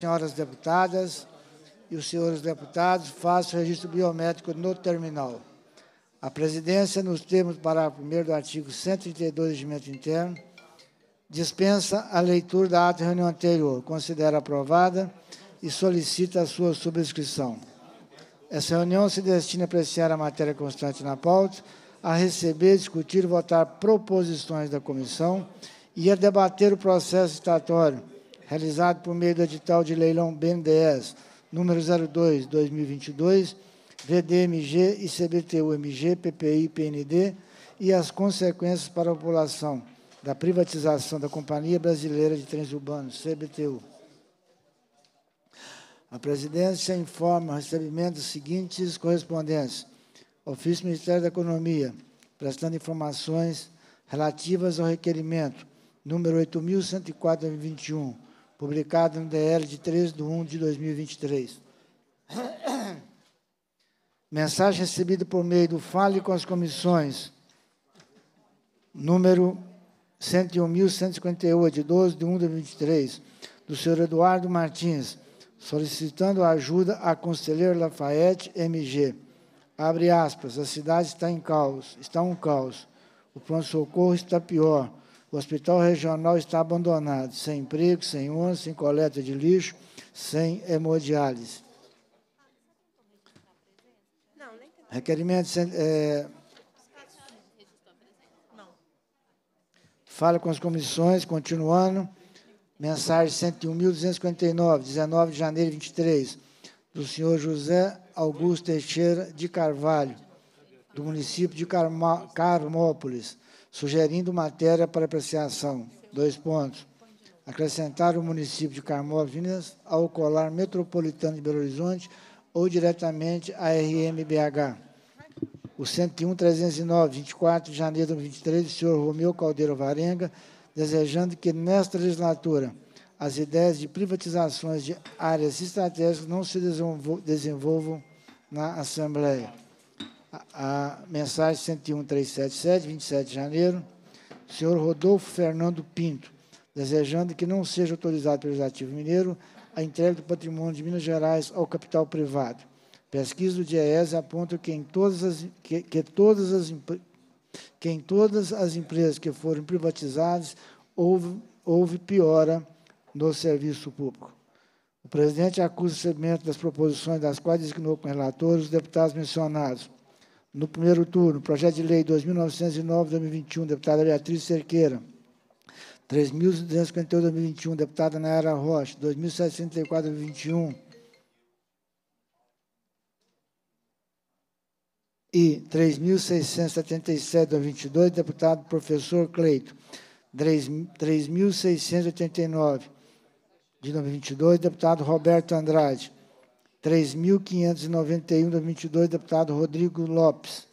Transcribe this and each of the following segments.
Senhoras deputadas e os senhores deputados, faço o registro biométrico no terminal. A presidência, nos termos do parágrafo 1 do artigo 132 do regimento interno, dispensa a leitura da ata reunião anterior, considera aprovada e solicita a sua subscrição. Essa reunião se destina a apreciar a matéria constante na pauta, a receber, discutir e votar proposições da comissão e a debater o processo estatório realizado por meio do edital de leilão BEN 10, número 02, 2022, VDMG, ICBTU-MG, PPI, PND, e as consequências para a população da privatização da Companhia Brasileira de Trens Urbanos, CBTU. A presidência informa o recebimento dos seguintes correspondências: Ofício Ministério da Economia, prestando informações relativas ao requerimento número 8104 2021, publicado no DL de 13 de 1 de 2023. Mensagem recebida por meio do Fale com as Comissões, número 101.158, de 12 de 1 de 23, do senhor Eduardo Martins, solicitando ajuda a conselheiro Lafayette MG. Abre aspas, a cidade está em caos, está um caos. O pronto-socorro está pior. O hospital regional está abandonado, sem emprego, sem ONU, sem coleta de lixo, sem hemodiálise. Requerimento. É, fala com as comissões, continuando. Mensagem 101.259, 19 de janeiro de 23, do senhor José Augusto Teixeira de Carvalho, do município de Carmópolis sugerindo matéria para apreciação. Dois pontos. Acrescentar o município de Carmópolis ao colar metropolitano de Belo Horizonte ou diretamente à RMBH. O 101.309, 24 de janeiro de 2023, do senhor Romeu Caldeiro Varenga, desejando que, nesta legislatura, as ideias de privatizações de áreas estratégicas não se desenvolvam na Assembleia a mensagem 101377, 27 de janeiro, senhor Rodolfo Fernando Pinto, desejando que não seja autorizado pelo Legislativo Mineiro a entrega do patrimônio de Minas Gerais ao capital privado. Pesquisa do DIES aponta que em todas as, que, que todas as, que em todas as empresas que foram privatizadas houve, houve piora no serviço público. O presidente acusa o segmento das proposições das quais designou como relatores os deputados mencionados, no primeiro turno, projeto de lei 2909-2021, deputada Beatriz Cerqueira. 3.258-2021, deputada Nayara Rocha. 2.734-2021. E 3.677-2022, deputado professor Cleito. 3.689 de 2022, deputado Roberto Andrade. 3.591, 2022, deputado Rodrigo Lopes.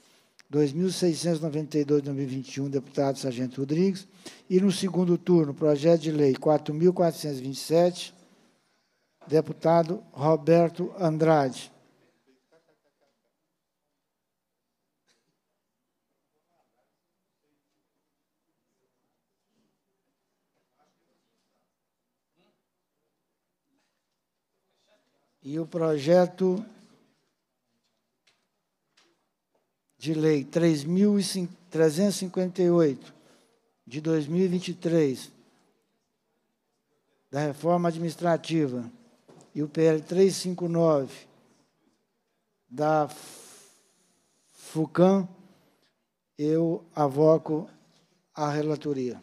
2.692, 2021, deputado Sargento Rodrigues. E no segundo turno, projeto de lei 4.427, deputado Roberto Andrade. e o projeto de lei 3.358 de 2023 da reforma administrativa e o PL 359 da FUCAM, eu avoco a relatoria.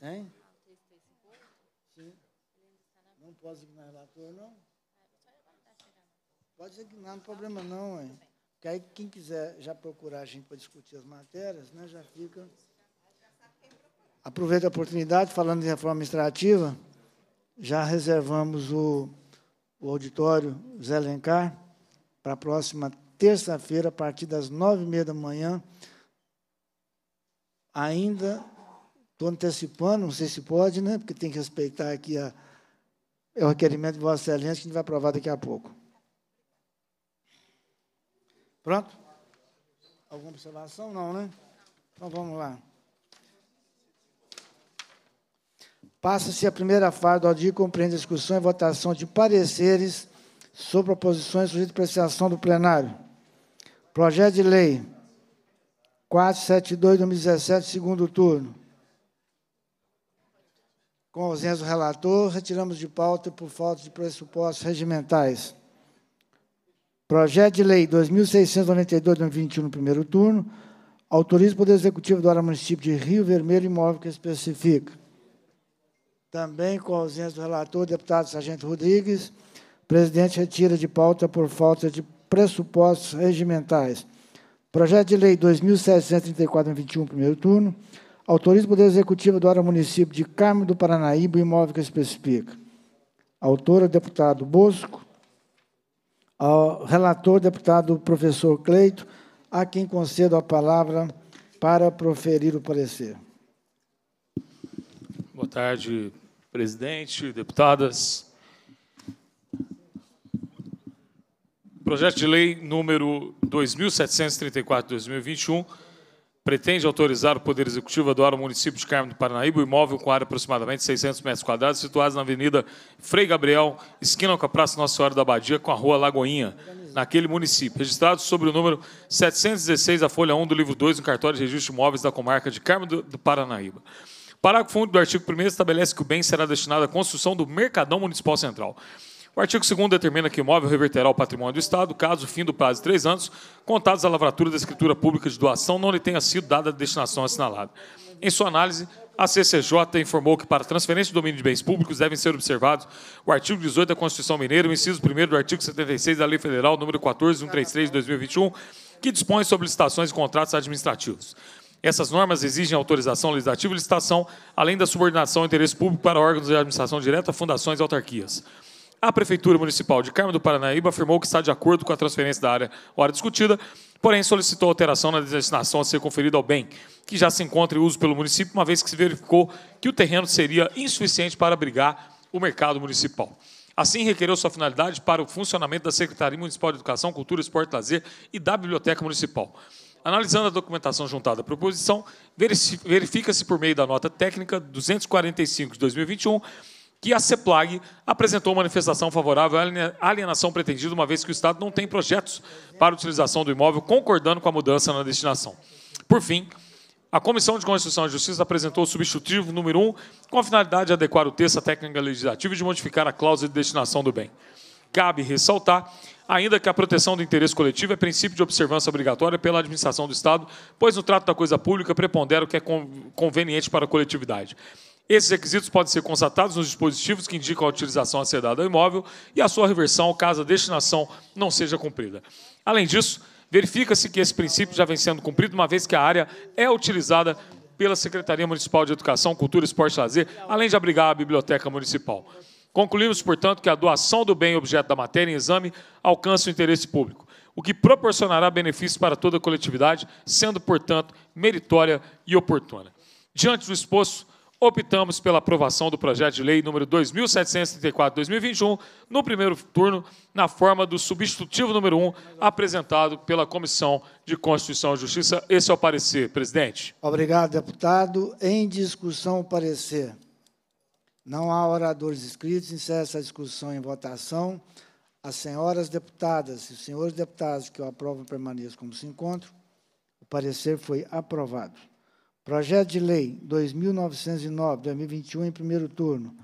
Hein? foi, não? Pode designar, não tem problema não, hein? aí quem quiser já procurar a gente para discutir as matérias, né, já fica. Aproveito a oportunidade, falando de reforma administrativa, já reservamos o, o auditório Zé Lencar para a próxima terça-feira, a partir das nove e meia da manhã. Ainda estou antecipando, não sei se pode, né? Porque tem que respeitar aqui a é o requerimento de Vossa Excelência que a gente vai aprovar daqui a pouco. Pronto? Alguma observação? Não, né? Então vamos lá. Passa-se a primeira fase do audio compreende a discussão e votação de pareceres sobre proposições sujeitas à apreciação do plenário. Projeto de lei 472-2017, segundo turno. Com ausência do relator, retiramos de pauta por falta de pressupostos regimentais. Projeto de Lei 2692, 2021, no primeiro turno, autoriza o Poder Executivo do área Município de Rio Vermelho imóvel que especifica. Também com ausência do relator, deputado Sargento Rodrigues, presidente retira de pauta por falta de pressupostos regimentais. Projeto de Lei 2734, 21, primeiro turno, Autoriza o Poder Executivo do ao município de Carmo do Paranaíba imóvel que especifica. Autora, deputado Bosco. Ao relator, deputado professor Cleito, a quem concedo a palavra para proferir o parecer. Boa tarde, presidente, deputadas. Projeto de lei número 2734/2021 pretende autorizar o Poder Executivo a doar ao município de Carmo do Paranaíba o imóvel com área aproximadamente 600 metros quadrados, situado na Avenida Frei Gabriel, esquina com a Praça Nossa Senhora da Abadia, com a Rua Lagoinha, naquele município. Registrado sobre o número 716 da Folha 1 do Livro 2 no cartório de registro de imóveis da comarca de Carmo do Paranaíba. Parágrafo 1 do artigo 1 estabelece que o bem será destinado à construção do Mercadão Municipal Central. O artigo 2 determina que o imóvel reverterá ao patrimônio do Estado, caso o fim do prazo de três anos, contados à lavratura da escritura pública de doação, não lhe tenha sido dada a destinação assinalada. Em sua análise, a CCJ informou que para transferência do domínio de bens públicos devem ser observados o artigo 18 da Constituição Mineira, o inciso 1 do artigo 76 da Lei Federal número 14133 de 2021, que dispõe sobre licitações e contratos administrativos. Essas normas exigem autorização legislativa e licitação, além da subordinação ao interesse público para órgãos de administração direta, fundações e autarquias. A Prefeitura Municipal de Carmo do Paranaíba afirmou que está de acordo com a transferência da área hora discutida, porém solicitou alteração na designação a ser conferida ao bem, que já se encontra em uso pelo município, uma vez que se verificou que o terreno seria insuficiente para abrigar o mercado municipal. Assim, requereu sua finalidade para o funcionamento da Secretaria Municipal de Educação, Cultura, Esporte, Lazer e da Biblioteca Municipal. Analisando a documentação juntada à proposição, verifica-se por meio da nota técnica 245 de 2021 que a CEPLAG apresentou manifestação favorável à alienação pretendida, uma vez que o Estado não tem projetos para utilização do imóvel, concordando com a mudança na destinação. Por fim, a Comissão de Constituição e Justiça apresentou o substitutivo número 1, com a finalidade de adequar o texto à técnica legislativa e de modificar a cláusula de destinação do bem. Cabe ressaltar, ainda que a proteção do interesse coletivo é princípio de observância obrigatória pela administração do Estado, pois no trato da coisa pública prepondera o que é conveniente para a coletividade. Esses requisitos podem ser constatados nos dispositivos que indicam a utilização acedada do ao imóvel e a sua reversão caso a destinação não seja cumprida. Além disso, verifica-se que esse princípio já vem sendo cumprido, uma vez que a área é utilizada pela Secretaria Municipal de Educação, Cultura, Esporte e Lazer, além de abrigar a Biblioteca Municipal. Concluímos, portanto, que a doação do bem objeto da matéria em exame alcança o interesse público, o que proporcionará benefícios para toda a coletividade, sendo, portanto, meritória e oportuna. Diante do exposto, optamos pela aprovação do projeto de lei número 2734/2021 no primeiro turno, na forma do substitutivo número 1 apresentado pela Comissão de Constituição e Justiça. Esse é o parecer, presidente. Obrigado, deputado. Em discussão, o parecer. Não há oradores inscritos, encerra essa discussão em votação. As senhoras deputadas e os senhores deputados que o aprovam permaneçam como se encontram. O parecer foi aprovado. Projeto de Lei 2.909-2021, em primeiro turno.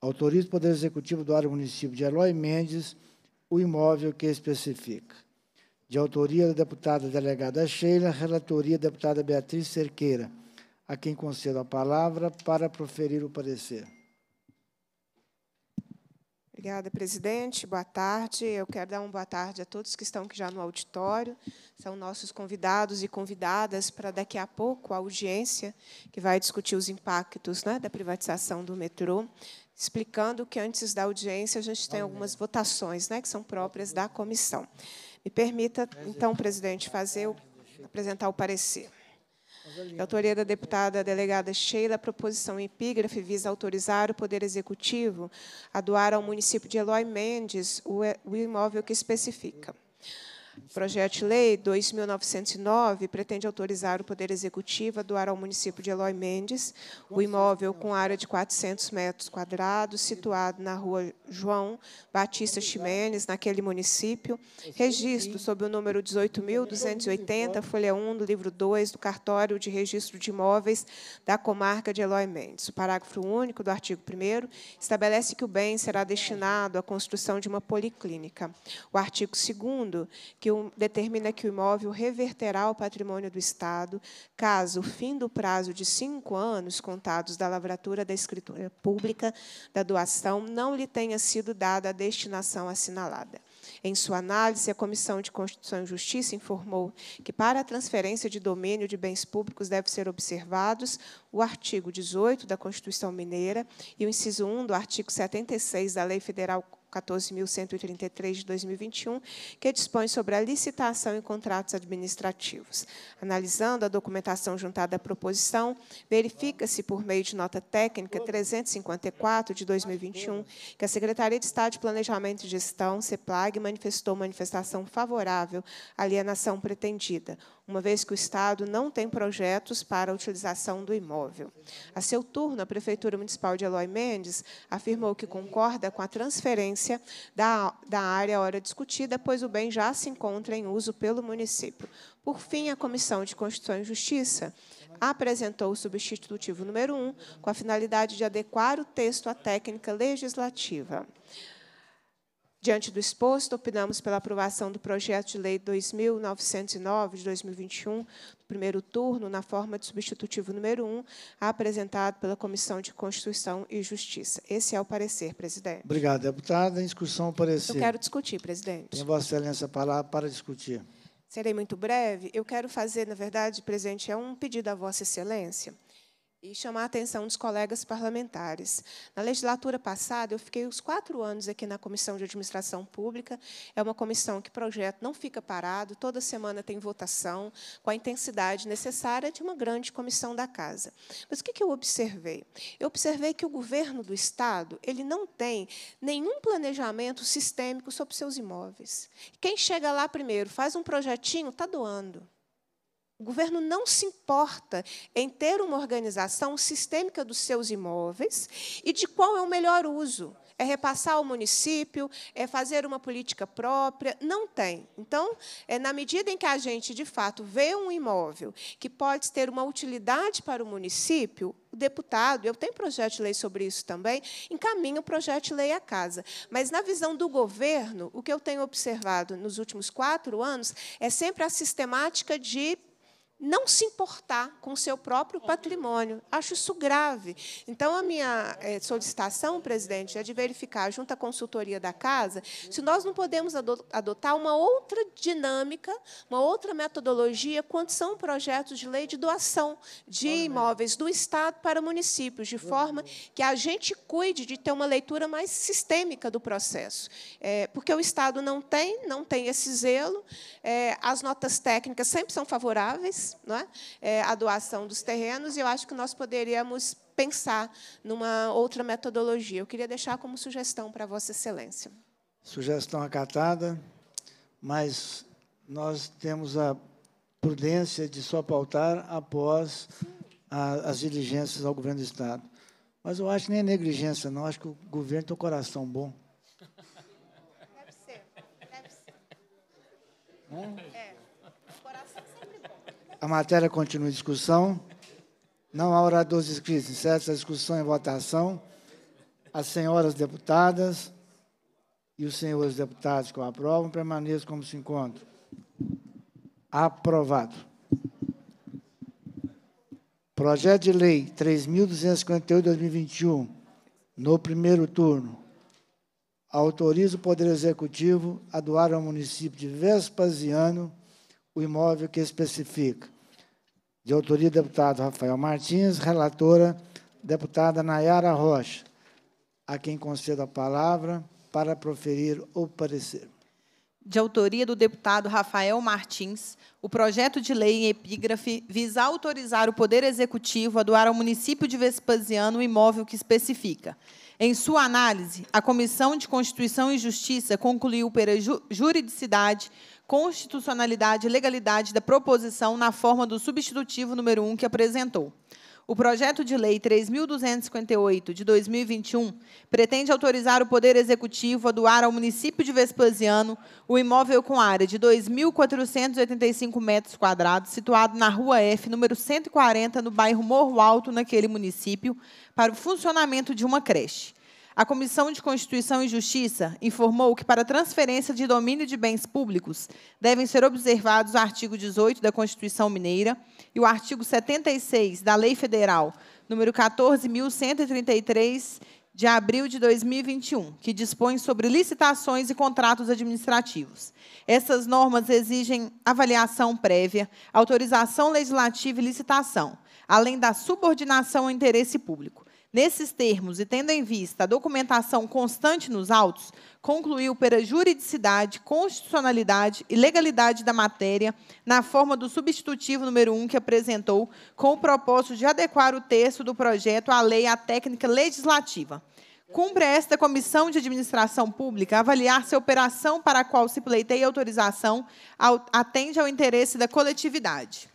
Autoriza o Poder Executivo do Área Município de Eloy Mendes o imóvel que especifica. De autoria da deputada delegada Sheila, relatoria da deputada Beatriz Cerqueira, a quem concedo a palavra para proferir o parecer. Obrigada, presidente. Boa tarde. Eu quero dar uma boa tarde a todos que estão aqui já no auditório. São nossos convidados e convidadas para daqui a pouco a audiência que vai discutir os impactos né, da privatização do metrô, explicando que antes da audiência a gente tem algumas votações, né, que são próprias da comissão. Me permita, então, presidente, fazer apresentar o parecer. Autoria da deputada delegada Sheila, a proposição em epígrafe visa autorizar o Poder Executivo a doar ao município de Eloy Mendes o imóvel que especifica. O projeto de lei 2909 pretende autorizar o Poder Executivo a doar ao município de Eloy Mendes o imóvel com área de 400 metros quadrados, situado na rua João Batista Ximenes, naquele município, registro sob o número 18.280, folha 1 do livro 2 do cartório de registro de imóveis da comarca de Eloy Mendes. O parágrafo único do artigo 1 estabelece que o bem será destinado à construção de uma policlínica. O artigo 2 que determina que o imóvel reverterá ao patrimônio do Estado caso o fim do prazo de cinco anos contados da lavratura da escritura pública da doação não lhe tenha sido dada a destinação assinalada. Em sua análise, a Comissão de Constituição e Justiça informou que, para a transferência de domínio de bens públicos, deve ser observados o artigo 18 da Constituição Mineira e o inciso 1 do artigo 76 da Lei Federal 14.133 de 2021, que dispõe sobre a licitação e contratos administrativos. Analisando a documentação juntada à proposição, verifica-se por meio de nota técnica 354 de 2021 que a Secretaria de Estado de Planejamento e Gestão, CEPLAG, manifestou manifestação favorável à alienação pretendida, uma vez que o Estado não tem projetos para a utilização do imóvel. A seu turno, a Prefeitura Municipal de Eloy Mendes afirmou que concorda com a transferência da, da área hora discutida, pois o bem já se encontra em uso pelo município. Por fim, a Comissão de Constituição e Justiça apresentou o substitutivo número 1 com a finalidade de adequar o texto à técnica legislativa. Diante do exposto, opinamos pela aprovação do projeto de lei 2909 de 2021, primeiro turno, na forma de substitutivo número 1, apresentado pela Comissão de Constituição e Justiça. Esse é o parecer, presidente. Obrigado, deputada. Em discussão, o parecer. Eu quero discutir, presidente. Tem Vossa Excelência a palavra para discutir. Serei muito breve. Eu quero fazer, na verdade, presidente, é um pedido à Vossa Excelência e chamar a atenção dos colegas parlamentares. Na legislatura passada, eu fiquei os quatro anos aqui na Comissão de Administração Pública. É uma comissão que projeto não fica parado, toda semana tem votação, com a intensidade necessária de uma grande comissão da Casa. Mas o que eu observei? Eu observei que o governo do Estado ele não tem nenhum planejamento sistêmico sobre seus imóveis. Quem chega lá primeiro, faz um projetinho, está doando. O governo não se importa em ter uma organização sistêmica dos seus imóveis e de qual é o melhor uso. É repassar ao município, é fazer uma política própria, não tem. Então, é na medida em que a gente, de fato, vê um imóvel que pode ter uma utilidade para o município, o deputado, eu tenho projeto de lei sobre isso também, encaminha o projeto de lei à casa. Mas, na visão do governo, o que eu tenho observado nos últimos quatro anos é sempre a sistemática de não se importar com o seu próprio patrimônio. Acho isso grave. Então, a minha eh, solicitação, presidente, é de verificar, junto à consultoria da Casa, se nós não podemos adotar uma outra dinâmica, uma outra metodologia, quando são projetos de lei de doação de imóveis do Estado para municípios, de forma uhum. que a gente cuide de ter uma leitura mais sistêmica do processo. É, porque o Estado não tem, não tem esse zelo, é, as notas técnicas sempre são favoráveis, não é? é? a doação dos terrenos, e eu acho que nós poderíamos pensar numa outra metodologia. Eu queria deixar como sugestão para Vossa Excelência. Sugestão acatada, mas nós temos a prudência de só pautar após a, as diligências ao governo do Estado. Mas eu acho que nem é negligência, não. Eu acho que o governo tem um coração bom. Deve ser, deve ser. Hum? É. A matéria continua em discussão. Não há oradores inscritos. Encerra a discussão em votação. As senhoras deputadas e os senhores deputados que o aprovam permaneçam como se encontram. Aprovado. Projeto de Lei 3.258-2021, no primeiro turno, autoriza o Poder Executivo a doar ao município de Vespasiano o imóvel que especifica de autoria do deputado Rafael Martins, relatora, deputada Nayara Rocha, a quem concedo a palavra para proferir o parecer. De autoria do deputado Rafael Martins, o projeto de lei em epígrafe visa autorizar o Poder Executivo a doar ao município de Vespasiano o imóvel que especifica. Em sua análise, a Comissão de Constituição e Justiça concluiu pela juridicidade constitucionalidade e legalidade da proposição na forma do substitutivo número 1 que apresentou. O projeto de lei 3.258 de 2021 pretende autorizar o Poder Executivo a doar ao município de Vespasiano o imóvel com área de 2.485 metros quadrados, situado na Rua F, número 140, no bairro Morro Alto, naquele município, para o funcionamento de uma creche. A Comissão de Constituição e Justiça informou que, para transferência de domínio de bens públicos, devem ser observados o artigo 18 da Constituição Mineira e o artigo 76 da Lei Federal, número 14.133, de abril de 2021, que dispõe sobre licitações e contratos administrativos. Essas normas exigem avaliação prévia, autorização legislativa e licitação, além da subordinação ao interesse público. Nesses termos, e tendo em vista a documentação constante nos autos, concluiu pela juridicidade, constitucionalidade e legalidade da matéria, na forma do substitutivo número 1 que apresentou, com o propósito de adequar o texto do projeto à lei à técnica legislativa. Cumpre a esta Comissão de Administração Pública avaliar se a operação para a qual se pleiteia autorização atende ao interesse da coletividade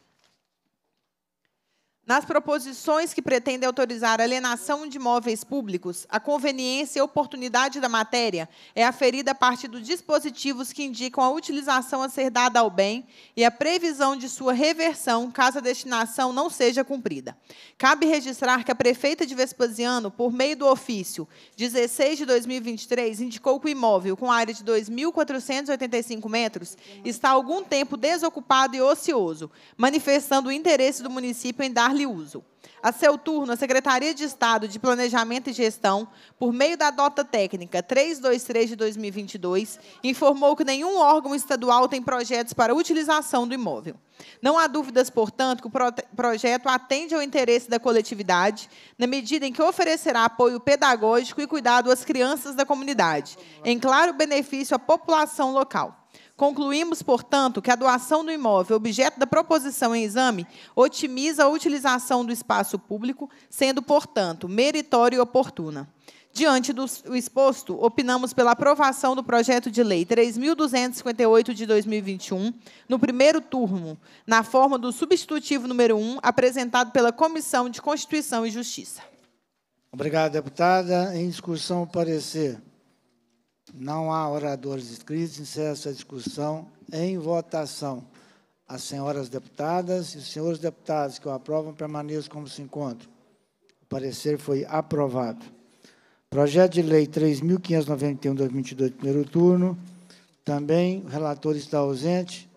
nas proposições que pretendem autorizar a alienação de imóveis públicos, a conveniência e oportunidade da matéria é aferida a partir dos dispositivos que indicam a utilização a ser dada ao bem e a previsão de sua reversão caso a destinação não seja cumprida. Cabe registrar que a prefeita de Vespasiano, por meio do ofício 16 de 2023, indicou que o imóvel, com área de 2.485 metros, está há algum tempo desocupado e ocioso, manifestando o interesse do município em dar dar-lhe uso. A seu turno, a Secretaria de Estado de Planejamento e Gestão, por meio da dota técnica 323 de 2022, informou que nenhum órgão estadual tem projetos para utilização do imóvel. Não há dúvidas, portanto, que o projeto atende ao interesse da coletividade, na medida em que oferecerá apoio pedagógico e cuidado às crianças da comunidade, em claro benefício à população local. Concluímos, portanto, que a doação do imóvel objeto da proposição em exame otimiza a utilização do espaço público, sendo, portanto, meritória e oportuna. Diante do exposto, opinamos pela aprovação do projeto de lei 3.258 de 2021, no primeiro turno, na forma do substitutivo número 1, apresentado pela Comissão de Constituição e Justiça. Obrigado, deputada. Em discussão, parecer. Não há oradores inscritos. Encerra essa discussão em votação. As senhoras deputadas e os senhores deputados que o aprovam permaneçam como se encontram. O parecer foi aprovado. Projeto de Lei 3.591-2022, primeiro turno. Também o relator está ausente.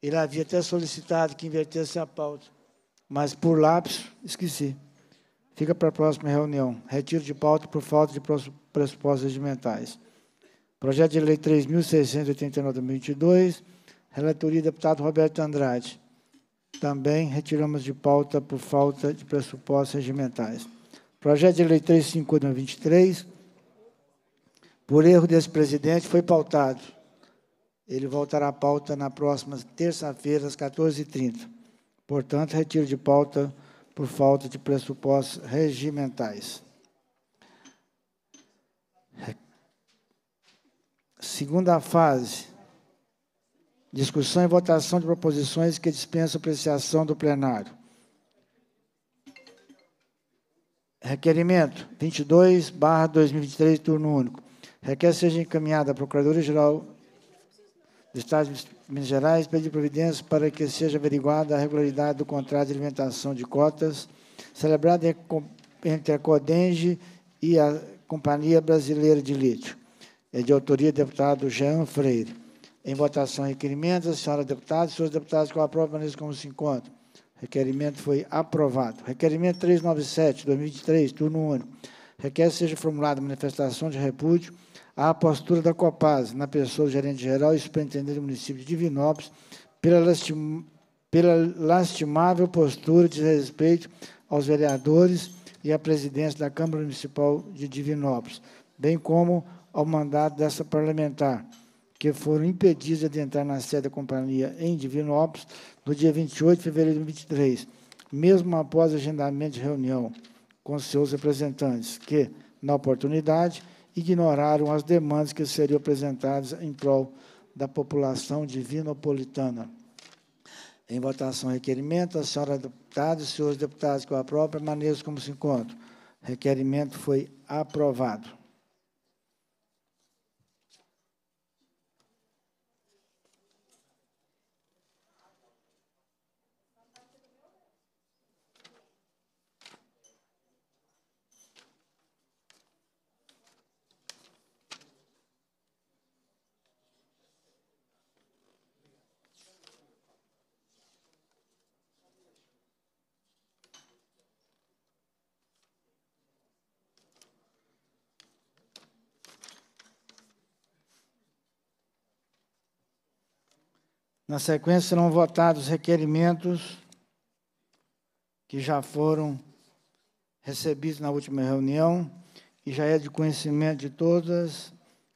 Ele havia até solicitado que invertesse a pauta, mas por lápis, esqueci. Fica para a próxima reunião. Retiro de pauta por falta de pressupostos regimentais. Projeto de Lei 3.689-22. Relatoria, deputado Roberto Andrade. Também retiramos de pauta por falta de pressupostos regimentais. Projeto de Lei 3.523. Por erro desse presidente, foi pautado. Ele voltará à pauta na próxima terça-feira, às 14h30. Portanto, retiro de pauta por falta de pressupostos regimentais. Segunda fase. Discussão e votação de proposições que dispensam apreciação do plenário. Requerimento 22, barra 2023, turno único. Requer seja encaminhada à procuradora geral do Estado de Minas Gerais pede providências para que seja averiguada a regularidade do contrato de alimentação de cotas celebrado entre a CODENGE e a Companhia Brasileira de Lítio. É de autoria do deputado Jean Freire. Em votação, requerimento, a senhora deputada e seus deputados com a prova permaneçam como se encontram. Requerimento foi aprovado. Requerimento 397, 2023, turno único. Requer seja formulada manifestação de repúdio à postura da Copaz, na pessoa do gerente-geral e superintendente do município de Divinópolis, pela, lastim, pela lastimável postura de respeito aos vereadores e à presidência da Câmara Municipal de Divinópolis, bem como ao mandato dessa parlamentar, que foram impedidos de entrar na sede da companhia em Divinópolis no dia 28 de fevereiro de 2023, mesmo após agendamento de reunião com seus representantes, que, na oportunidade, ignoraram as demandas que seriam apresentadas em prol da população divinopolitana. Em votação, requerimento. A senhora deputada e os senhores deputados que o aprovam permaneçam como se encontram. Requerimento foi aprovado. Na sequência serão votados requerimentos que já foram recebidos na última reunião e já é de conhecimento de todas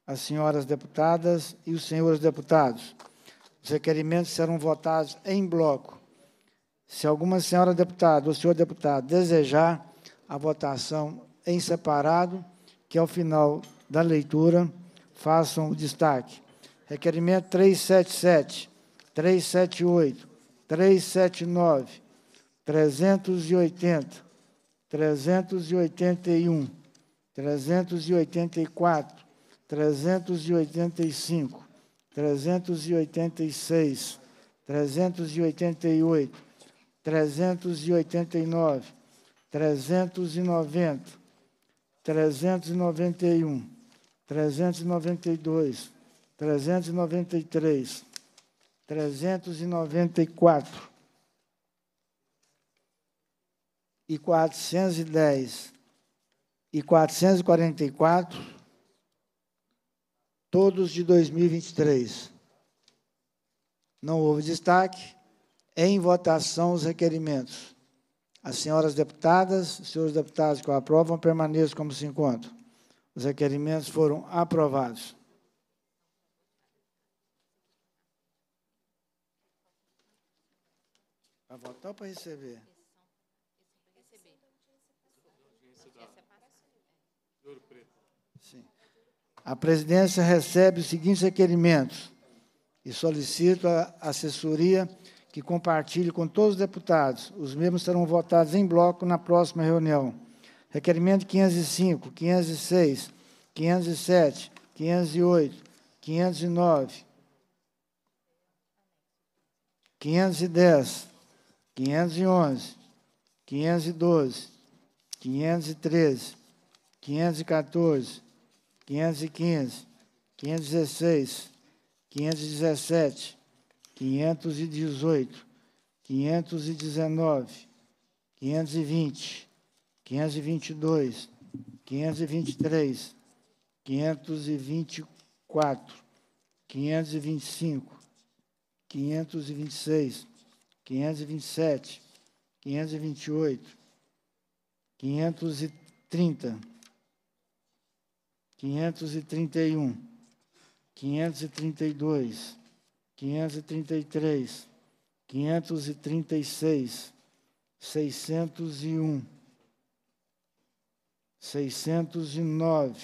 as senhoras deputadas e os senhores deputados. Os requerimentos serão votados em bloco. Se alguma senhora deputada ou senhor deputado desejar a votação em separado, que ao final da leitura façam o destaque. Requerimento 377, 378, 379, 380, 381, 384, 385, 386, 388, 389, 390, 391, 392, 393, 394 e 410 e 444, todos de 2023. Não houve destaque. Em votação, os requerimentos. As senhoras deputadas, os senhores deputados que o aprovam, permaneçam como se encontram. Os requerimentos foram aprovados. Para votar ou para receber? Receber. Sim. A presidência recebe os seguintes requerimentos e solicito a assessoria que compartilhe com todos os deputados. Os mesmos serão votados em bloco na próxima reunião. Requerimento 505, 506, 507, 508, 509, 510, 511, 512, 513, 514, 515, 516, 517, 518, 519, 520, 522, 523, 524, 525, 526, 527, 528, 530, 531, 532, 533, 536, 601, 609,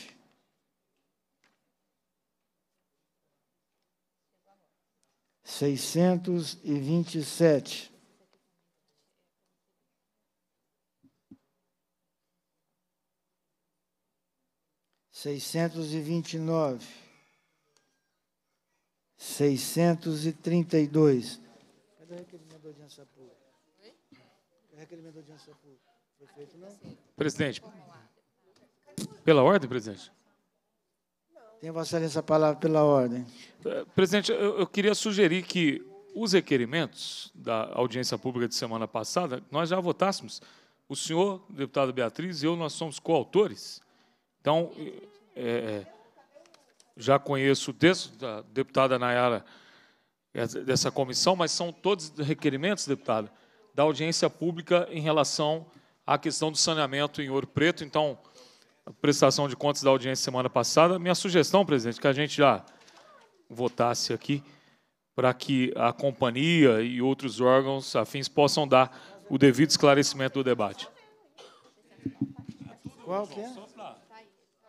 627. Seiscentos e vinte e nove, seiscentos e trinta e dois. Cadê o requerimento da audiência pública? O requerimento da audiência pública. Prefeito, não? Presidente, pela ordem, presidente? Tem Vossa Excelência a palavra pela ordem. Eh, presidente, eu, eu queria sugerir que os requerimentos da audiência pública de semana passada, nós já votássemos. O senhor, deputada Beatriz, e eu, nós somos coautores. Então, é, já conheço o texto da deputada Nayara dessa comissão, mas são todos requerimentos, deputada, da audiência pública em relação à questão do saneamento em Ouro Preto. Então, a prestação de contas da audiência semana passada. Minha sugestão, presidente, que a gente já votasse aqui para que a companhia e outros órgãos afins possam dar o devido esclarecimento do debate. Qual que é?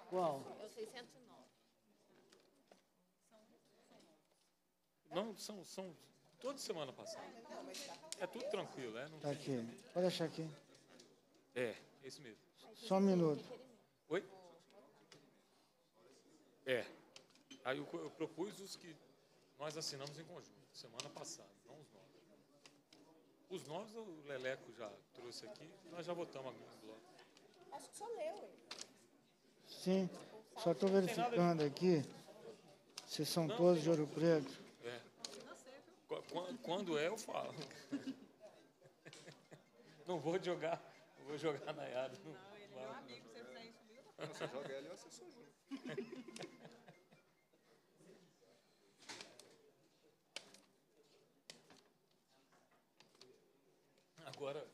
Qual? Não, são, são toda semana passada. É tudo tranquilo, é? aqui. Pode achar aqui. É, esse mesmo. Só um minuto. Oi? É. Aí eu, eu propus os que nós assinamos em conjunto, semana passada, não os novos. Os novos o Leleco já trouxe aqui, nós já votamos alguns blocos. Acho que só leu, hein? Sim, só estou verificando aqui se são não, todos de Ouro Preto. É. Quando, é, eu falo. Não vou jogar, vou jogar na Yada. Não, ele é amigo. Você joga junto. Agora.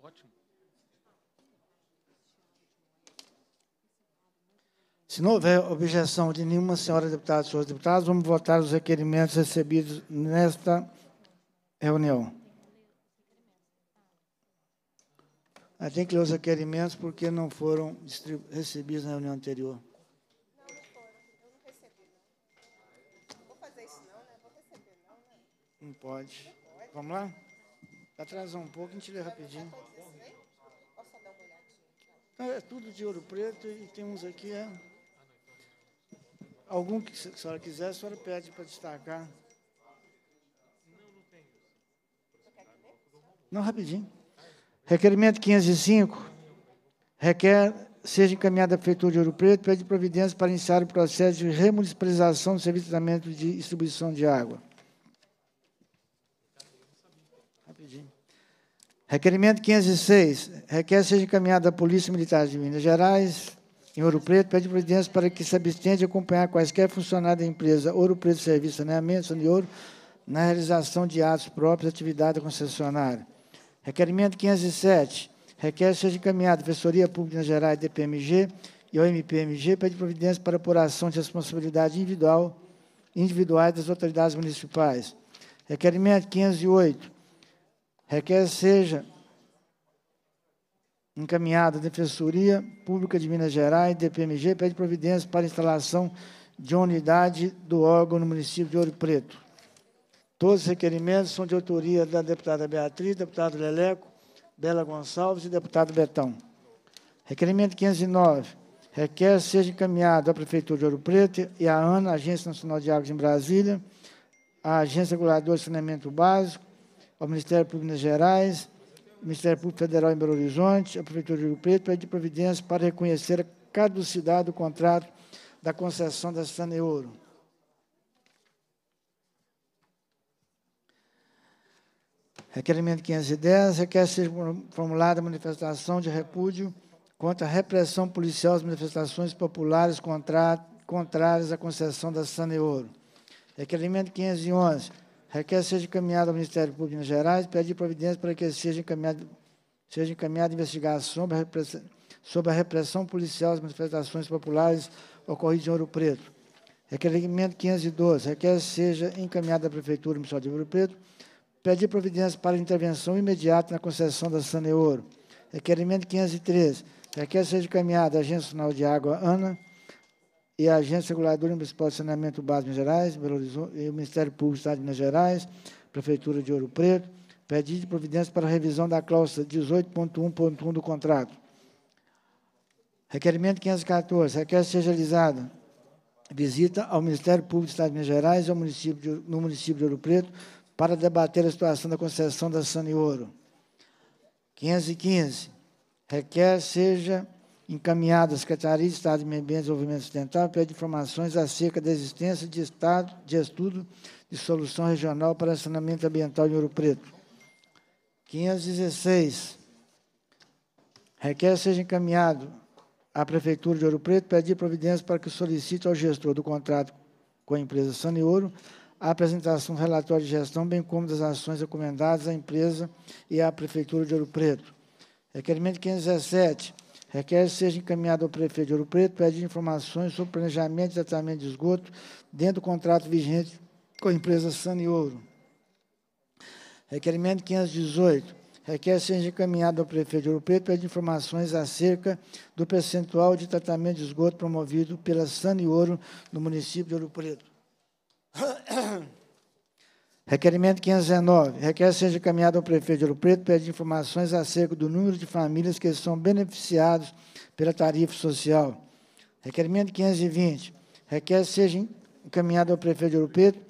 Ótimo. Se não houver objeção de nenhuma senhora deputada senhores deputados, vamos votar os requerimentos recebidos nesta reunião. tem que leu os requerimentos porque não foram recebidos na reunião anterior. Não pode. Vamos lá? Atrasar um pouco, a gente lê rapidinho. É tudo de ouro preto e tem uns aqui. É... Algum que a senhora quiser, a senhora pede para destacar. Não, rapidinho. Requerimento 505 requer seja encaminhada à Prefeitura de Ouro Preto pede providências para iniciar o processo de remunicipalização do serviço de tratamento de distribuição de água. Rapidinho. Requerimento 506 requer seja encaminhada à Polícia Militar de Minas Gerais em Ouro Preto pede providências para que se abstenha de acompanhar quaisquer funcionário da empresa Ouro Preto Serviço Saneamento, São de Ouro, na realização de atos próprios, atividade concessionária. Requerimento 507. Requer seja encaminhado à Defensoria Pública de Gerais, DPMG e ao MPMG, pede providência para apuração de responsabilidade individual, individuais das autoridades municipais. Requerimento 508. Requer seja encaminhado à Defensoria Pública de Minas Gerais, DPMG, pede providência para instalação de unidade do órgão no município de Ouro Preto. Todos os requerimentos são de autoria da deputada Beatriz, deputado Leleco, Bela Gonçalves e deputado Betão. Requerimento 509. Requer seja encaminhado à Prefeitura de Ouro Preto e à ANA, Agência Nacional de Águas em Brasília, à Agência Reguladora de Saneamento Básico, ao Ministério Público de Minas Gerais, Ministério Público Federal em Belo Horizonte, à Prefeitura de Ouro Preto, para de providência para reconhecer a caducidade do contrato da concessão da Saneouro. Requerimento 510 requer ser formulada manifestação de repúdio contra a repressão policial às manifestações populares contra, contrárias à concessão da Saneouro. Requerimento 511 requer seja encaminhado ao Ministério Público de Minas Gerais pedir providência para que seja encaminhada seja investigação sobre a, repressão, sobre a repressão policial às manifestações populares ocorridas em Ouro Preto. Requerimento 512 requer seja encaminhado à Prefeitura Municipal de Ouro Preto Pedir providências para intervenção imediata na concessão da Saneouro. Requerimento 503. Requer seja encaminhada à Agência Nacional de Água, ANA, e a Agência Reguladora Municipal de Saneamento Básico, Minas Gerais, Belo Horizonte, e o Ministério Público do Estado de Minas Gerais, Prefeitura de Ouro Preto, pedido de providência para revisão da cláusula 18.1.1 do contrato. Requerimento 514. Requer seja realizada visita ao Ministério Público do Estado de Minas Gerais e ao município de, no município de Ouro Preto para debater a situação da concessão da Ouro. 515. Requer seja encaminhado à Secretaria de Estado de Meio Ambiente e Desenvolvimento Sustentável pede informações acerca da existência de, estado, de estudo de solução regional para saneamento ambiental em Ouro Preto. 516. Requer seja encaminhado à Prefeitura de Ouro Preto pedir providência para que solicite ao gestor do contrato com a empresa Ouro a apresentação do relatório de gestão, bem como das ações recomendadas à empresa e à Prefeitura de Ouro Preto. Requerimento 517. Requer que seja encaminhado ao prefeito de Ouro Preto pede informações sobre planejamento e tratamento de esgoto dentro do contrato vigente com a empresa Saniouro. Requerimento 518. Requer que seja encaminhado ao prefeito de Ouro Preto pede informações acerca do percentual de tratamento de esgoto promovido pela Saniouro no município de Ouro Preto. Requerimento 519. Requer seja encaminhado ao prefeito de Ouro Preto, pede informações acerca do número de famílias que são beneficiadas pela tarifa social. Requerimento 520. Requer seja encaminhado ao prefeito de Ouro Preto,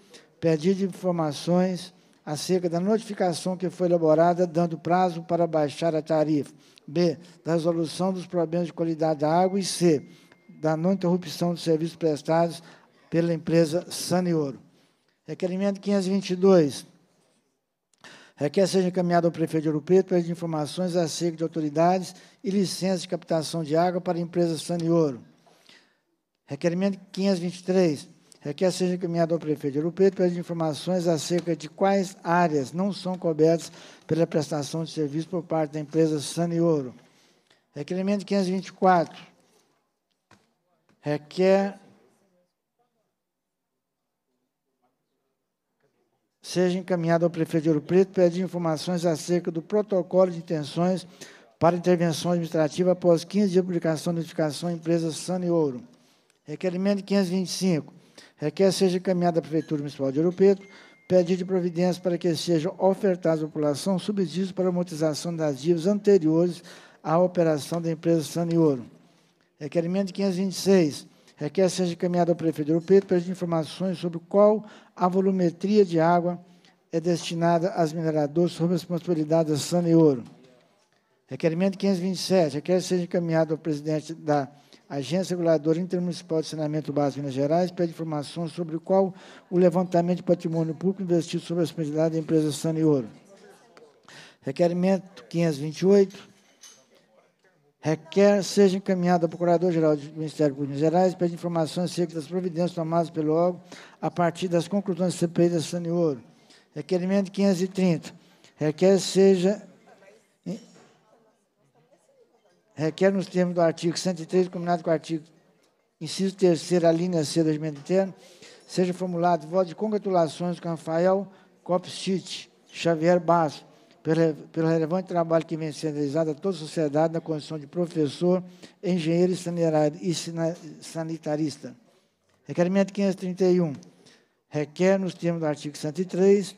pedido informações acerca da notificação que foi elaborada, dando prazo para baixar a tarifa. B. Da resolução dos problemas de qualidade da água. E C. Da não interrupção dos serviços prestados pela empresa Saneouro. Requerimento 522. Requer seja encaminhado ao prefeito de Ouro Preto pedido de informações acerca de autoridades e licenças de captação de água para a empresa Saneouro. Requerimento 523. Requer seja encaminhado ao prefeito de Ouro Preto pedido de informações acerca de quais áreas não são cobertas pela prestação de serviço por parte da empresa Saneouro. Requerimento 524. Requer seja encaminhado ao prefeito de Ouro Preto pedir informações acerca do protocolo de intenções para intervenção administrativa após 15 dias de publicação da notificação empresa e Ouro. Requerimento 525. Requer seja encaminhado à Prefeitura Municipal de Ouro Preto pedido de providências para que sejam ofertados à população subsídios para amortização das dívidas anteriores à operação da empresa e Ouro. Requerimento 526 requer é seja encaminhado ao prefeito de Ouro Preto para informações sobre qual a volumetria de água é destinada às mineradoras sob a responsabilidade da Sana e Ouro. Requerimento 527, requer é seja encaminhado ao presidente da Agência Reguladora Intermunicipal de Saneamento Básico Minas Gerais pede informações sobre qual o levantamento de patrimônio público investido sob a responsabilidade da empresa Sana e Ouro. Requerimento 528, requer seja encaminhada ao Procurador-Geral do Ministério Público de Minas Gerais para informações acerca das providências tomadas pelo órgão a partir das conclusões da CPI da Saniouro. Requerimento 530. Requer seja... Requer, nos termos do artigo 103, combinado com o artigo inciso 3 a linha C do regimento interno, seja formulado voto de congratulações com Rafael Copschit, Xavier Basso, pelo, pelo relevante trabalho que vem sendo realizado a toda a sociedade na condição de professor, engenheiro e sanitarista. Requerimento 531. Requer, nos termos do artigo 103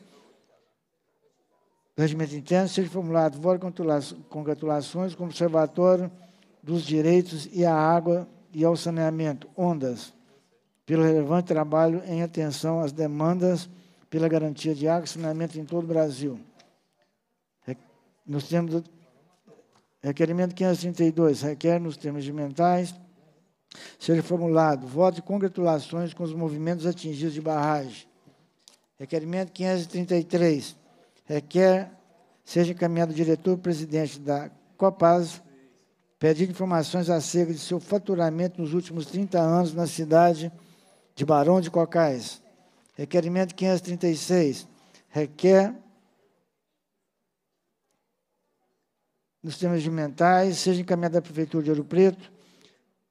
do Regimento Interno, seja formulado voto congratulações com o Observatório dos Direitos e à Água e ao Saneamento, ONDAS, pelo relevante trabalho em atenção às demandas pela garantia de água e saneamento em todo o Brasil nos termos do requerimento 532, requer nos termos mentais seja formulado voto de congratulações com os movimentos atingidos de barragem. Requerimento 533, requer seja encaminhado diretor-presidente da Copasa pedindo informações acerca de seu faturamento nos últimos 30 anos na cidade de Barão de Cocais. Requerimento 536, requer nos termos mentais, seja encaminhada à Prefeitura de Ouro Preto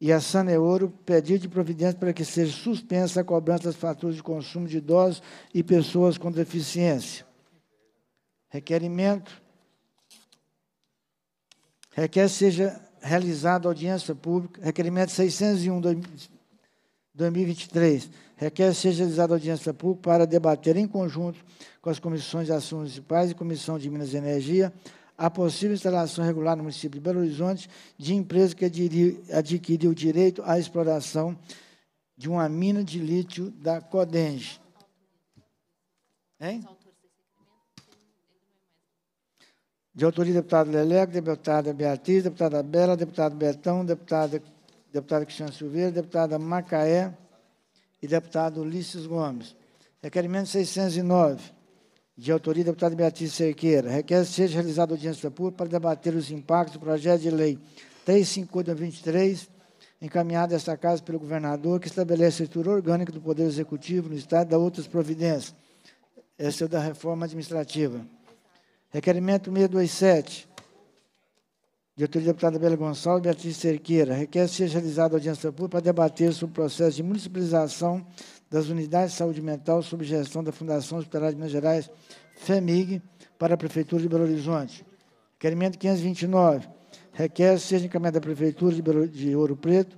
e à Saneouro é pedir de providência para que seja suspensa a cobrança das faturas de consumo de idosos e pessoas com deficiência. Requerimento. Requer seja realizada audiência pública, requerimento 601 2023, requer seja realizada audiência pública para debater em conjunto com as comissões de assuntos municipais e comissão de Minas e Energia a possível instalação regular no município de Belo Horizonte de empresa que adquiriu o direito à exploração de uma mina de lítio da Codenge. Hein? De autoria, deputado Leleco, deputada Beatriz, deputada Bela, deputado Betão, deputada, deputada Cristiana Silveira, deputada Macaé e deputado Ulisses Gomes. Requerimento 609 de autoria do deputado Beatriz Cerqueira, requer seja realizada audiência pública para debater os impactos do projeto de lei 358 encaminhado a esta casa pelo governador, que estabelece a estrutura orgânica do Poder Executivo no Estado e da outras providências. Essa é da reforma administrativa. Requerimento 627, de autoria do deputada Bela Gonçalves Beatriz Cerqueira, requer seja realizada audiência pública para debater sobre o processo de municipalização das unidades de saúde mental sob gestão da Fundação Hospitalar de Minas Gerais, FEMIG, para a Prefeitura de Belo Horizonte. Requerimento 529. Requer seja encaminhado à Prefeitura de, Belo, de Ouro Preto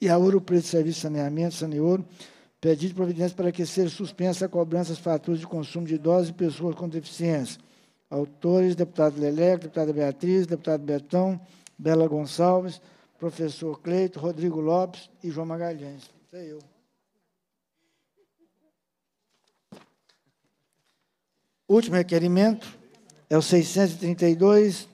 e a Ouro Preto Serviço de Saneamento, Saneouro, pedido de providência para que seja suspensa a cobrança das faturas de consumo de idosos e pessoas com deficiência. Autores, deputado Leleco, deputada Beatriz, deputado Betão, Bela Gonçalves, professor Cleito, Rodrigo Lopes e João Magalhães. É eu. Último requerimento é o 632,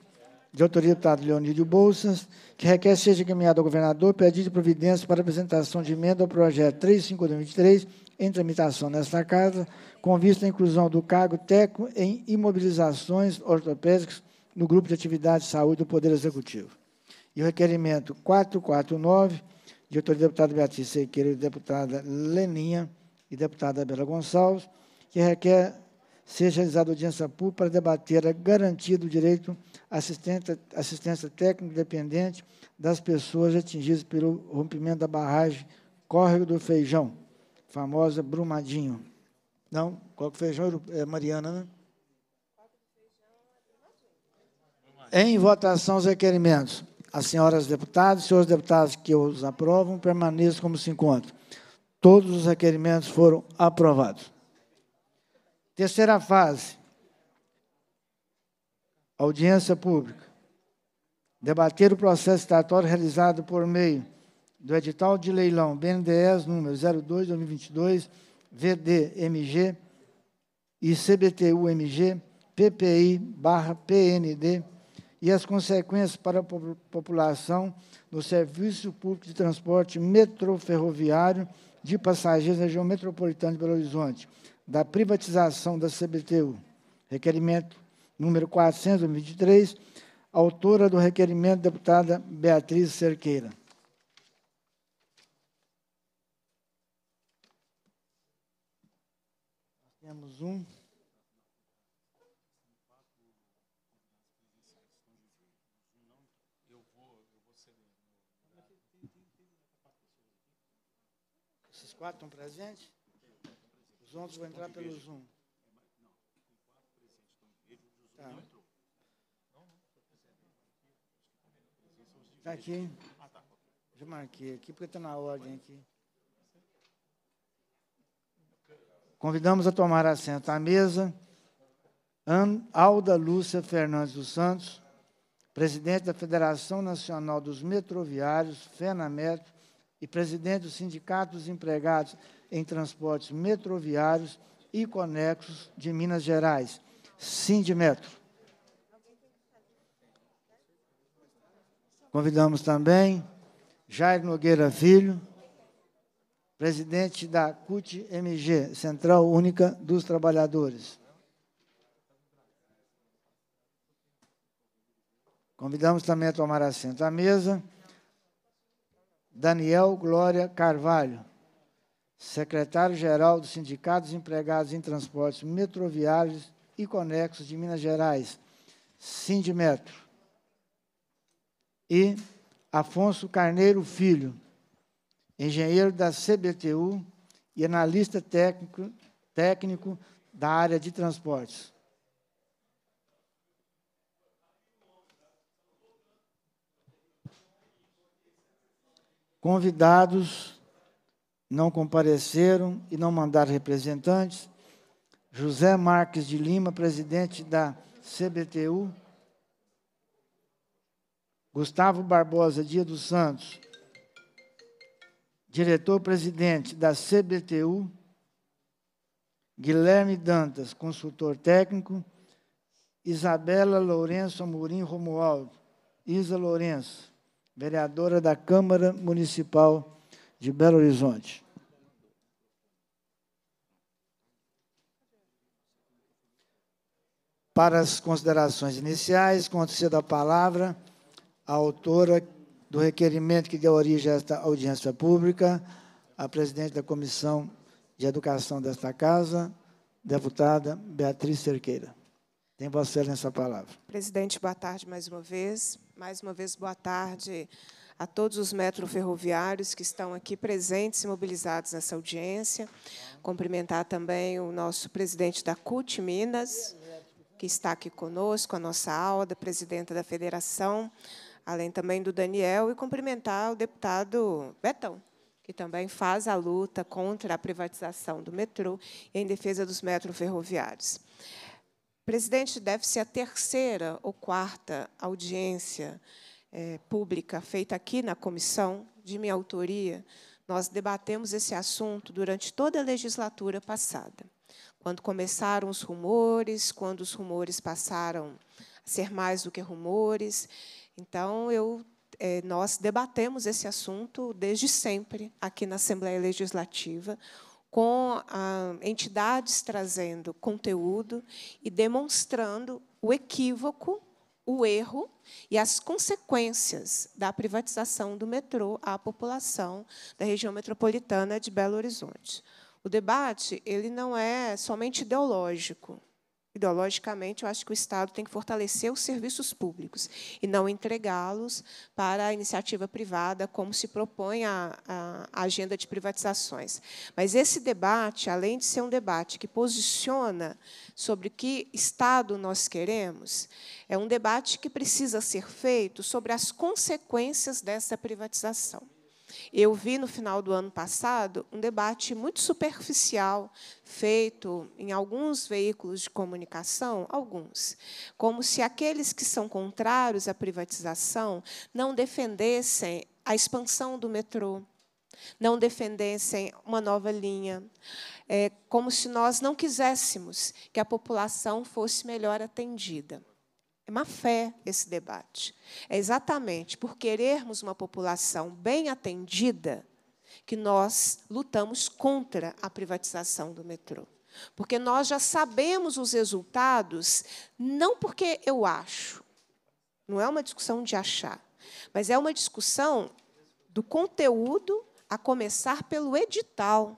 de autoria do deputado Leonídio Bolsas, que requer seja encaminhado ao governador pedido de providência para apresentação de emenda ao projeto 35223, em tramitação nesta Casa, com vista à inclusão do cargo técnico em imobilizações ortopédicas no grupo de atividade de saúde do Poder Executivo. E o requerimento 449, de autoria do deputado Beatriz Sequeira, deputada Leninha e deputada Bela Gonçalves, que requer seja realizada audiência pública para debater a garantia do direito à assistência, assistência técnica independente das pessoas atingidas pelo rompimento da barragem Córrego do Feijão, famosa Brumadinho. Não, qual do é feijão é Mariana, né? Em votação os requerimentos. As senhoras deputadas e senhores deputados que os aprovam permaneçam como se encontram. Todos os requerimentos foram aprovados. Terceira fase: audiência pública. Debater o processo estatório realizado por meio do edital de leilão BNDES número 02-2022, VDMG e CBTU-MG, PPI-PND, e as consequências para a população no serviço público de transporte metroferroviário de passageiros na região metropolitana de Belo Horizonte da privatização da CBTU. Requerimento número 423, autora do requerimento, deputada Beatriz Cerqueira. Temos um. Esses quatro estão presentes? Os outros vão entrar pelo Zoom. Tá. aqui. Já marquei aqui, porque está na ordem aqui. Convidamos a tomar assento à mesa Alda Lúcia Fernandes dos Santos, presidente da Federação Nacional dos Metroviários, FENAMETRO, e presidente do Sindicato dos Empregados em transportes metroviários e conexos de Minas Gerais, sim de metro. Convidamos também Jair Nogueira Filho, presidente da CUT-MG, Central Única dos Trabalhadores. Convidamos também a tomar assento à mesa Daniel Glória Carvalho, secretário-geral do Sindicato dos Empregados em Transportes Metroviários e Conexos de Minas Gerais, Sindimetro, e Afonso Carneiro Filho, engenheiro da CBTU e analista técnico, técnico da área de transportes. Convidados não compareceram e não mandaram representantes. José Marques de Lima, presidente da CBTU. Gustavo Barbosa Dia dos Santos, diretor-presidente da CBTU. Guilherme Dantas, consultor técnico. Isabela Lourenço Amorim Romualdo, Isa Lourenço, vereadora da Câmara Municipal de Belo Horizonte. Para as considerações iniciais, conceda a palavra à autora do requerimento que deu origem a esta audiência pública, a presidente da Comissão de Educação desta Casa, deputada Beatriz Cerqueira. Tem Vossa Excelência a palavra. Presidente, boa tarde mais uma vez. Mais uma vez, boa tarde a todos os metroferroviários que estão aqui presentes e mobilizados nessa audiência. Cumprimentar também o nosso presidente da CUT Minas, que está aqui conosco, a nossa Alda, presidenta da federação, além também do Daniel, e cumprimentar o deputado Betão, que também faz a luta contra a privatização do metrô e em defesa dos metroferroviários. ferroviários. Presidente, deve ser a terceira ou quarta audiência é, pública feita aqui na comissão, de minha autoria, nós debatemos esse assunto durante toda a legislatura passada. Quando começaram os rumores, quando os rumores passaram a ser mais do que rumores. Então, eu, é, nós debatemos esse assunto desde sempre aqui na Assembleia Legislativa, com ah, entidades trazendo conteúdo e demonstrando o equívoco, o erro e as consequências da privatização do metrô à população da região metropolitana de Belo Horizonte. O debate ele não é somente ideológico. Ideologicamente, eu acho que o Estado tem que fortalecer os serviços públicos e não entregá-los para a iniciativa privada, como se propõe a, a, agenda de privatizações. Mas esse debate, além de ser um debate que posiciona sobre que Estado nós queremos, é um debate que precisa ser feito sobre as consequências dessa privatização. Eu vi no final do ano passado um debate muito superficial feito em alguns veículos de comunicação, alguns, como se aqueles que são contrários à privatização não defendessem a expansão do metrô, não defendessem uma nova linha, é, como se nós não quiséssemos que a população fosse melhor atendida. É má fé esse debate. É exatamente por querermos uma população bem atendida que nós lutamos contra a privatização do metrô. Porque nós já sabemos os resultados, não porque eu acho, não é uma discussão de achar, mas é uma discussão do conteúdo, a começar pelo edital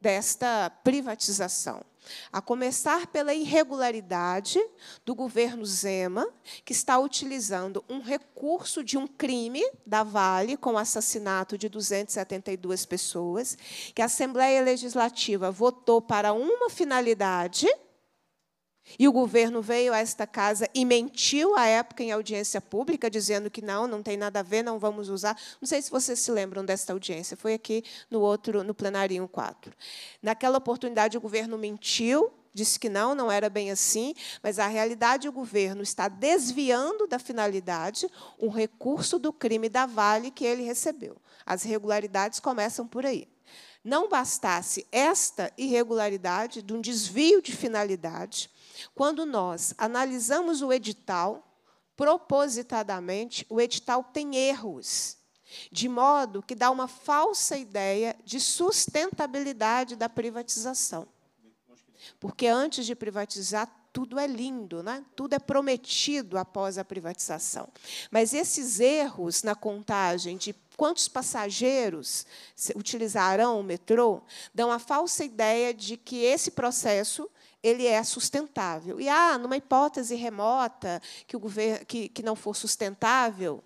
desta privatização a começar pela irregularidade do governo Zema, que está utilizando um recurso de um crime da Vale, com o assassinato de 272 pessoas, que a Assembleia Legislativa votou para uma finalidade e o governo veio a esta casa e mentiu à época em audiência pública, dizendo que não, não tem nada a ver, não vamos usar. Não sei se vocês se lembram desta audiência, foi aqui no outro, no plenarinho 4. Naquela oportunidade, o governo mentiu, disse que não, não era bem assim, mas a realidade o governo está desviando da finalidade um recurso do crime da Vale que ele recebeu. As irregularidades começam por aí não bastasse esta irregularidade, de um desvio de finalidade, quando nós analisamos o edital, propositadamente, o edital tem erros, de modo que dá uma falsa ideia de sustentabilidade da privatização. Porque antes de privatizar, tudo é lindo, né? tudo é prometido após a privatização. Mas esses erros na contagem de quantos passageiros utilizarão o metrô dão a falsa ideia de que esse processo ele é sustentável. E, ah, numa hipótese remota que, o governo, que, que não for sustentável,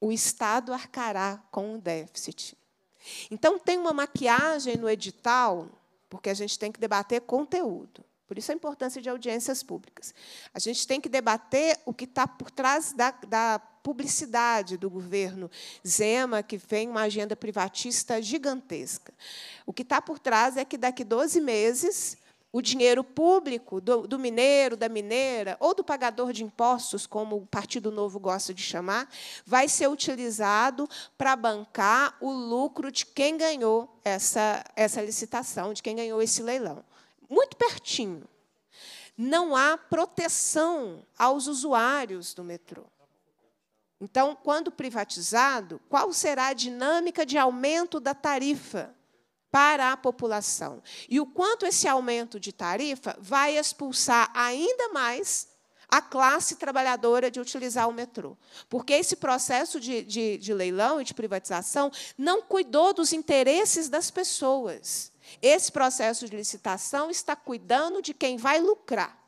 o Estado arcará com um déficit. Então, tem uma maquiagem no edital, porque a gente tem que debater conteúdo. Por isso a importância de audiências públicas. A gente tem que debater o que está por trás da, da publicidade do governo Zema, que vem uma agenda privatista gigantesca. O que está por trás é que daqui 12 meses o dinheiro público do, do, mineiro, da mineira, ou do pagador de impostos, como o Partido Novo gosta de chamar, vai ser utilizado para bancar o lucro de quem ganhou essa, essa licitação, de quem ganhou esse leilão. Muito pertinho. Não há proteção aos usuários do metrô. Então, quando privatizado, qual será a dinâmica de aumento da tarifa? para a população. E o quanto esse aumento de tarifa vai expulsar ainda mais a classe trabalhadora de utilizar o metrô. Porque esse processo de, de, de, leilão e de privatização não cuidou dos interesses das pessoas. Esse processo de licitação está cuidando de quem vai lucrar.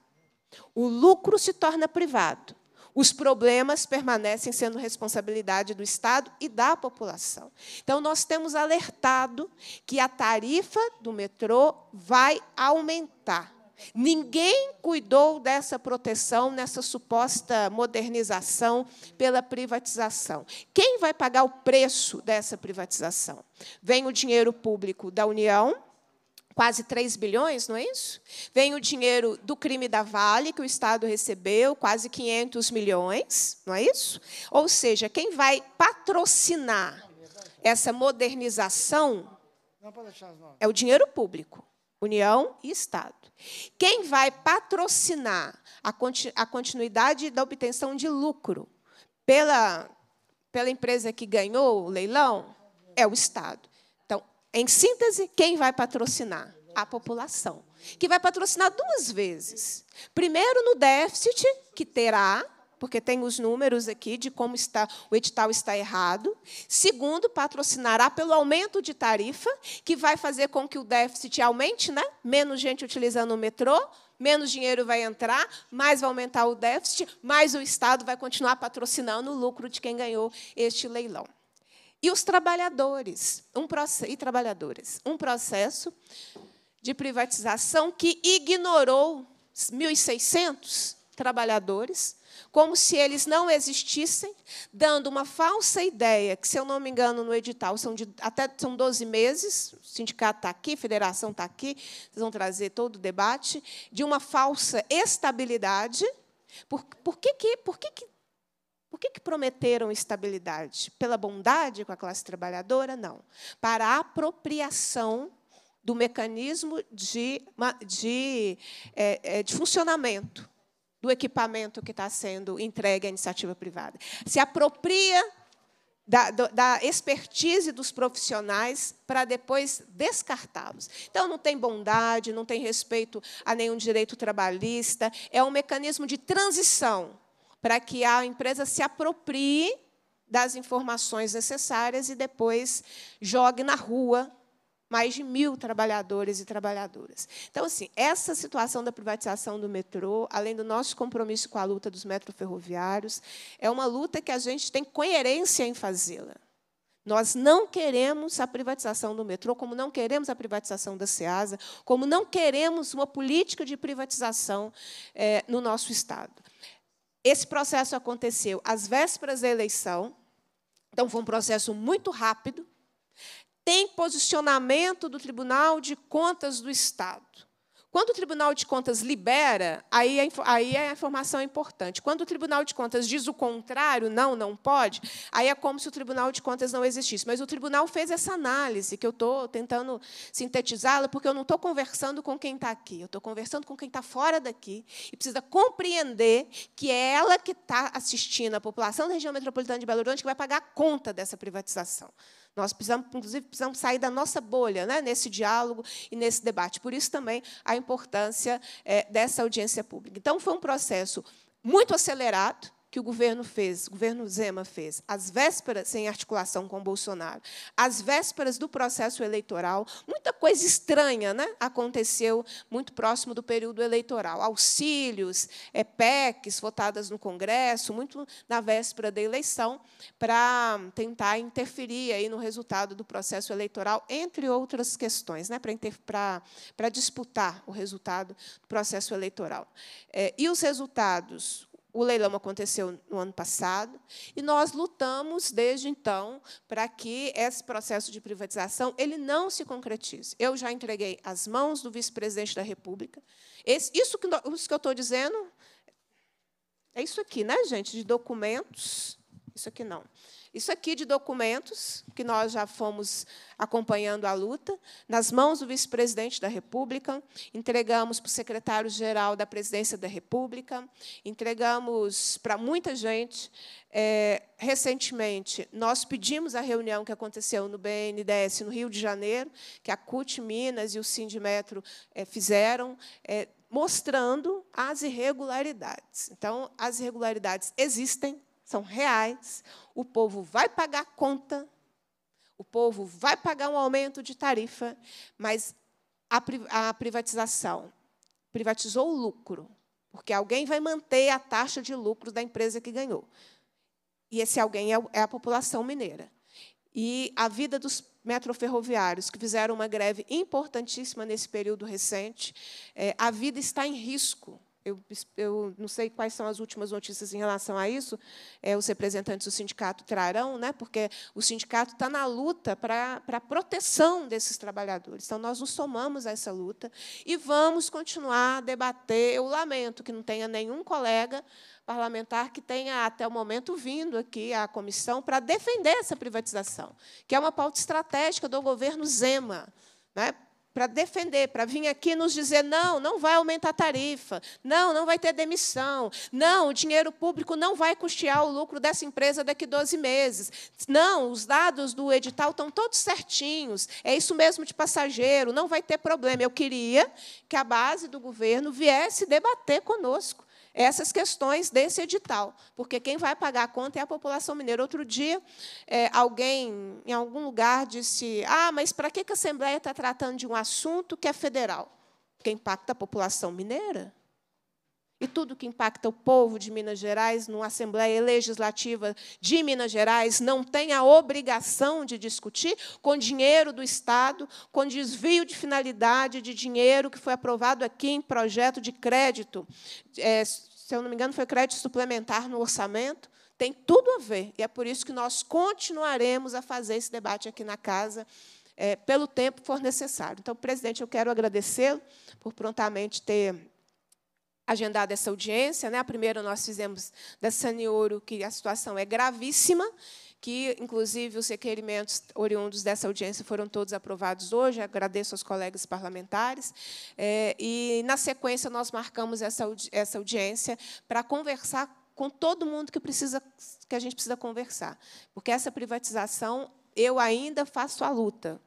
O lucro se torna privado. Os problemas permanecem sendo responsabilidade do Estado e da população. Então, nós temos alertado que a tarifa do metrô vai aumentar. Ninguém cuidou dessa proteção, nessa suposta modernização pela privatização. Quem vai pagar o preço dessa privatização? Vem o dinheiro público da União, quase 3 bilhões, não é isso? Vem o dinheiro do crime da Vale, que o Estado recebeu, quase 500 milhões, não é isso? Ou seja, quem vai patrocinar essa modernização é o dinheiro público, União e Estado. Quem vai patrocinar a, continuidade da obtenção de lucro pela, pela empresa que ganhou o leilão é o Estado. Em síntese, quem vai patrocinar? A população, que vai patrocinar duas vezes. Primeiro, no déficit que terá, porque tem os números aqui de como está o edital está errado. Segundo, patrocinará pelo aumento de tarifa, que vai fazer com que o déficit aumente, né? Menos gente utilizando o metrô, menos dinheiro vai entrar, mais vai aumentar o déficit, mais o Estado vai continuar patrocinando o lucro de quem ganhou este leilão. E os trabalhadores um e trabalhadoras. Um processo de privatização que ignorou 1.600 trabalhadores, como se eles não existissem, dando uma falsa ideia, que, se eu não me engano, no edital são, de, até, são 12 meses, o sindicato está aqui, a federação está aqui, vocês vão trazer todo o debate, de uma falsa estabilidade. Por, por que, que, por que, que por que, que prometeram estabilidade? Pela bondade com a classe trabalhadora? Não. Para a apropriação do mecanismo de, de, é, é, de funcionamento do equipamento que está sendo entregue à iniciativa privada. Se apropria da, da expertise dos profissionais para depois descartá-los. Então, não tem bondade, não tem respeito a nenhum direito trabalhista, é um mecanismo de transição para que a empresa se aproprie das informações necessárias e depois jogue na rua mais de mil trabalhadores e trabalhadoras. Então, assim, essa situação da privatização do metrô, além do nosso compromisso com a luta dos metroferroviários, é uma luta que a gente tem coerência em fazê-la. Nós não queremos a privatização do metrô, como não queremos a privatização da SEASA, como não queremos uma política de privatização é, no nosso Estado. Esse processo aconteceu às vésperas da eleição, então foi um processo muito rápido. Tem posicionamento do Tribunal de Contas do Estado. Quando o Tribunal de Contas libera, aí a, aí a informação é importante. Quando o Tribunal de Contas diz o contrário, não, não pode, aí é como se o Tribunal de Contas não existisse. Mas o Tribunal fez essa análise, que eu estou tentando sintetizá-la, porque eu não estou conversando com quem está aqui, eu estou conversando com quem está fora daqui e precisa compreender que é ela que está assistindo a população da região metropolitana de Belo Horizonte que vai pagar a conta dessa privatização. Nós precisamos, inclusive, precisamos sair da nossa bolha né, nesse diálogo e nesse debate. Por isso também a importância é, dessa audiência pública. Então, foi um processo muito acelerado, que o governo fez, o governo Zema fez, às vésperas, sem articulação com Bolsonaro, às vésperas do processo eleitoral, muita coisa estranha né, aconteceu muito próximo do período eleitoral. Auxílios, é, EPECs votadas no Congresso, muito na véspera da eleição, para tentar interferir aí no resultado do processo eleitoral, entre outras questões, né, para, para, para disputar o resultado do processo eleitoral. É, e os resultados o leilão aconteceu no ano passado e nós lutamos desde então para que esse processo de privatização ele não se concretize. Eu já entreguei às mãos do vice-presidente da República. Esse, isso, que, isso que eu estou dizendo é isso aqui, né, gente, de documentos isso aqui não. Isso aqui de documentos, que nós já fomos acompanhando a luta, nas mãos do vice-presidente da República, entregamos para o secretário-geral da presidência da República, entregamos para muita gente. É, recentemente, nós pedimos a reunião que aconteceu no BNDES, no Rio de Janeiro, que a CUT Minas e o Sindimetro é, fizeram. É, mostrando as irregularidades. Então, as irregularidades existem, são reais, o povo vai pagar conta, o povo vai pagar um aumento de tarifa, mas a, privatização privatizou o lucro, porque alguém vai manter a taxa de lucro da empresa que ganhou. E esse alguém é, é a população mineira. E a vida dos metroferroviários, que fizeram uma greve importantíssima nesse período recente, é, a vida está em risco eu, eu, não sei quais são as últimas notícias em relação a isso, é, os representantes do sindicato trarão, né, porque o sindicato está na luta para a proteção desses trabalhadores. Então, nós nos somamos a essa luta e vamos continuar a debater. Eu lamento que não tenha nenhum colega parlamentar que tenha, até o momento, vindo aqui à comissão para defender essa privatização, que é uma pauta estratégica do governo Zema. Né? para defender, para vir aqui nos dizer: não, não vai aumentar a tarifa, não, não vai ter demissão, não, o dinheiro público não vai custear o lucro dessa empresa daqui 12 meses, não, os dados do edital estão todos certinhos, é isso mesmo de passageiro, não vai ter problema. Eu queria que a base do governo viesse debater conosco essas questões desse edital, porque quem vai pagar a conta é a população mineira. Outro dia, é, alguém em algum lugar disse: Ah, mas para que a Assembleia está tratando de um assunto que é federal? Que impacta a população mineira? e tudo que impacta o povo de Minas Gerais, numa Assembleia Legislativa de Minas Gerais, não tem a obrigação de discutir com dinheiro do Estado, com desvio de finalidade de dinheiro que foi aprovado aqui em projeto de crédito. É, se eu não me engano, foi crédito suplementar no orçamento. Tem tudo a ver. E é por isso que nós continuaremos a fazer esse debate aqui na Casa. É, pelo tempo que for necessário. Então, presidente, eu quero agradecê-lo por prontamente ter agendada essa audiência. Né? A primeira nós fizemos da Saniouro, que a situação é gravíssima, que, inclusive, os requerimentos oriundos dessa audiência foram todos aprovados hoje. Agradeço aos colegas parlamentares. É, e, na sequência, nós marcamos essa, essa audiência para conversar com todo mundo que, precisa, que a gente precisa conversar. Porque essa privatização, eu ainda faço a luta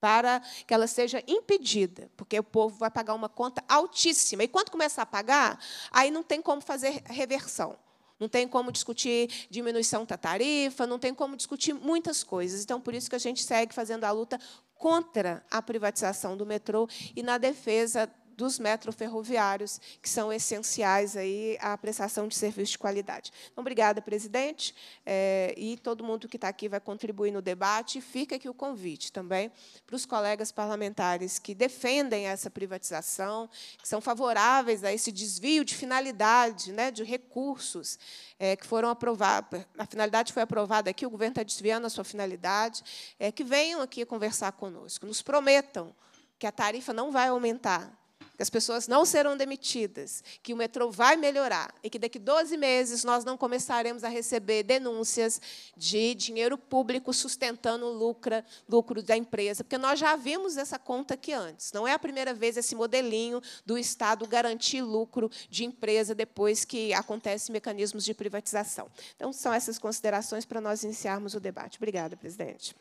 para que ela seja impedida, porque o povo vai pagar uma conta altíssima. E quando começar a pagar, aí não tem como fazer reversão. Não tem como discutir diminuição da tarifa, não tem como discutir muitas coisas. Então, por isso que a gente segue fazendo a luta contra a privatização do metrô e na defesa dos metroferroviários, que são essenciais aí à prestação de serviço de qualidade. Então, obrigada, presidente, é, e todo mundo que está aqui vai contribuir no debate. Fica aqui o convite também para os colegas parlamentares que defendem essa privatização, que são favoráveis a esse desvio de finalidade, né, de recursos é, que foram aprovados. A finalidade foi aprovada aqui, o governo está desviando a sua finalidade, é, que venham aqui conversar conosco, nos prometam que a tarifa não vai aumentar, que as pessoas não serão demitidas, que o metrô vai melhorar e que daqui 12 meses nós não começaremos a receber denúncias de dinheiro público sustentando o lucro, lucro da empresa, porque nós já vimos essa conta aqui antes. Não é a primeira vez esse modelinho do Estado garantir lucro de empresa depois que acontecem mecanismos de privatização. Então, são essas considerações para nós iniciarmos o debate. Obrigada, presidente.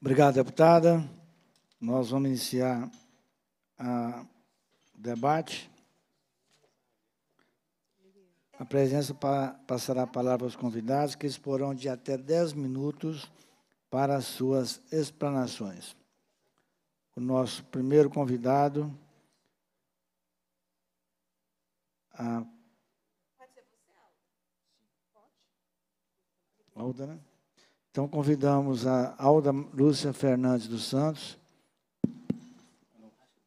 Obrigado, deputada. Nós vamos iniciar a Debate. A presença passará a palavra aos convidados, que exporão de até 10 minutos para suas explanações. O nosso primeiro convidado, a Alda, né? Então, convidamos a Alda Lúcia Fernandes dos Santos.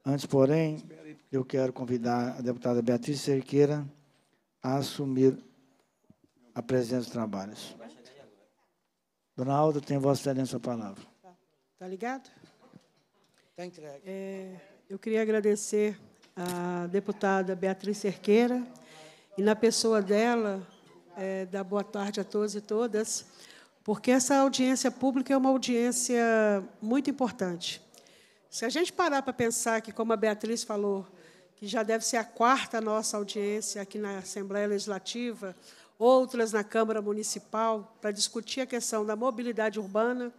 Antes, porém, eu quero convidar a deputada Beatriz Cerqueira a assumir a presença dos trabalhos. Dona Alda, tem Vossa Excelência a palavra. Está ligado? Está entregue. É, eu queria agradecer à deputada Beatriz Cerqueira e, na pessoa dela, é, dar boa tarde a todos e todas, porque essa audiência pública é uma audiência muito importante. Se a gente parar para pensar que, como a Beatriz falou, que já deve ser a quarta nossa audiência aqui na Assembleia Legislativa, outras na Câmara Municipal, para discutir a questão da mobilidade urbana,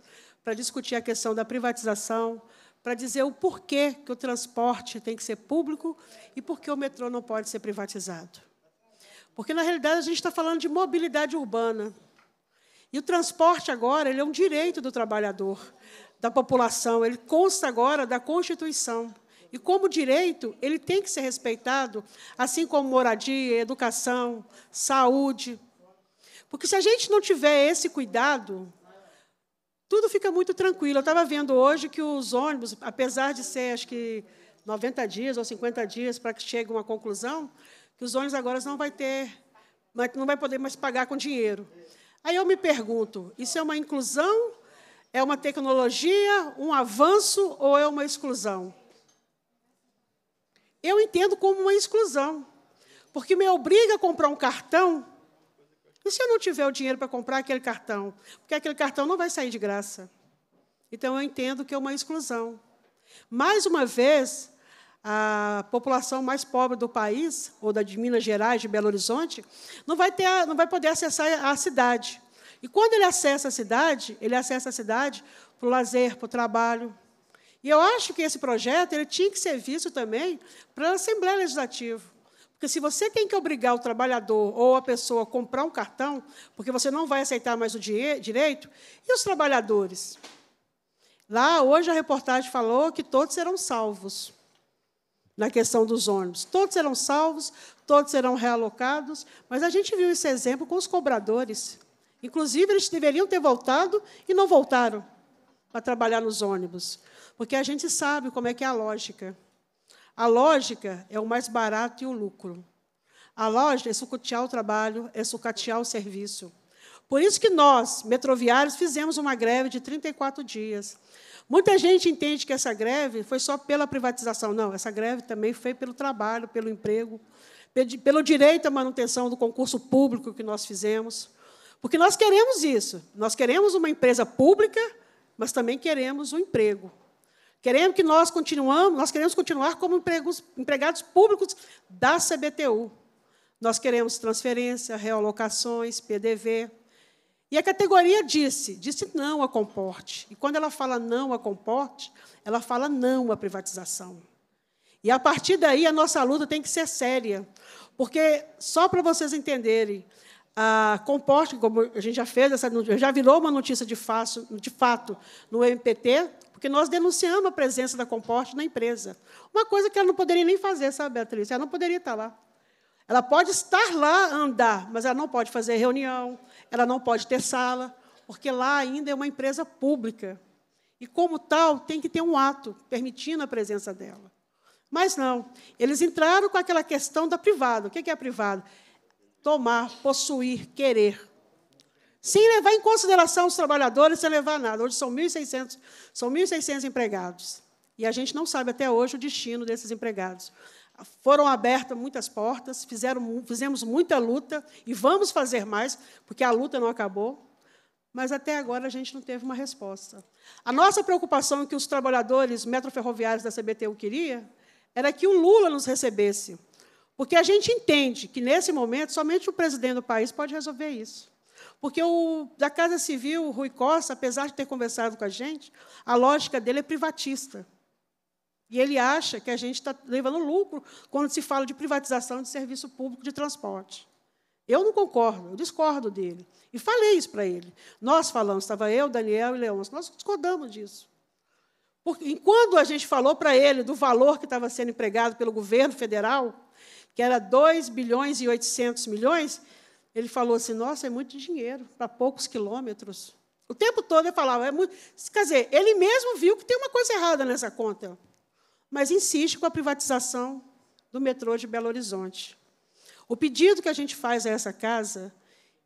para discutir a questão da privatização, para dizer o porquê que o transporte tem que ser público e por que o metrô não pode ser privatizado. Porque, na realidade, a gente está falando de mobilidade urbana. E o transporte agora ele é um direito do trabalhador, da população, ele consta agora da Constituição. E como direito, ele tem que ser respeitado, assim como moradia, educação, saúde. Porque se a gente não tiver esse cuidado, tudo fica muito tranquilo. Eu estava vendo hoje que os ônibus, apesar de ser, acho que 90 dias ou 50 dias para que chegue uma conclusão, que os ônibus agora não vai ter, não vai poder mais pagar com dinheiro. Aí eu me pergunto, isso é uma inclusão? É uma tecnologia, um avanço ou é uma exclusão? eu entendo como uma exclusão, porque me obriga a comprar um cartão. E se eu não tiver o dinheiro para comprar aquele cartão? Porque aquele cartão não vai sair de graça. Então eu entendo que é uma exclusão. Mais uma vez, a população mais pobre do país, ou da de Minas Gerais, de Belo Horizonte, não vai, ter, não vai poder acessar a cidade. E quando ele acessa a cidade, ele acessa a cidade para o lazer, para o trabalho, e eu acho que esse projeto ele tinha que ser visto também para a Assembleia Legislativa. Porque se você tem que obrigar o trabalhador ou a pessoa a comprar um cartão, porque você não vai aceitar mais o direito, e os trabalhadores? Lá, hoje, a reportagem falou que todos serão salvos na questão dos ônibus. Todos serão salvos, todos serão realocados, mas a gente viu esse exemplo com os cobradores. Inclusive, eles deveriam ter voltado e não voltaram para trabalhar nos ônibus. Porque a gente sabe como é que é a lógica. A lógica é o mais barato e o lucro. A lógica é sucatear o trabalho, é sucatear o serviço. Por isso que nós, metroviários, fizemos uma greve de 34 dias. Muita gente entende que essa greve foi só pela privatização. Não, essa greve também foi pelo trabalho, pelo emprego, pelo direito à manutenção do concurso público que nós fizemos. Porque nós queremos isso. Nós queremos uma empresa pública, mas também queremos o um emprego. Queremos que nós continuamos, nós queremos continuar como empregos, empregados públicos da CBTU. Nós queremos transferência, realocações, PDV. E a categoria disse, disse não a comporte. E quando ela fala não a comporte, ela fala não à privatização. E a partir daí a nossa luta tem que ser séria, porque só para vocês entenderem, a comporte, como a gente já fez, essa, já virou uma notícia de, de fato no MPT, porque nós denunciamos a presença da Comporte na empresa. Uma coisa que ela não poderia nem fazer, sabe, Beatriz? Ela não poderia estar lá. Ela pode estar lá, andar, mas ela não pode fazer reunião, ela não pode ter sala, porque lá ainda é uma empresa pública. E, como tal, tem que ter um ato permitindo a presença dela. Mas não, eles entraram com aquela questão da privada. O que é privada? Tomar, possuir, querer. Sem levar em consideração os trabalhadores, sem levar nada. Hoje são 1.600, são 1.600 empregados. E a gente não sabe até hoje o destino desses empregados. Foram abertas muitas portas, fizeram, fizemos muita luta e vamos fazer mais, porque a luta não acabou. Mas até agora a gente não teve uma resposta. A nossa preocupação que os trabalhadores metroferroviários da CBTU queria era que o Lula nos recebesse. Porque a gente entende que, nesse momento, somente o presidente do país pode resolver isso. Porque o da Casa Civil, o Rui Costa, apesar de ter conversado com a gente, a lógica dele é privatista. E ele acha que a gente está levando lucro quando se fala de privatização de serviço público de transporte. Eu não concordo, eu discordo dele. E falei isso para ele. Nós falamos, estava eu, Daniel e Leão, nós discordamos disso. Porque enquanto a gente falou para ele do valor que estava sendo empregado pelo governo federal, que era 2 bilhões e 800 milhões, ele falou assim: nossa, é muito dinheiro para poucos quilômetros. O tempo todo eu falava, é muito... quer dizer, ele mesmo viu que tem uma coisa errada nessa conta, mas insiste com a privatização do metrô de Belo Horizonte. O pedido que a gente faz a essa casa,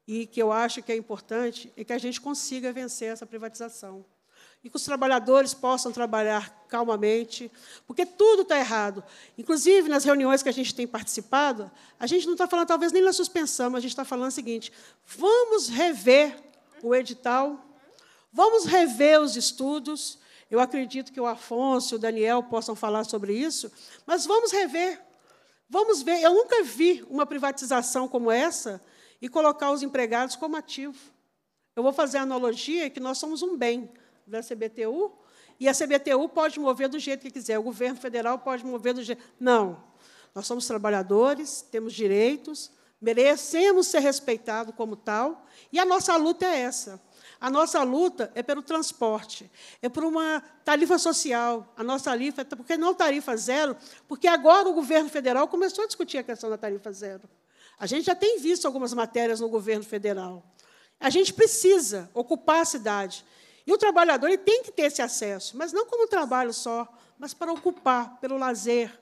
e que eu acho que é importante, é que a gente consiga vencer essa privatização e que os trabalhadores possam trabalhar calmamente, porque tudo está errado. Inclusive, nas reuniões que a gente tem participado, a gente não está falando, talvez, nem na suspensão, mas a gente está falando o seguinte: vamos rever o edital, vamos rever os estudos. Eu acredito que o Afonso e o Daniel possam falar sobre isso, mas vamos rever. Vamos ver. Eu nunca vi uma privatização como essa e colocar os empregados como ativo. Eu vou fazer a analogia que nós somos um bem da CBTU, e a CBTU pode mover do jeito que quiser, o governo federal pode mover do jeito. Não. Nós somos trabalhadores, temos direitos, merecemos ser respeitados como tal, e a nossa luta é essa. A nossa luta é pelo transporte, é por uma tarifa social. A nossa tarifa, porque não tarifa zero, porque agora o governo federal começou a discutir a questão da tarifa zero. A gente já tem visto algumas matérias no governo federal. A gente precisa ocupar a cidade. E o trabalhador ele tem que ter esse acesso, mas não como trabalho só, mas para ocupar, pelo lazer,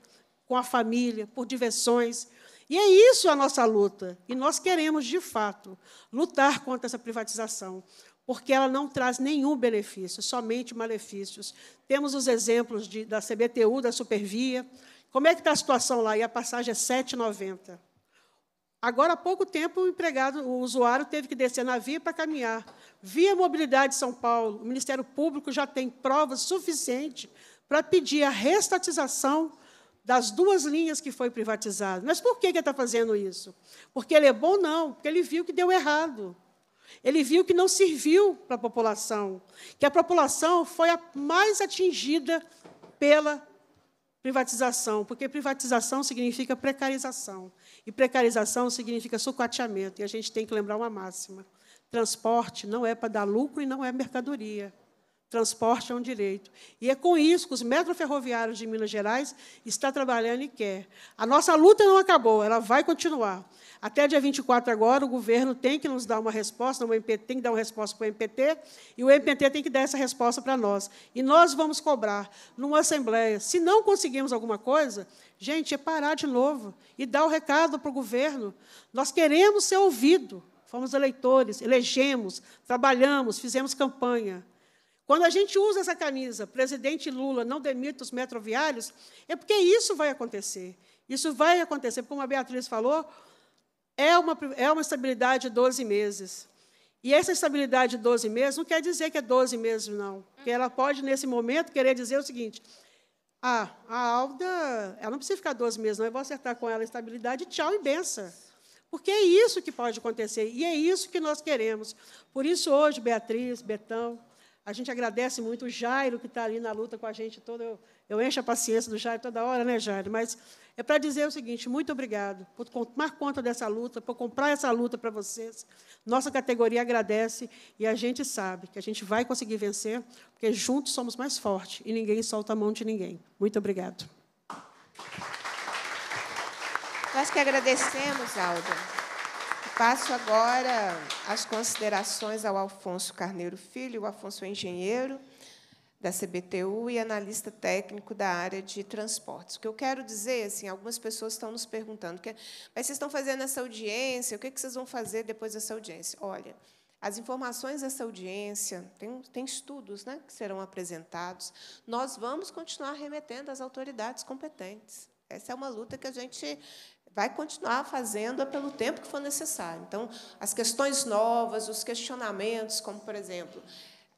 com a família, por diversões. E é isso a nossa luta. E nós queremos, de fato, lutar contra essa privatização, porque ela não traz nenhum benefício, somente malefícios. Temos os exemplos de, da CBTU, da Supervia. Como é que está a situação lá? E a passagem é 7,90. Agora, há pouco tempo, o empregado, o usuário, teve que descer na via para caminhar. Via Mobilidade São Paulo, o Ministério Público já tem provas suficientes para pedir a restatização das duas linhas que foi privatizada. Mas por que ele está fazendo isso? Porque ele é bom? Não, porque ele viu que deu errado. Ele viu que não serviu para a população, que a população foi a mais atingida pela privatização, porque privatização significa precarização. E precarização significa sucateamento. E a gente tem que lembrar uma máxima: transporte não é para dar lucro e não é mercadoria. Transporte é um direito. E é com isso que os metroferroviários de Minas Gerais está trabalhando e quer. A nossa luta não acabou, ela vai continuar. Até dia 24 agora, o governo tem que nos dar uma resposta, o MPT tem que dar uma resposta para o MPT, e o MPT tem que dar essa resposta para nós. E nós vamos cobrar numa assembleia. Se não conseguimos alguma coisa, gente, é parar de novo e dar o recado para o governo. Nós queremos ser ouvido. Fomos eleitores, elegemos, trabalhamos, fizemos campanha. Quando a gente usa essa camisa, presidente Lula, não demita os metroviários, é porque isso vai acontecer. Isso vai acontecer, como a Beatriz falou, é uma, é uma estabilidade de 12 meses. E essa estabilidade de 12 meses não quer dizer que é 12 meses, não. Porque ela pode, nesse momento, querer dizer o seguinte: ah, a Alda, ela não precisa ficar 12 meses, não. Eu vou acertar com ela a estabilidade, tchau e benção. Porque é isso que pode acontecer e é isso que nós queremos. Por isso, hoje, Beatriz, Betão, a gente agradece muito o Jairo, que está ali na luta com a gente todo. Eu eu encho a paciência do Jair toda hora, né, Jair? Mas é para dizer o seguinte: muito obrigado por tomar conta dessa luta, por comprar essa luta para vocês. Nossa categoria agradece e a gente sabe que a gente vai conseguir vencer, porque juntos somos mais fortes e ninguém solta a mão de ninguém. Muito obrigado. Nós que agradecemos, Alda. Passo agora as considerações ao Alfonso Carneiro Filho. O Alfonso é engenheiro, da CBTU e analista técnico da área de transportes. O que eu quero dizer, assim, algumas pessoas estão nos perguntando, que, é, mas vocês estão fazendo essa audiência, o que, é que vocês vão fazer depois dessa audiência? Olha, as informações dessa audiência, tem, tem estudos né, que serão apresentados, nós vamos continuar remetendo às autoridades competentes. Essa é uma luta que a gente vai continuar fazendo é pelo tempo que for necessário. Então, as questões novas, os questionamentos, como, por exemplo,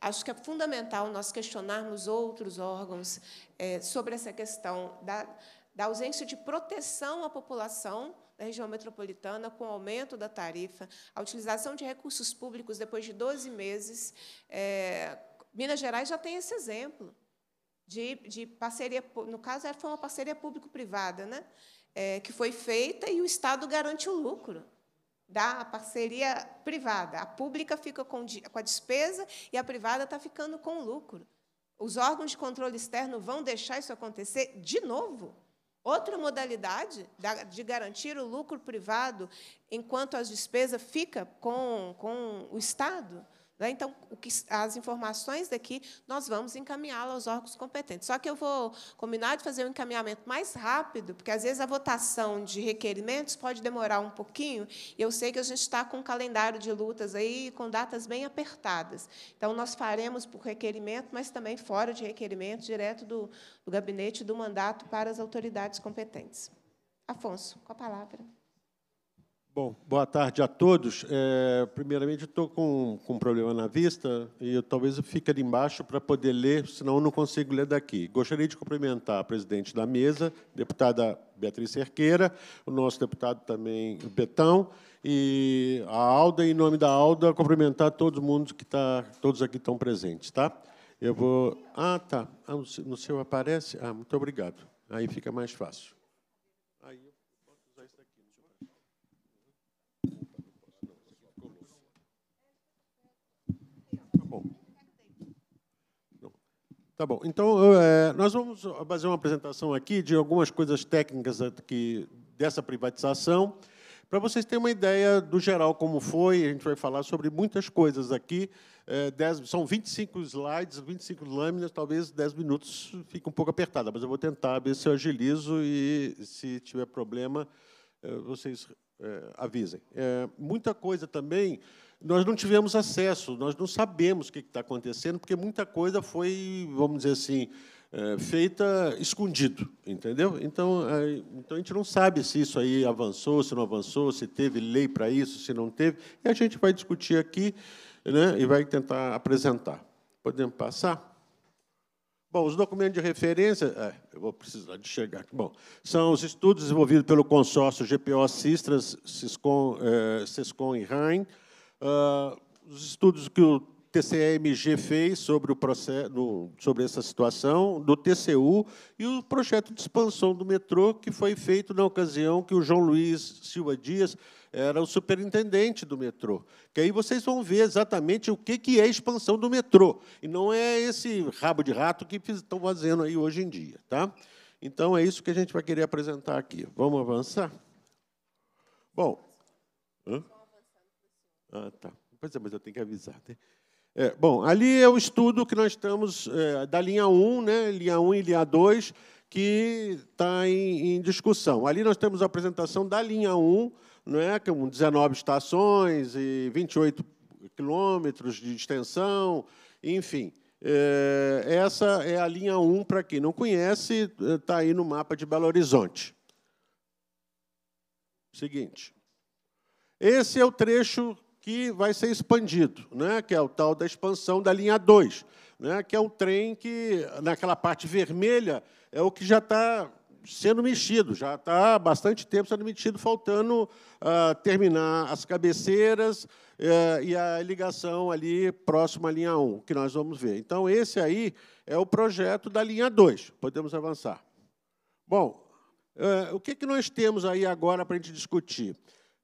Acho que é fundamental nós questionarmos outros órgãos é, sobre essa questão da, da ausência de proteção à população da região metropolitana, com o aumento da tarifa, a utilização de recursos públicos depois de 12 meses. É, Minas Gerais já tem esse exemplo de, de parceria, no caso, é, foi uma parceria público-privada, né? É, que foi feita e o Estado garante o lucro da parceria privada. A pública fica com, com a despesa e a privada está ficando com o lucro. Os órgãos de controle externo vão deixar isso acontecer de novo? Outra modalidade de garantir o lucro privado enquanto as despesas fica com, com o Estado? Né? Então, que, as informações daqui nós vamos encaminhá-las aos órgãos competentes. Só que eu vou combinar de fazer um encaminhamento mais rápido, porque às vezes a votação de requerimentos pode demorar um pouquinho. E eu sei que a gente está com um calendário de lutas aí, com datas bem apertadas. Então, nós faremos por requerimento, mas também fora de requerimento, direto do, do gabinete do mandato para as autoridades competentes. Afonso, com a palavra. Bom, boa tarde a todos. É, primeiramente, estou com, com um problema na vista e eu, talvez eu fique ali embaixo para poder ler, senão eu não consigo ler daqui. Gostaria de cumprimentar a presidente da mesa, deputada Beatriz Cerqueira, o nosso deputado também, Betão, e a Alda, em nome da Alda, cumprimentar todo mundo que está, todos aqui estão presentes, tá? Eu vou... Ah, tá. Ah, no seu aparece? Ah, muito obrigado. Aí fica mais fácil. Tá bom. Então, é, nós vamos fazer uma apresentação aqui de algumas coisas técnicas que, dessa privatização, para vocês terem uma ideia do geral como foi. A gente vai falar sobre muitas coisas aqui. É, dez, são 25 slides, 25 lâminas, talvez 10 minutos fique um pouco apertada, mas eu vou tentar ver se eu agilizo e, se tiver problema, é, vocês é, avisem. É, muita coisa também nós não tivemos acesso, nós não sabemos o que está acontecendo, porque muita coisa foi, vamos dizer assim, é, feita escondido, entendeu? Então, é, então a gente não sabe se isso aí avançou, se não avançou, se teve lei para isso, se não teve, e a gente vai discutir aqui, né, e vai tentar apresentar. Podemos passar? Bom, os documentos de referência, é, eu vou precisar de chegar aqui. Bom, são os estudos desenvolvidos pelo consórcio GPO Sistras, Siscom, é, e Rhein, Uh, os estudos que o TCMG fez sobre, o processo, sobre essa situação, do TCU, e o projeto de expansão do metrô, que foi feito na ocasião que o João Luiz Silva Dias era o superintendente do metrô. Que aí vocês vão ver exatamente o que, que é expansão do metrô. E não é esse rabo de rato que estão fazendo aí hoje em dia. Tá? Então, é isso que a gente vai querer apresentar aqui. Vamos avançar? Bom. Hã? Ah, tá. Pois é, mas eu tenho que avisar. Né? É, bom, ali é o estudo que nós estamos é, da linha 1, né, linha 1 e linha 2, que está em, em, discussão. Ali nós temos a apresentação da linha 1, né, com 19 estações e 28 quilômetros de extensão, enfim. É, essa é a linha 1, para quem não conhece, está é, aí no mapa de Belo Horizonte. Seguinte. Esse é o trecho que vai ser expandido, né? que é o tal da expansão da linha 2, né? que é o trem que, naquela parte vermelha, é o que já está sendo mexido, já está há bastante tempo sendo mexido, faltando uh, terminar as cabeceiras uh, e a ligação ali próxima à linha 1, que nós vamos ver. Então, esse aí é o projeto da linha 2. Podemos avançar. Bom, uh, o que, que nós temos aí agora para a gente discutir?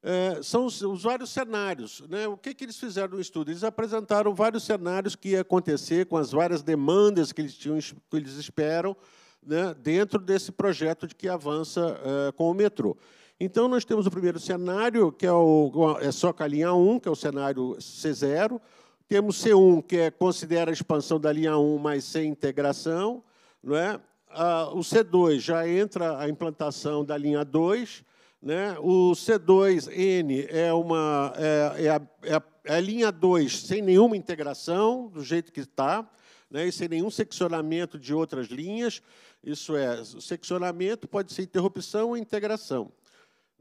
É, são os, os, vários cenários. Né? O que, que eles fizeram no estudo? Eles apresentaram vários cenários que ia acontecer com as várias demandas que eles, tinham, que eles esperam né, dentro desse projeto de que avança é, com o metrô. Então, nós temos o primeiro cenário, que é, o, é só com a linha 1, que é o cenário C0. Temos C1, que é, considera a expansão da linha 1, mas sem integração. Não é? Ah, o C2 já entra a implantação da linha 2, né? O C2N é, uma, é, é, a, é, a, é a linha 2, sem nenhuma integração, do jeito que está, né? e sem nenhum seccionamento de outras linhas. Isso é, o seccionamento pode ser interrupção ou integração.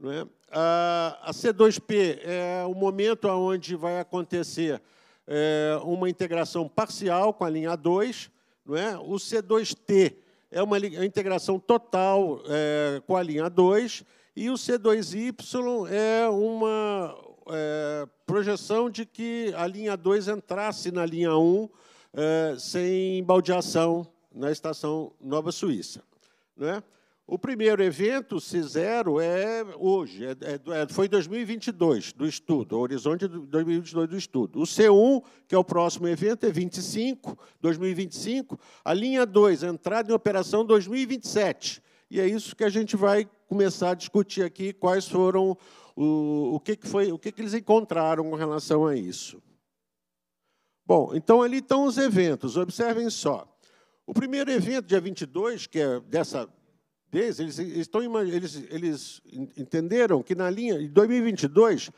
É? a, a C2P é o momento onde vai acontecer é, uma integração parcial com a linha 2. É? O C2T é uma integração total é, com a linha 2 e o C2Y é uma é, projeção de que a linha 2 entrasse na linha 1 é, sem baldeação na estação Nova Suíça. Né? O primeiro evento, C0, é hoje, é, é, é foi 2022 do estudo, horizonte 2022 do estudo. O C1, que é o próximo evento, é 25, 2025. A linha 2, entrada em operação 2027. E é isso que a gente vai começar a discutir aqui quais foram o, o que, que foi, o que, que eles encontraram com relação a isso. Bom, então ali estão os eventos. Observem só. O primeiro evento, dia 22, que é dessa vez, eles, estão, eles, eles entenderam que na linha, em 2022,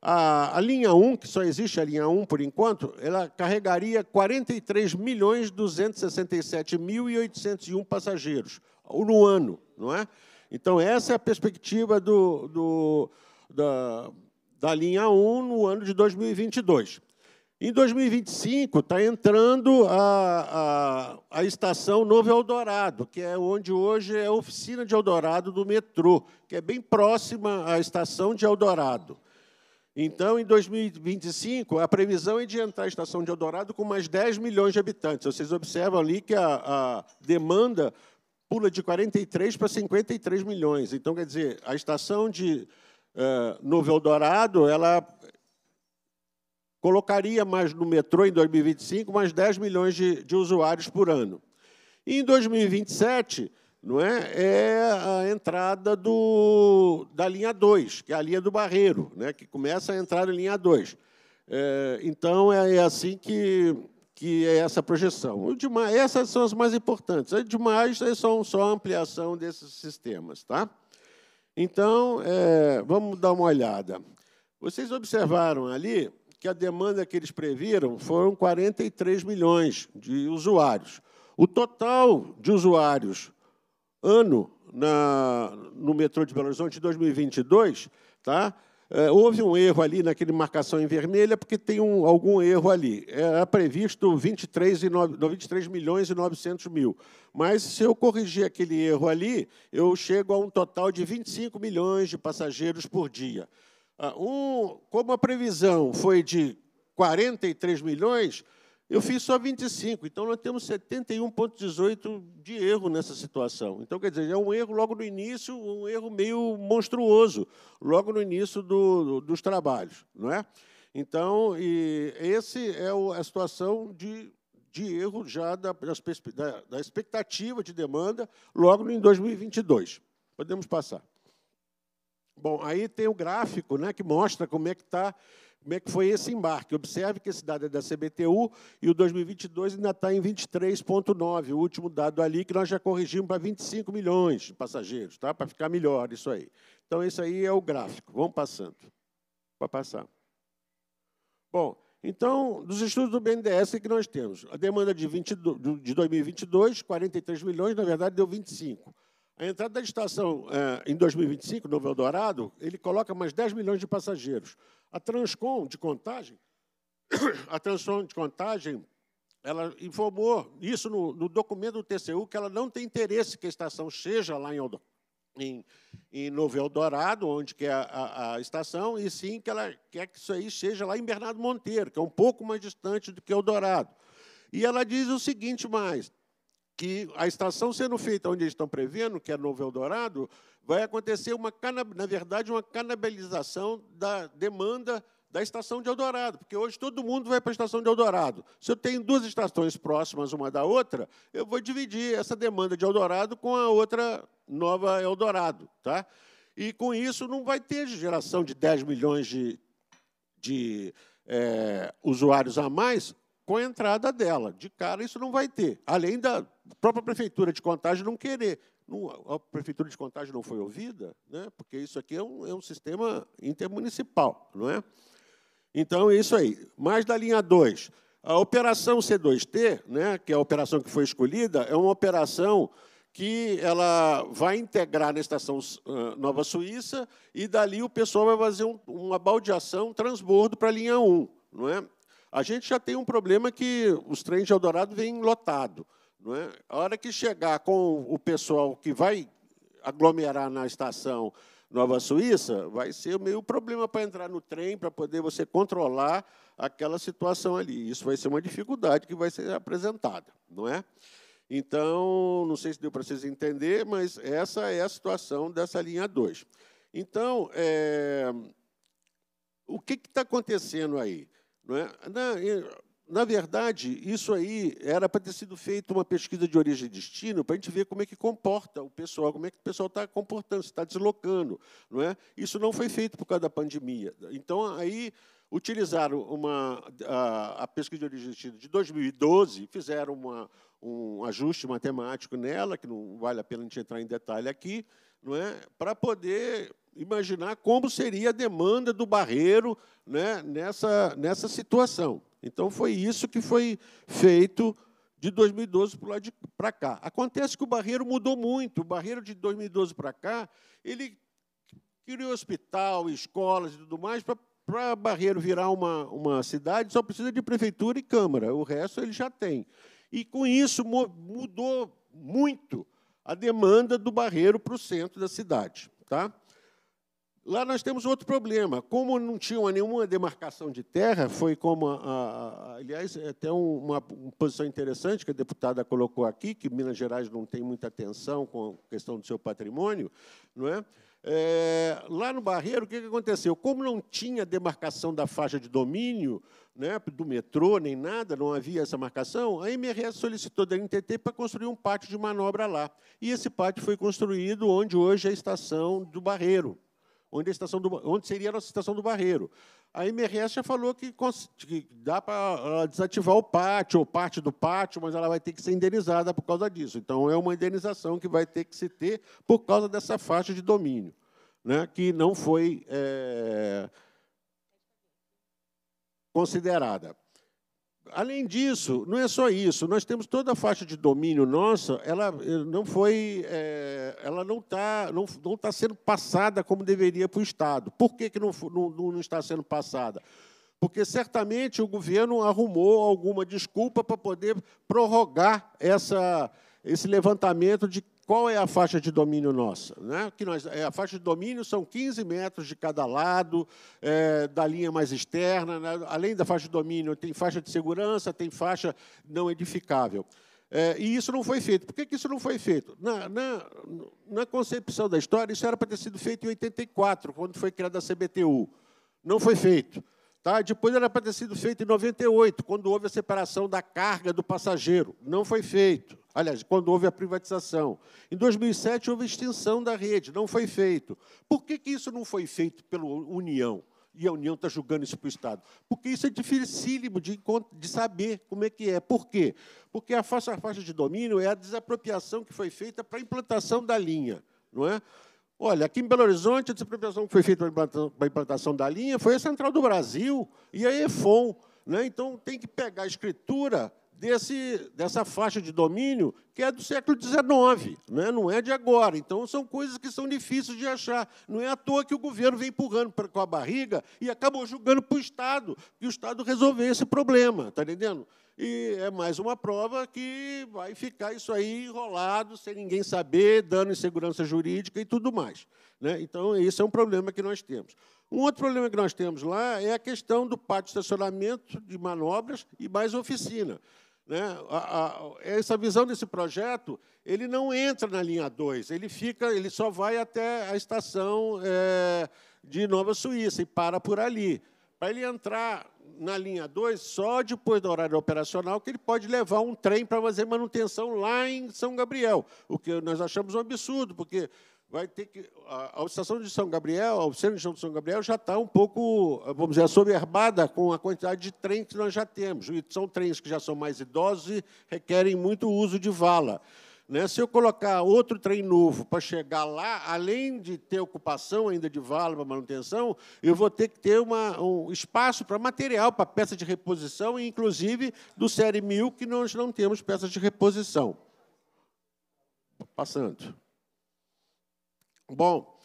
a, a, linha 1, que só existe a linha 1 por enquanto, ela carregaria 43.267.801 milhões 267.801 passageiros no ano, não é? Então, essa é a perspectiva do, do, da, da linha 1 no ano de 2022. Em 2025, está entrando a, a, a, estação Novo Eldorado, que é onde hoje é a oficina de Eldorado do metrô, que é bem próxima à estação de Eldorado. Então, em 2025, a previsão é de entrar a estação de Eldorado com mais 10 milhões de habitantes. Vocês observam ali que a, a demanda pula de 43 para 53 milhões. Então, quer dizer, a estação de uh, Novo Eldorado, ela colocaria mais no metrô, em 2025, mais 10 milhões de, de usuários por ano. E em 2027, não é, é a entrada do, da linha 2, que é a linha do Barreiro, né, que começa a entrar na linha 2. É, eh, então, é, é assim que que é essa projeção. Demais, essas são as mais importantes. As demais são é só a ampliação desses sistemas. Tá? Então, é, vamos dar uma olhada. Vocês observaram ali que a demanda que eles previram foram 43 milhões de usuários. O total de usuários ano na, no metrô de Belo Horizonte em 2022 tá, é, houve um erro ali naquele marcação em vermelha, porque tem um, algum erro ali. Era é, é previsto 23, e 23 milhões e 900 mil. Mas, se eu corrigir aquele erro ali, eu chego a um total de 25 milhões de passageiros por dia. Ah, um, como a previsão foi de 43 milhões, eu fiz só 25, então nós temos 71,18 de erro nessa situação. Então, quer dizer, é um erro logo no início, um erro meio monstruoso, logo no início do, dos trabalhos, não é? Então, e esse é a situação de, de erro já da, da, da expectativa de demanda logo em 2022. Podemos passar. Bom, aí tem o gráfico né, que mostra como é que está como é que foi esse embarque. Observe que esse dado é da CBTU e o 2022 ainda está em 23,9, o último dado ali, que nós já corrigimos para 25 milhões de passageiros, tá? para ficar melhor isso aí. Então, esse aí é o gráfico. Vamos passando. Para passar. Bom, então, dos estudos do BNDES, o que nós temos? A demanda de, de 2022, 43 milhões, na verdade, deu 25 a entrada da estação eh, em 2025, Novo Eldorado, ele coloca mais 10 milhões de passageiros. A Transcom de contagem, a Transcom de contagem, ela informou isso no, no, documento do TCU, que ela não tem interesse que a estação seja lá em, em, em Novo Eldorado, onde que é a, a, a, estação, e sim que ela quer que isso aí seja lá em Bernardo Monteiro, que é um pouco mais distante do que Eldorado. E ela diz o seguinte mais, que a estação sendo feita onde eles estão prevendo, que é Novo Eldorado, vai acontecer, uma, na verdade, uma canibalização da demanda da estação de Eldorado, porque hoje todo mundo vai para a estação de Eldorado. Se eu tenho duas estações próximas uma da outra, eu vou dividir essa demanda de Eldorado com a outra nova Eldorado. Tá? E, com isso, não vai ter geração de 10 milhões de, de é, usuários a mais com a entrada dela. De cara, isso não vai ter. Além da própria prefeitura de Contagem não querer. Não, a prefeitura de Contagem não foi ouvida, né? porque isso aqui é um, é um sistema intermunicipal, não é? Então, é isso aí. Mais da linha 2. A operação C2T, né, que é a operação que foi escolhida, é uma operação que ela vai integrar na estação ah, Nova Suíça e dali o pessoal vai fazer um, uma baldeação, um transbordo para a linha 1. Não é? A gente já tem um problema que os trens de Eldorado vêm lotado. É? A hora que chegar com o pessoal que vai aglomerar na estação Nova Suíça, vai ser meio problema para entrar no trem, para poder você controlar aquela situação ali. Isso vai ser uma dificuldade que vai ser apresentada, não é? Então, não sei se deu para vocês entender, mas essa é a situação dessa linha 2. Então, é, o que está acontecendo aí? Não é? na verdade, isso aí era para ter sido feita uma pesquisa de origem e destino para a gente ver como é que comporta o pessoal, como é que o pessoal está comportando, se está deslocando. Não é? Isso não foi feito por causa da pandemia. Então, aí utilizaram uma, a, a pesquisa de origem e destino de 2012, fizeram uma, um ajuste matemático nela, que não vale a pena a gente entrar em detalhe aqui, não é? para poder imaginar como seria a demanda do barreiro né, nessa, nessa situação. Então, foi isso que foi feito de 2012 para cá. Acontece que o barreiro mudou muito. O barreiro de 2012 para cá, ele criou hospital, escolas e tudo mais, para para Barreiro virar uma, uma cidade, só precisa de prefeitura e Câmara, o resto ele já tem. E com isso mudou muito a demanda do barreiro para o centro da cidade. Tá? Lá nós temos outro problema. Como não tinha nenhuma demarcação de terra, foi como, a, a, aliás, é até uma, uma, posição interessante que a deputada colocou aqui, que Minas Gerais não tem muita atenção com a questão do seu patrimônio, não é? É, lá no Barreiro, o que, aconteceu? Como não tinha demarcação da faixa de domínio né, do metrô, nem nada, não havia essa marcação, a MRS solicitou da NTT para construir um pátio de manobra lá. E esse pátio foi construído onde hoje é a estação do Barreiro. Onde, é a estação do, onde seria a nossa estação do Barreiro. A MRS já falou que, que dá para desativar o pátio, ou parte do pátio, mas ela vai ter que ser indenizada por causa disso. Então, é uma indenização que vai ter que se ter por causa dessa faixa de domínio, né, que não foi é, considerada. Além disso, não é só isso. Nós temos toda a faixa de domínio nossa, ela eh, não foi, é, ela não está, não, não tá sendo passada como deveria para o Estado. Por que, que não, não, não está sendo passada? Porque certamente o governo arrumou alguma desculpa para poder prorrogar essa, esse levantamento de qual é a faixa de domínio nossa? Né? Que nós, é, a faixa de domínio são 15 metros de cada lado, é, da linha mais externa. Né? Além da faixa de domínio, tem faixa de segurança, tem faixa não edificável. É, e isso não foi feito. Por que, que isso não foi feito? Na, na, na concepção da história, isso era para ter sido feito em 84, quando foi criada a CBTU. Não foi feito. Tá? Depois era para ter sido feito em 98, quando houve a separação da carga do passageiro. Não foi feito. Aliás, quando houve a privatização. Em 2007, houve extinção da rede, não foi feito. Por que, que isso não foi feito pela União? E a União está julgando isso para o Estado. Porque isso é dificílimo de, de saber como é que é. Por quê? Porque a faixa, a faixa de domínio é a desapropriação que foi feita para a implantação da linha. Não é? Olha, aqui em Belo Horizonte, a desapropriação que foi feita para a implantação da linha foi a Central do Brasil e a EFON. Né? Então, tem que pegar a escritura desse, dessa faixa de domínio que é do século XIX, né? não é de agora. Então, são coisas que são difíceis de achar. Não é à toa que o governo vem empurrando pra, com a barriga e acabou julgando para o Estado, que o Estado resolveu esse problema, está entendendo? E é mais uma prova que vai ficar isso aí enrolado, sem ninguém saber, dando insegurança jurídica e tudo mais. Né? Então, esse é um problema que nós temos. Um outro problema que nós temos lá é a questão do pátio de estacionamento de manobras e mais oficina. Né? A, a, essa visão desse projeto, ele não entra na linha 2, ele fica, ele só vai até a estação é, de Nova Suíça e para por ali. Para ele entrar na linha 2, só depois do horário operacional, que ele pode levar um trem para fazer manutenção lá em São Gabriel, o que nós achamos um absurdo, porque vai ter que. A, a estação de São Gabriel, a oficina de São Gabriel, já está um pouco, vamos dizer, assoberbada com a quantidade de trem que nós já temos. E são trens que já são mais idosos e requerem muito uso de vala. Né? Se eu colocar outro trem novo para chegar lá, além de ter ocupação ainda de vala para manutenção, eu vou ter que ter uma, um espaço para material, para peça de reposição, e inclusive do Série 1000, que nós não temos peças de reposição. Passando. Bom,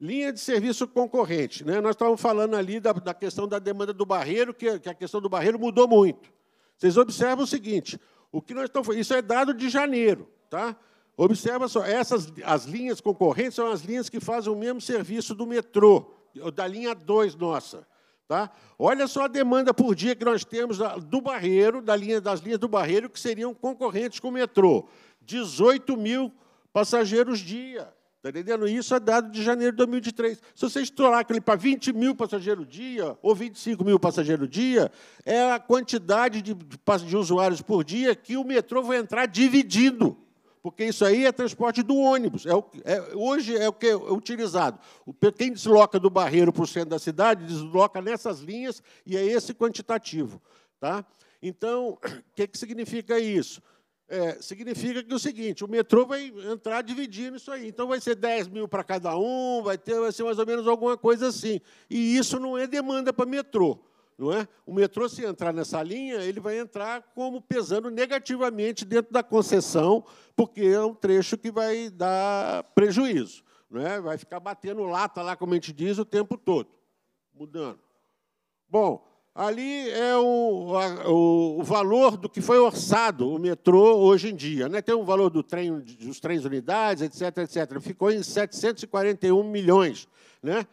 linha de serviço concorrente. Né? Nós estávamos falando ali da, da questão da demanda do barreiro, que, que, a questão do barreiro mudou muito. Vocês observam o seguinte: o que nós estamos. Isso é dado de janeiro. Tá? Observa só, essas as linhas concorrentes são as linhas que fazem o mesmo serviço do metrô, da linha 2 nossa. Tá? Olha só a demanda por dia que nós temos do Barreiro, da linha, das linhas do Barreiro, que seriam concorrentes com o metrô. 18 mil passageiros dia. Está entendendo? Isso é dado de janeiro de 2003. Se você estourar aquele para 20 mil passageiros dia, ou 25 mil passageiros dia, é a quantidade de, de usuários por dia que o metrô vai entrar dividido. Porque isso aí é transporte do ônibus. É, o, é hoje é o que é utilizado. quem desloca do barreiro para o centro da cidade, desloca nessas linhas e é esse quantitativo. Tá? Então, o que, que significa isso? é, significa que é o seguinte, o metrô vai entrar dividindo isso aí. Então vai ser 10 mil para cada um, vai, ter, vai ser mais ou menos alguma coisa assim. E isso não é demanda para metrô. Não é? O metrô, se entrar nessa linha, ele vai entrar como pesando negativamente dentro da concessão, porque é um trecho que vai dar prejuízo. Não é? Vai ficar batendo lata lá, como a gente diz, o tempo todo. Mudando. Bom, ali é o, a, o, valor do que foi orçado o metrô hoje em dia. Né? Tem o um valor do trem, dos trens unidades, etc, etc. Ficou em 741 milhões, né?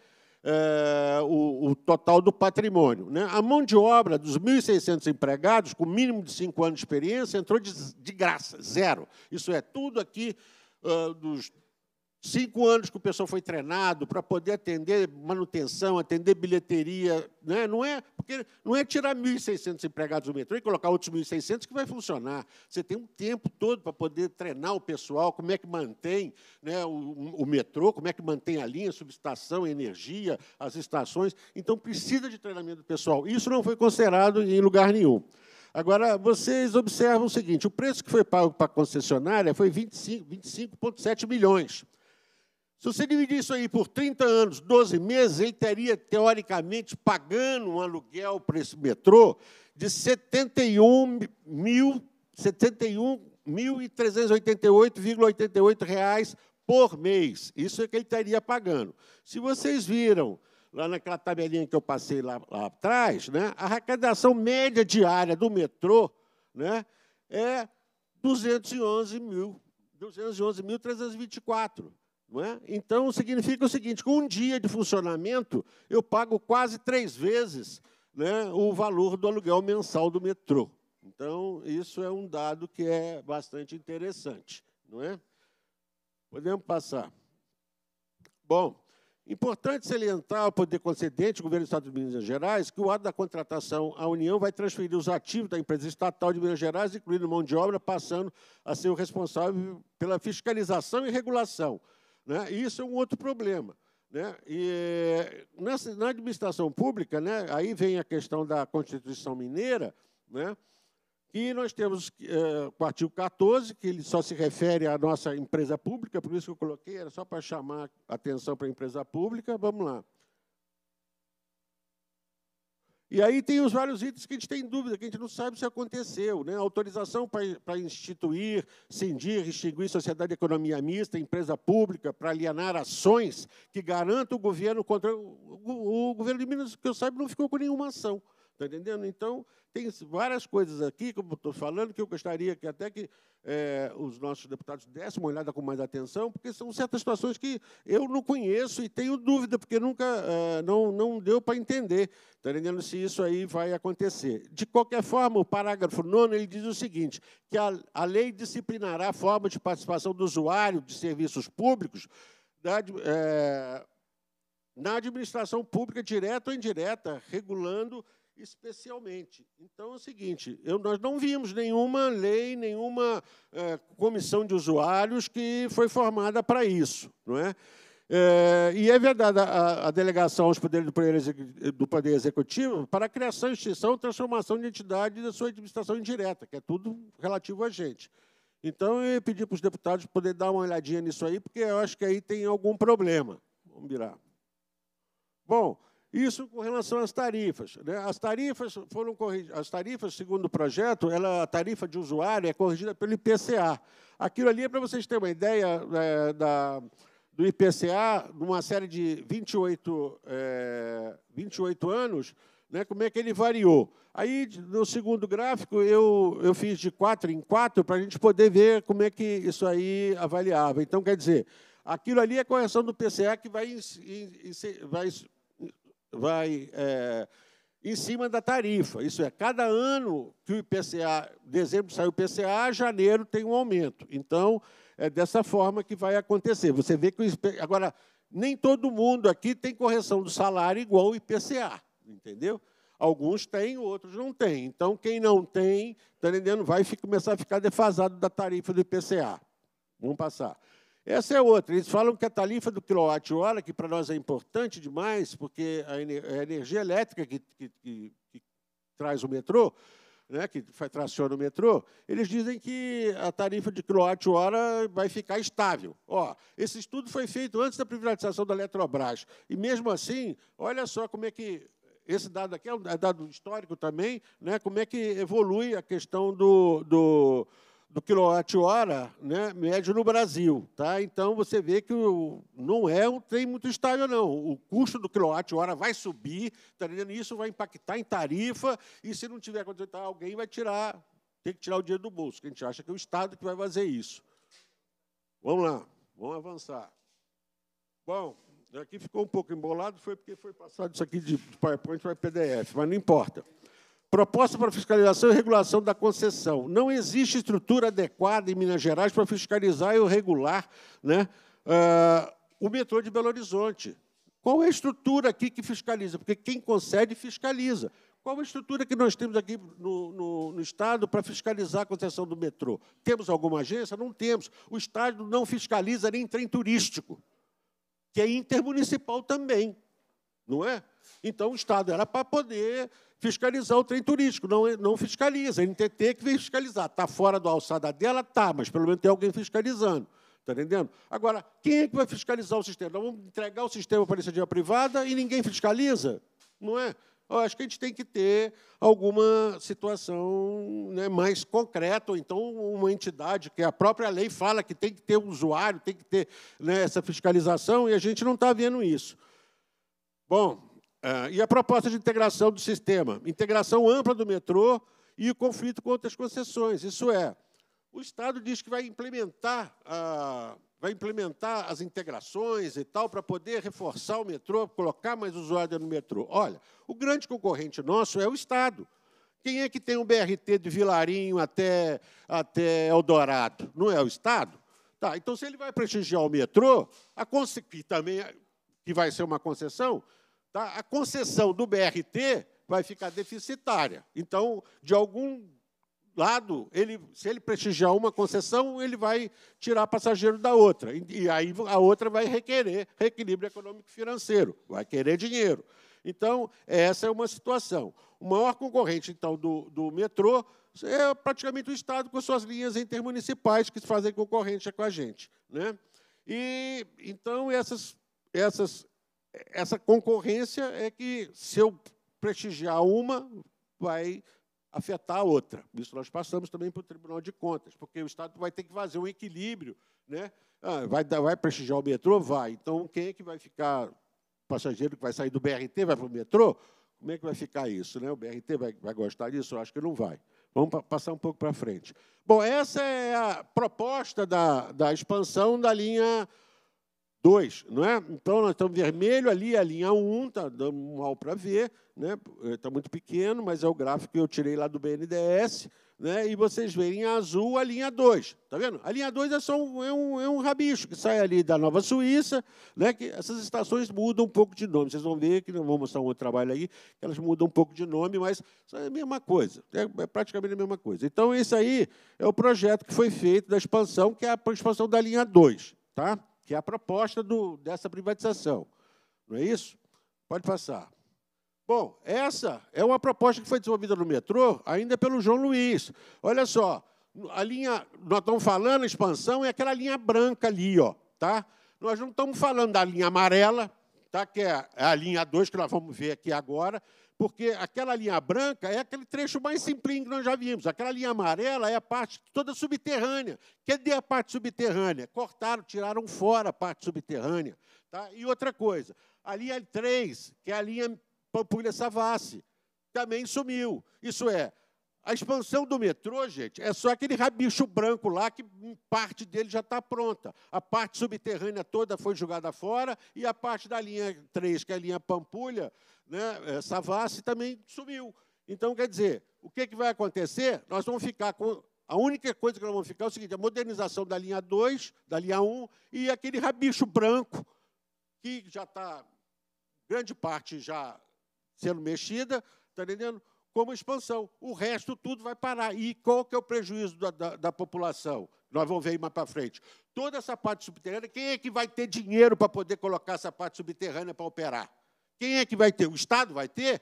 É, o, o, total do patrimônio. Né? A mão de obra dos 1.600 empregados, com mínimo de cinco anos de experiência, entrou de, de graça, zero. Isso é tudo aqui uh, dos Cinco anos que o pessoal foi treinado para poder atender manutenção, atender bilheteria. Né? Não, é, porque não é tirar 1.600 empregados do metrô e colocar outros 1.600 que vai funcionar. Você tem um tempo todo para poder treinar o pessoal, como é que mantém né, o, o, metrô, como é que mantém a linha, a subestação, a energia, as estações. Então, precisa de treinamento do pessoal. Isso não foi considerado em lugar nenhum. Agora, vocês observam o seguinte, o preço que foi pago para a concessionária foi 25,7 25 milhões. Se você dividir isso aí por 30 anos, 12 meses, ele teria, teoricamente, pagando um aluguel para esse metrô de 71 mil, reais por mês. Isso é que ele estaria pagando. Se vocês viram lá naquela tabelinha que eu passei lá, lá atrás, né, a arrecadação média diária do metrô né, é 211.324. 211 .324. É? Então, significa o seguinte: com um dia de funcionamento, eu pago quase três vezes né, o valor do aluguel mensal do metrô. Então, isso é um dado que é bastante interessante. Não é? Podemos passar. Bom, importante salientar ao poder concedente, governo do Estado de Minas Gerais, que o ato da contratação, a União vai transferir os ativos da empresa estatal de Minas Gerais, incluindo mão de obra, passando a ser o responsável pela fiscalização e regulação né? E isso é um outro problema. Né? E, nessa, na administração pública, né, aí vem a questão da Constituição Mineira, né, que nós temos é, o artigo 14, que ele só se refere à nossa empresa pública, por isso que eu coloquei, era só para chamar atenção para a empresa pública. Vamos lá. E aí tem os vários itens que a gente tem dúvida, que a gente não sabe se aconteceu. Né? Autorização para instituir, cindir, extinguir sociedade de economia mista, empresa pública, para alienar ações que garanta o governo contra... O, o, o governo de Minas, que eu saiba, não ficou com nenhuma ação. Está entendendo? Então, tem várias coisas aqui que eu estou falando que eu gostaria que até que é, os nossos deputados dessem uma olhada com mais atenção, porque são certas situações que eu não conheço e tenho dúvida, porque nunca é, não, não deu para entender tá entendendo? se isso aí vai acontecer. De qualquer forma, o parágrafo 9 ele diz o seguinte, que a, a lei disciplinará a forma de participação do usuário de serviços públicos da, é, na administração pública direta ou indireta, regulando especialmente. Então é o seguinte: eu, nós não vimos nenhuma lei, nenhuma é, comissão de usuários que foi formada para isso, não é? É, e é verdade, a, a delegação aos poderes do poder, do poder, Executivo para a criação, extinção, transformação de entidade da sua administração indireta, que é tudo relativo a gente. Então, eu ia pedir para os deputados poder dar uma olhadinha nisso aí, porque eu acho que aí tem algum problema. Vamos virar. Bom, isso com relação às tarifas. Né? As tarifas foram corrigidas. As tarifas, segundo o projeto, ela, a tarifa de usuário é corrigida pelo IPCA. Aquilo ali é para vocês terem uma ideia é, da, do IPCA, numa série de 28, é, 28 anos, né, como é que ele variou. Aí, no segundo gráfico, eu, eu fiz de 4 em 4 para a gente poder ver como é que isso aí avaliava. Então, quer dizer, aquilo ali é correção do IPCA que vai, vai vai é, em cima da tarifa. Isso é, cada ano que o IPCA, dezembro sai o IPCA, janeiro tem um aumento. Então, é dessa forma que vai acontecer. Você vê que o agora nem todo mundo aqui tem correção do salário igual o IPCA, entendeu? Alguns têm, outros não têm. Então, quem não tem, tá entendendo, vai começar a ficar defasado da tarifa do IPCA. Vamos passar. Essa é outra. Eles falam que a tarifa do quilowatt-hora, que para nós é importante demais, porque a energia elétrica que, que, que, que traz o metrô, né, que traciona o metrô, eles dizem que a tarifa de quilowatt-hora vai ficar estável. Ó, esse estudo foi feito antes da privatização da Eletrobras. E, mesmo assim, olha só como é que... Esse dado aqui é um é dado histórico também, né, como é que evolui a questão do, do do quilowatt-hora né, médio no Brasil. Tá? Então, você vê que o, não é um trem muito estável, não. O custo do quilowatt-hora vai subir, tá entendendo? isso vai impactar em tarifa, e se não tiver condição, alguém vai tirar, tem que tirar o dinheiro do bolso, que a gente acha que é o Estado que vai fazer isso. Vamos lá, vamos avançar. Bom, aqui ficou um pouco embolado, foi porque foi passado isso aqui de PowerPoint para PDF, mas não importa. Proposta para fiscalização e regulação da concessão. Não existe estrutura adequada em Minas Gerais para fiscalizar e regular né, uh, o metrô de Belo Horizonte. Qual é a estrutura aqui que fiscaliza? Porque quem concede, fiscaliza. Qual é a estrutura que nós temos aqui no, no, no, Estado para fiscalizar a concessão do metrô? Temos alguma agência? Não temos. O Estado não fiscaliza nem trem turístico, que é intermunicipal também, não é? Então, o Estado era para poder fiscalizar o trem turístico, não, não fiscaliza. A NTT que vem fiscalizar. Está fora da alçada dela? Está, mas pelo menos tem alguém fiscalizando. Está entendendo? Agora, quem é que vai fiscalizar o sistema? Nós vamos entregar o sistema para a iniciativa privada e ninguém fiscaliza? Não é? Eu acho que a gente tem que ter alguma situação né, mais concreta, ou então uma entidade que a própria lei fala que tem que ter um usuário, tem que ter né, essa fiscalização, e a gente não está vendo isso. Bom, ah, e a proposta de integração do sistema, integração ampla do metrô e conflito com outras concessões. Isso é, o Estado diz que vai implementar, ah, vai implementar as integrações e tal para poder reforçar o metrô, colocar mais usuário no metrô. Olha, o grande concorrente nosso é o Estado. Quem é que tem um BRT de Vilarinho até, até Eldorado? Não é o Estado? Tá, então, se ele vai prestigiar o metrô, a e também é, que vai ser uma concessão, tá? a concessão do BRT vai ficar deficitária. Então, de algum lado, ele, se ele prestigiar uma concessão, ele vai tirar passageiro da outra. E aí a outra vai requerer reequilíbrio econômico-financeiro, vai querer dinheiro. Então, essa é uma situação. O maior concorrente, então, do, do metrô é praticamente o Estado com suas linhas intermunicipais que fazem concorrência com a gente. Né? E, então, essas, essas essa concorrência é que, se eu prestigiar uma, vai afetar a outra. Isso nós passamos também para o Tribunal de Contas, porque o Estado vai ter que fazer um equilíbrio. Né? Ah, vai, vai prestigiar o metrô? Vai. Então, quem é que vai ficar? O passageiro que vai sair do BRT vai para o metrô? Como é que vai ficar isso? Né? O BRT vai, vai gostar disso? Eu acho que não vai. Vamos passar um pouco para frente. Bom, essa é a proposta da, da expansão da linha 2, não é? Então, nós estamos vermelho ali, a linha 1, um, está dando mal para ver, né? está é, muito pequeno, mas é o gráfico que eu tirei lá do BNDES, né? e vocês veem em azul a linha 2, está vendo? A linha 2 é só um, é um, é um rabicho que sai ali da Nova Suíça, né? que essas estações mudam um pouco de nome, vocês vão ver, que não vou mostrar um outro trabalho aí, que elas mudam um pouco de nome, mas é a mesma coisa, né? é praticamente a mesma coisa. Então, esse aí é o projeto que foi feito da expansão, que é a expansão da linha 2, tá? que é a proposta do, dessa privatização. Não é isso? Pode passar. Bom, essa é uma proposta que foi desenvolvida no metrô, ainda pelo João Luiz. Olha só, a linha, nós estamos falando, a expansão é aquela linha branca ali, ó, tá? Nós não estamos falando da linha amarela, tá? que é a linha 2, que nós vamos ver aqui agora, porque aquela linha branca é aquele trecho mais simplinho que nós já vimos. Aquela linha amarela é a parte toda subterrânea. Cadê a parte subterrânea? Cortaram, tiraram fora a parte subterrânea. Tá? E outra coisa, a linha 3, que é a linha Pampulha-Savassi, também sumiu. Isso é, a expansão do metrô, gente, é só aquele rabicho branco lá que parte dele já está pronta. A parte subterrânea toda foi jogada fora e a parte da linha 3, que é a linha Pampulha, né, Savassi também sumiu. Então, quer dizer, o que, que vai acontecer? Nós vamos ficar com. A única coisa que nós vamos ficar é o seguinte: a modernização da linha 2, da linha 1 um, e aquele rabicho branco, que já está, grande parte já sendo mexida, está entendendo? Como expansão. O resto tudo vai parar. E qual que é o prejuízo da, da, da população? Nós vamos ver mais para frente. Toda essa parte subterrânea, quem é que vai ter dinheiro para poder colocar essa parte subterrânea para operar? Quem é que vai ter? O Estado vai ter?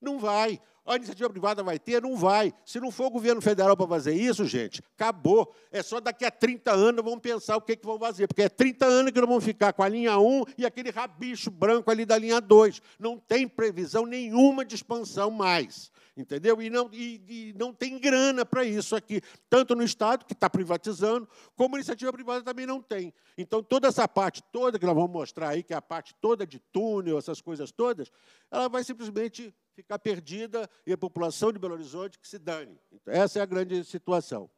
Não vai. A iniciativa privada vai ter? Não vai. Se não for o governo federal para fazer isso, gente, acabou. É só daqui a 30 anos vão pensar o que, que vão fazer, porque é 30 anos que nós vão ficar com a linha 1 e aquele rabicho branco ali da linha 2. Não tem previsão nenhuma de expansão mais. Entendeu? E não, e, e não tem grana para isso aqui, tanto no Estado, que está privatizando, como a iniciativa privada também não tem. Então, toda essa parte toda que nós vamos mostrar aí, que é a parte toda de túnel, essas coisas todas, ela vai simplesmente ficar perdida e a população de Belo Horizonte que se dane. Então, essa é a grande situação.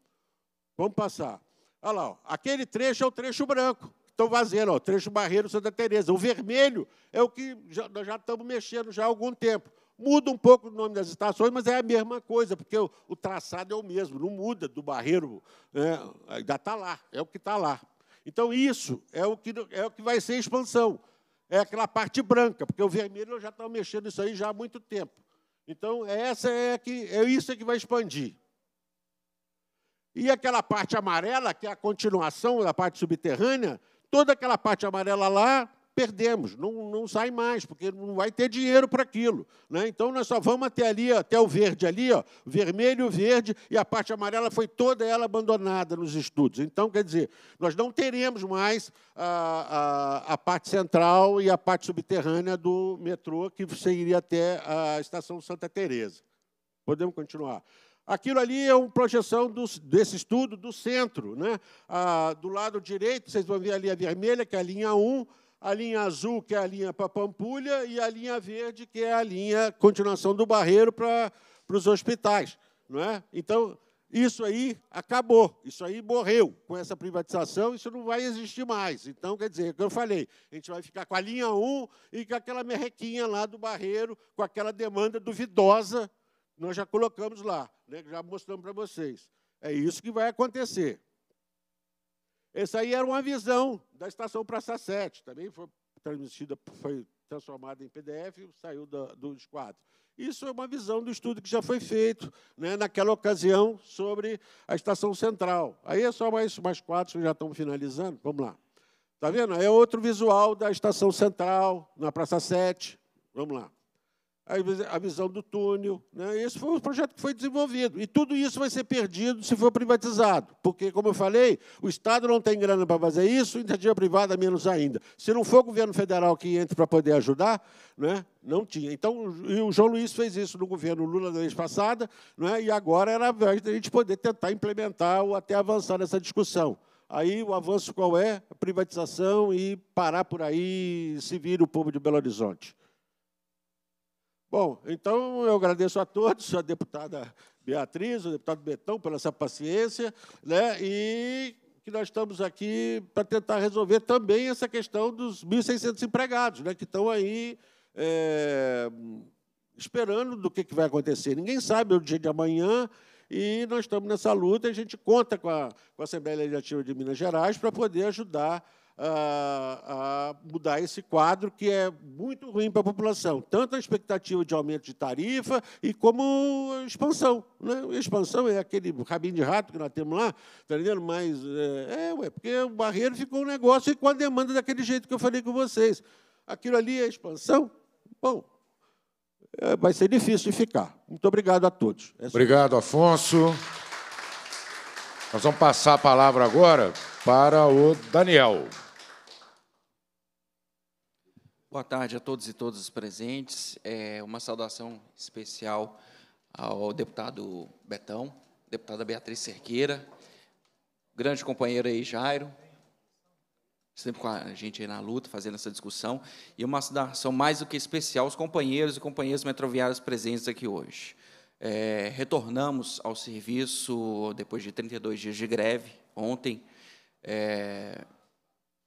Vamos passar. Olha lá, ó. aquele trecho é o trecho branco. Estão fazendo, ó, trecho Barreiro Santa Teresa. O vermelho é o que já, nós já estamos mexendo já há algum tempo. Muda um pouco o nome das estações, mas é a mesma coisa, porque o, o traçado é o mesmo, não muda do barreiro, né, ainda está lá, é o que está lá. Então, isso é o que, é o que vai ser expansão é aquela parte branca, porque o vermelho já estava mexendo isso aí já há muito tempo. Então, é essa é que é isso que vai expandir. E aquela parte amarela, que é a continuação da parte subterrânea, toda aquela parte amarela lá perdemos, não, não sai mais, porque não vai ter dinheiro para aquilo. Né? Então, nós só vamos até ali, até o verde ali, ó, vermelho, verde, e a parte amarela foi toda ela abandonada nos estudos. Então, quer dizer, nós não teremos mais a, a, a parte central e a parte subterrânea do metrô, que seguiria até a Estação Santa Teresa. Podemos continuar. Aquilo ali é uma projeção do, desse estudo do centro. Né? Ah, do lado direito, vocês vão ver ali a vermelha, que é a linha 1, a linha azul, que é a linha para Pampulha, e a linha verde, que é a linha continuação do Barreiro para, para os hospitais. Não é? Então, isso aí acabou, isso aí morreu com essa privatização, isso não vai existir mais. Então, quer dizer, é o que eu falei, a gente vai ficar com a linha 1 e com aquela merrequinha lá do Barreiro, com aquela demanda duvidosa, nós já colocamos lá, né, já mostramos para vocês. É isso que vai acontecer. Essa aí era uma visão da Estação Praça 7, também foi transmitida, foi transformada em PDF e saiu da, dos quadros. Isso é uma visão do estudo que já foi feito né, naquela ocasião sobre a Estação Central. Aí é só mais, mais quatro que já estão finalizando. Vamos lá. Está vendo? É outro visual da Estação Central, na Praça 7. Vamos lá a visão do túnel. Né? Esse foi o projeto que foi desenvolvido. E tudo isso vai ser perdido se for privatizado. Porque, como eu falei, o Estado não tem grana para fazer isso, iniciativa privada menos ainda. Se não for o governo federal que entre para poder ajudar, né? não tinha. Então, o João Luiz fez isso no governo Lula da vez passada, né? e agora era a vez a gente poder tentar implementar ou até avançar nessa discussão. Aí o avanço qual é? privatização e parar por aí e se vir o povo de Belo Horizonte. Bom, então eu agradeço a todos, a deputada Beatriz, o deputado Betão, pela essa paciência, né? e que nós estamos aqui para tentar resolver também essa questão dos 1.600 empregados, né? que estão aí é, esperando do que, que vai acontecer. Ninguém sabe o dia de amanhã, e nós estamos nessa luta, e a gente conta com a, com a Assembleia Legislativa de Minas Gerais para poder ajudar a, mudar esse quadro que é muito ruim para a população, tanto a expectativa de aumento de tarifa e como a expansão. Né? A expansão é aquele rabinho de rato que nós temos lá, tá entendendo? Mas é, é ué, porque o barreiro ficou um negócio e com a demanda daquele jeito que eu falei com vocês. Aquilo ali é expansão? Bom, é, vai ser difícil de ficar. Muito obrigado a todos. É obrigado, Afonso. Nós vamos passar a palavra agora para o Daniel. Boa tarde a todos e todas os presentes. É uma saudação especial ao deputado Betão, deputada Beatriz Cerqueira, grande companheiro aí, Jairo, sempre com a gente aí na luta, fazendo essa discussão, e uma saudação mais do que especial aos companheiros e companheiras metroviárias presentes aqui hoje. É, retornamos ao serviço depois de 32 dias de greve, ontem, é,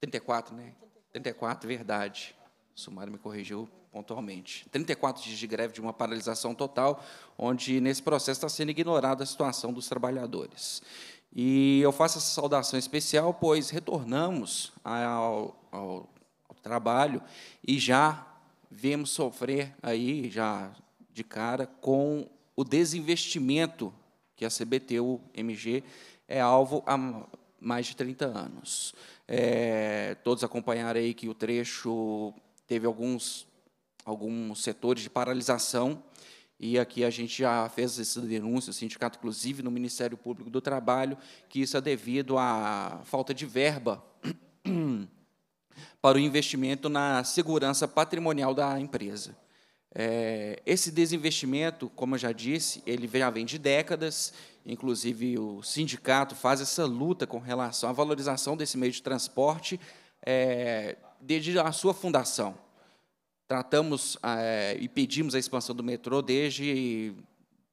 34, né? 34, verdade. Sumário me corrigiu pontualmente. 34 dias de greve de uma paralisação total, onde nesse processo está sendo ignorada a situação dos trabalhadores. E eu faço essa saudação especial, pois retornamos ao, ao, ao trabalho e já vemos sofrer aí, já de cara, com o desinvestimento que a CBTU-MG é alvo há mais de 30 anos. É, todos acompanharam aí que o trecho teve alguns, alguns setores de paralisação, e aqui a gente já fez essa denúncia, o sindicato, inclusive, no Ministério Público do Trabalho, que isso é devido à falta de verba para o investimento na segurança patrimonial da empresa. É, esse desinvestimento, como eu já disse, ele já vem de décadas, inclusive o sindicato faz essa luta com relação à valorização desse meio de transporte, é, desde a sua fundação. Tratamos é, e pedimos a expansão do metrô desde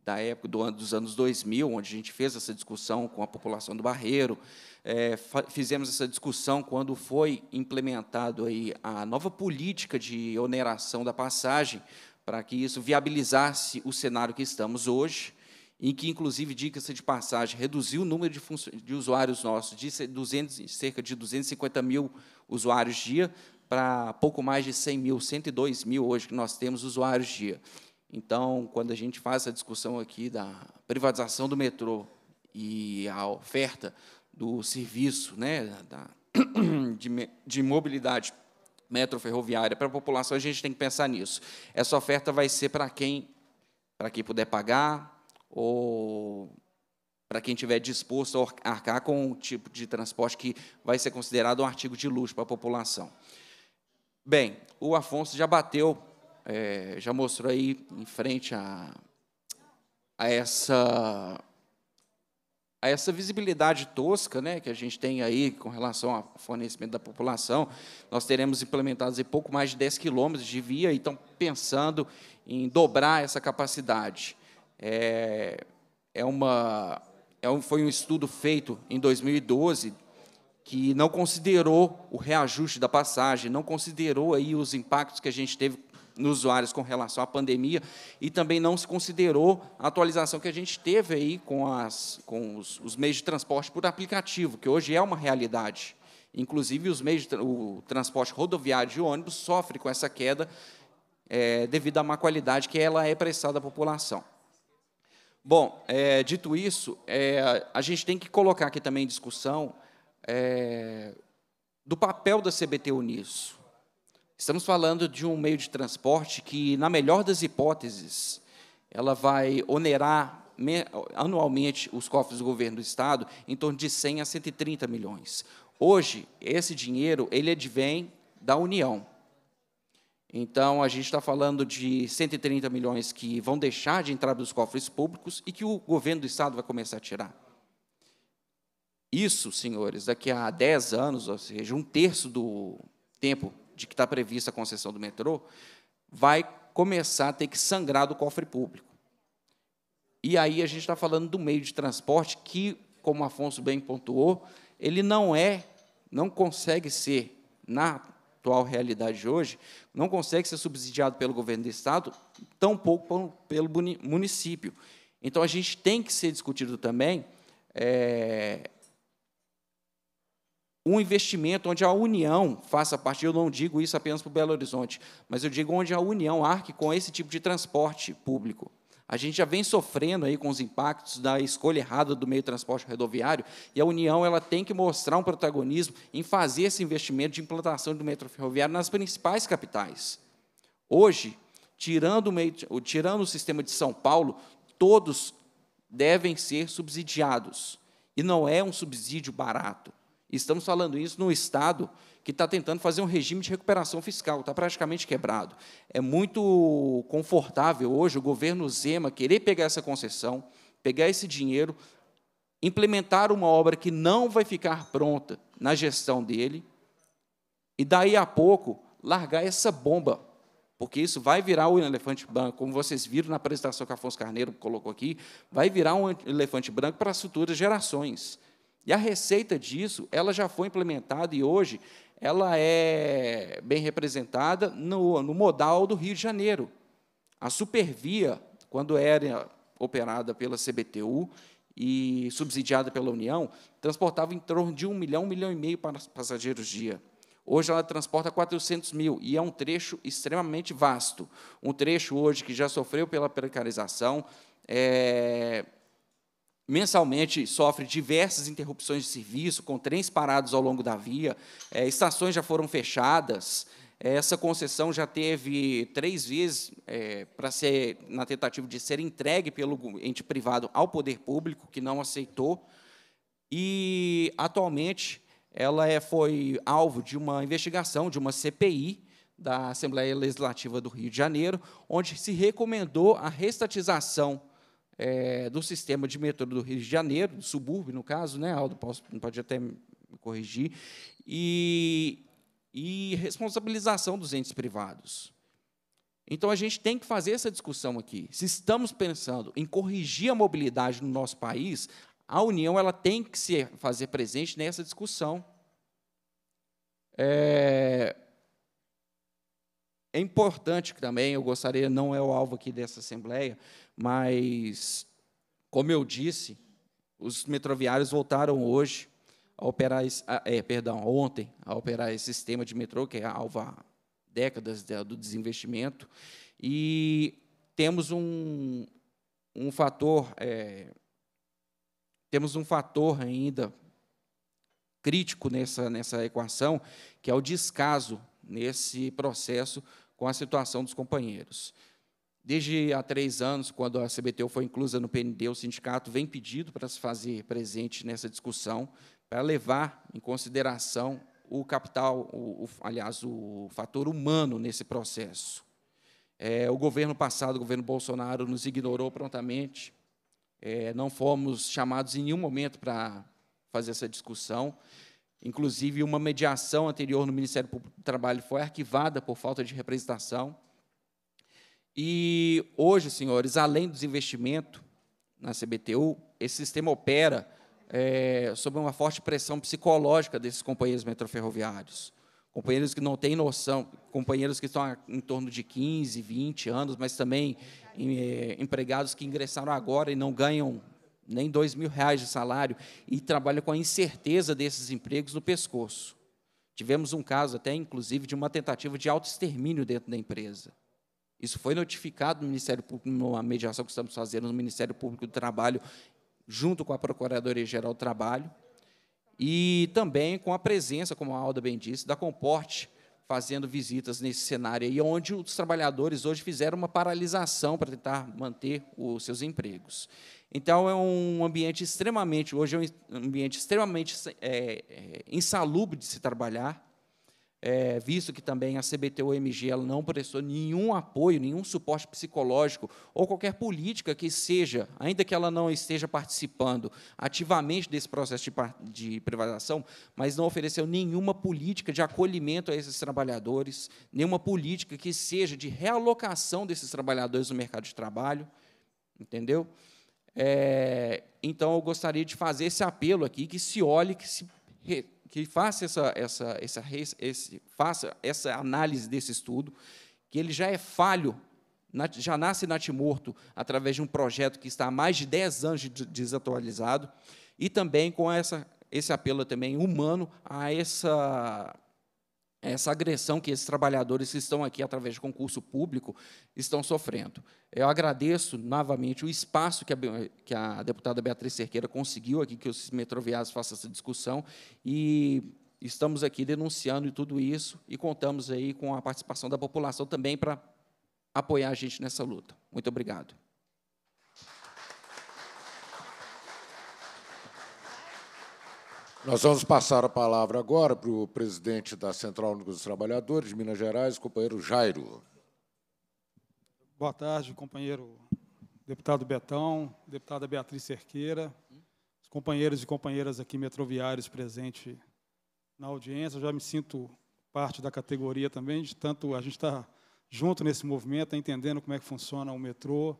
da época do dos anos 2000, onde a gente fez essa discussão com a população do Barreiro, é, fizemos essa discussão quando foi implementado aí a nova política de oneração da passagem para que isso viabilizasse o cenário que estamos hoje, em que, inclusive, dica-se de passagem, reduziu o número de, de usuários nossos de 200, cerca de 250 mil usuários dia para pouco mais de 100 mil, 102 mil hoje que nós temos usuários dia. Então, quando a gente faz essa discussão aqui da privatização do metrô e a oferta do serviço né, da, de, de mobilidade metroferroviária para a população, a gente tem que pensar nisso. Essa oferta vai ser para quem, para quem puder pagar ou para quem estiver disposto a arcar com o tipo de transporte que vai ser considerado um artigo de luxo para a população. Bem, o Afonso já bateu, é, já mostrou aí em frente a, a essa a essa visibilidade tosca né, que a gente tem aí com relação ao fornecimento da população. Nós teremos implementados pouco mais de 10 quilômetros de via e estão pensando em dobrar essa capacidade. É, é uma é foi um estudo feito em 2012 que não considerou o reajuste da passagem, não considerou aí os impactos que a gente teve nos usuários com relação à pandemia e também não se considerou a atualização que a gente teve aí com, as, com os, os meios de transporte por aplicativo, que hoje é uma realidade. Inclusive, os meios de, o transporte rodoviário de ônibus sofre com essa queda é, devido à má qualidade que ela é prestada à população. Bom, é, dito isso, é, a gente tem que colocar aqui também em discussão é, do papel da CBTU nisso. Estamos falando de um meio de transporte que, na melhor das hipóteses, ela vai onerar anualmente os cofres do governo do Estado em torno de 100 a 130 milhões. Hoje, esse dinheiro ele advém da União. Então, a gente está falando de 130 milhões que vão deixar de entrar dos cofres públicos e que o governo do Estado vai começar a tirar. Isso, senhores, daqui a 10 anos, ou seja, um terço do tempo de que está prevista a concessão do metrô, vai começar a ter que sangrar do cofre público. E aí a gente está falando do meio de transporte que, como Afonso bem pontuou, ele não é, não consegue ser, na atual realidade de hoje, não consegue ser subsidiado pelo governo do Estado, tampouco pelo município. Então, a gente tem que ser discutido também é, um investimento onde a União faça parte, eu não digo isso apenas para o Belo Horizonte, mas eu digo onde a União arque com esse tipo de transporte público. A gente já vem sofrendo aí com os impactos da escolha errada do meio de transporte rodoviário e a União ela tem que mostrar um protagonismo em fazer esse investimento de implantação do metrô ferroviário nas principais capitais. Hoje, tirando o, meio, tirando o sistema de São Paulo, todos devem ser subsidiados. E não é um subsídio barato. Estamos falando isso no Estado que está tentando fazer um regime de recuperação fiscal, está praticamente quebrado. É muito confortável hoje o governo Zema querer pegar essa concessão, pegar esse dinheiro, implementar uma obra que não vai ficar pronta na gestão dele, e daí a pouco largar essa bomba porque isso vai virar um elefante branco, como vocês viram na apresentação que Afonso Carneiro colocou aqui, vai virar um elefante branco para as futuras gerações. E a receita disso, ela já foi implementada e hoje ela é bem representada no, no modal do Rio de Janeiro. A Supervia, quando era operada pela CBTU e subsidiada pela União, transportava em torno de um milhão, um milhão e meio passageiros dia. Hoje ela transporta 400 mil e é um trecho extremamente vasto. Um trecho hoje que já sofreu pela precarização, é, mensalmente sofre diversas interrupções de serviço, com trens parados ao longo da via, é, estações já foram fechadas. É, essa concessão já teve três vezes é, para ser na tentativa de ser entregue pelo ente privado ao poder público, que não aceitou. E atualmente ela é, foi alvo de uma investigação, de uma CPI da Assembleia Legislativa do Rio de Janeiro, onde se recomendou a restatização é, do sistema de metrô do Rio de Janeiro, do subúrbio, no caso, né, Aldo? Posso, pode até me corrigir. E, e responsabilização dos entes privados. Então, a gente tem que fazer essa discussão aqui. Se estamos pensando em corrigir a mobilidade no nosso país, a União ela tem que se fazer presente nessa discussão. É, é importante também, eu gostaria, não é o alvo aqui dessa Assembleia, mas, como eu disse, os metroviários voltaram hoje a operar, é, perdão, ontem a operar esse sistema de metrô que é alvo há décadas do desinvestimento e temos um, um fator é, temos um fator ainda crítico nessa, nessa equação, que é o descaso nesse processo com a situação dos companheiros. Desde há três anos, quando a CBTU foi inclusa no PND, o sindicato vem pedindo para se fazer presente nessa discussão, para levar em consideração o capital, o, o, aliás, o fator humano nesse processo. É, o governo passado, o governo Bolsonaro, nos ignorou prontamente, é, não fomos chamados em nenhum momento para fazer essa discussão. Inclusive, uma mediação anterior no Ministério Público do Trabalho foi arquivada por falta de representação. E hoje, senhores, além dos investimentos na CBTU, esse sistema opera é, sob uma forte pressão psicológica desses companheiros metroferroviários. Companheiros que não têm noção, companheiros que estão em torno de 15, 20 anos, mas também é, empregados que ingressaram agora e não ganham nem dois mil reais de salário e trabalham com a incerteza desses empregos no pescoço. Tivemos um caso até, inclusive, de uma tentativa de autoextermínio dentro da empresa. Isso foi notificado no Ministério Público, numa mediação que estamos fazendo no Ministério Público do Trabalho, junto com a Procuradoria-Geral do Trabalho, e também com a presença, como a Alda bem disse, da Comporte, fazendo visitas nesse cenário aí, onde os trabalhadores hoje fizeram uma paralisação para tentar manter os seus empregos. Então, é um ambiente extremamente, hoje é um ambiente extremamente é, é insalubre de se trabalhar, é, visto que também a CBTOMG ela não prestou nenhum apoio, nenhum suporte psicológico ou qualquer política que seja, ainda que ela não esteja participando ativamente desse processo de, de privatização, mas não ofereceu nenhuma política de acolhimento a esses trabalhadores, nenhuma política que seja de realocação desses trabalhadores no mercado de trabalho, entendeu? É, então, eu gostaria de fazer esse apelo aqui, que se olhe, que se que faça essa, essa, essa, esse, faça essa análise desse estudo, que ele já é falho, já nasce natimorto através de um projeto que está há mais de 10 anos desatualizado, e também com essa, esse apelo também humano a essa essa agressão que esses trabalhadores que estão aqui através de concurso público estão sofrendo. Eu agradeço novamente o espaço que a, que a deputada Beatriz Cerqueira conseguiu aqui, que os metroviários façam essa discussão, e estamos aqui denunciando tudo isso e contamos aí com a participação da população também para apoiar a gente nessa luta. Muito obrigado. Nós vamos passar a palavra agora para o presidente da Central Única dos Trabalhadores de Minas Gerais, companheiro Jairo. Boa tarde, companheiro deputado Betão, deputada Beatriz Cerqueira, os companheiros e companheiras aqui metroviários presentes na audiência. Eu já me sinto parte da categoria também, de tanto a gente está junto nesse movimento, tá entendendo como é que funciona o metrô,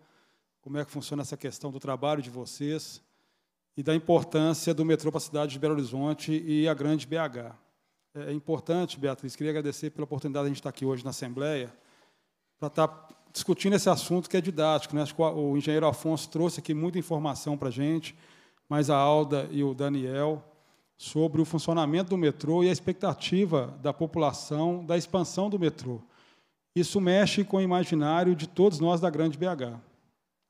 como é que funciona essa questão do trabalho de vocês e da importância do metrô para a cidade de Belo Horizonte e a grande BH. É, é importante, Beatriz, queria agradecer pela oportunidade de a gente estar aqui hoje na Assembleia para estar discutindo esse assunto que é didático. Né? Acho que o engenheiro Afonso trouxe aqui muita informação para a gente, mas a Alda e o Daniel, sobre o funcionamento do metrô e a expectativa da população da expansão do metrô. Isso mexe com o imaginário de todos nós da grande BH.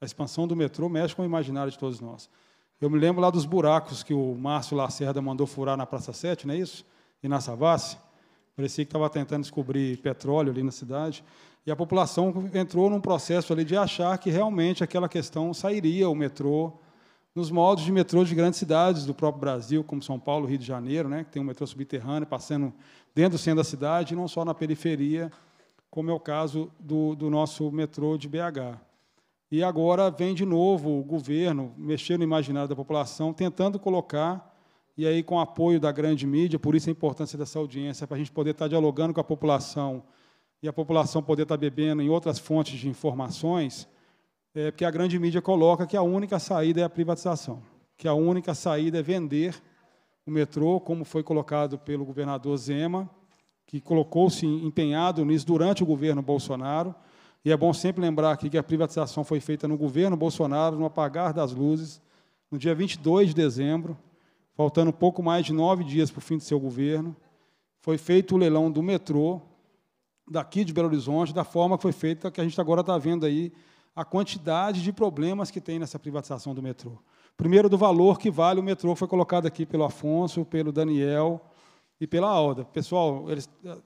A expansão do metrô mexe com o imaginário de todos nós. Eu me lembro lá dos buracos que o Márcio Lacerda mandou furar na Praça 7, não é isso? E na Savassi. Parecia que estava tentando descobrir petróleo ali na cidade. E a população entrou num processo ali de achar que realmente aquela questão sairia o metrô nos modos de metrô de grandes cidades do próprio Brasil, como São Paulo, Rio de Janeiro, né, que tem um metrô subterrâneo passando dentro do centro da cidade, e não só na periferia, como é o caso do, do nosso metrô de BH. E agora vem de novo o governo mexendo no imaginário da população, tentando colocar, e aí com apoio da grande mídia, por isso a importância dessa audiência, para a gente poder estar tá dialogando com a população e a população poder estar tá bebendo em outras fontes de informações, é, porque a grande mídia coloca que a única saída é a privatização, que a única saída é vender o metrô, como foi colocado pelo governador Zema, que colocou-se empenhado nisso durante o governo Bolsonaro e é bom sempre lembrar aqui que a privatização foi feita no governo Bolsonaro, no apagar das luzes, no dia 22 de dezembro, faltando pouco mais de nove dias para o fim do seu governo. Foi feito o leilão do metrô, daqui de Belo Horizonte, da forma que foi feita, que a gente agora está vendo aí a quantidade de problemas que tem nessa privatização do metrô. Primeiro, do valor que vale o metrô, foi colocado aqui pelo Afonso, pelo Daniel, e pela Alda. Pessoal,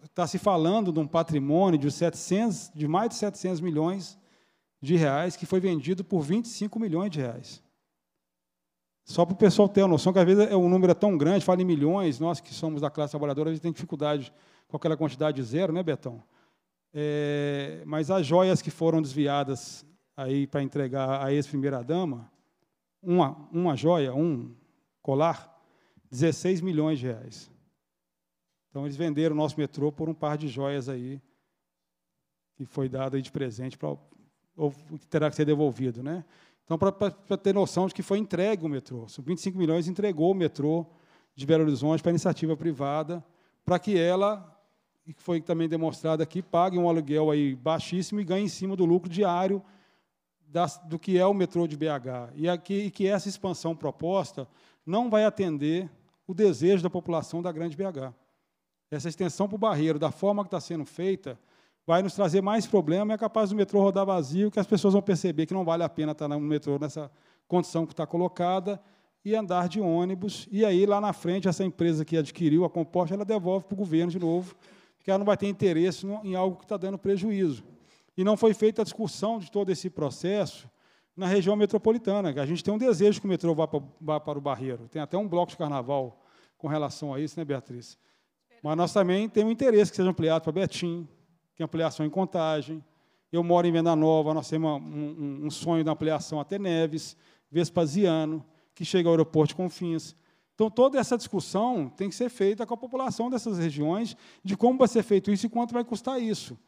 está eh, se falando de um patrimônio de, 700, de mais de 700 milhões de reais que foi vendido por 25 milhões de reais. Só para o pessoal ter a noção que às vezes é um número é tão grande, fala em milhões, nós que somos da classe trabalhadora, a gente tem dificuldade com aquela quantidade de zero, né, Betão? É, mas as joias que foram desviadas aí para entregar a ex-primeira-dama, uma, uma joia, um colar, 16 milhões de reais. Então eles venderam o nosso metrô por um par de joias aí, que foi dado aí de presente, pra, ou que terá que ser devolvido. Né? Então, para ter noção de que foi entregue o metrô. 25 milhões entregou o metrô de Belo Horizonte para iniciativa privada, para que ela, e que foi também demonstrado aqui, pague um aluguel aí baixíssimo e ganhe em cima do lucro diário das, do que é o metrô de BH. E, aqui, e que essa expansão proposta não vai atender o desejo da população da grande BH. Essa extensão para o barreiro, da forma que está sendo feita, vai nos trazer mais problema e é capaz do metrô rodar vazio, que as pessoas vão perceber que não vale a pena estar tá no metrô nessa condição que está colocada e andar de ônibus. E aí, lá na frente, essa empresa que adquiriu a composta, ela devolve para o governo de novo, porque ela não vai ter interesse em algo que está dando prejuízo. E não foi feita a discussão de todo esse processo na região metropolitana. A gente tem um desejo que o metrô vá para, vá para o Barreiro. Tem até um bloco de carnaval com relação a isso, né, Beatriz? Mas nós também temos interesse que seja ampliado para Betim, que é ampliação em contagem. Eu moro em Venda Nova, nós temos um, um, sonho da ampliação até Neves, Vespasiano, que chega ao aeroporto de Confins. Então, toda essa discussão tem que ser feita com a população dessas regiões, de como vai ser feito isso e quanto vai custar isso.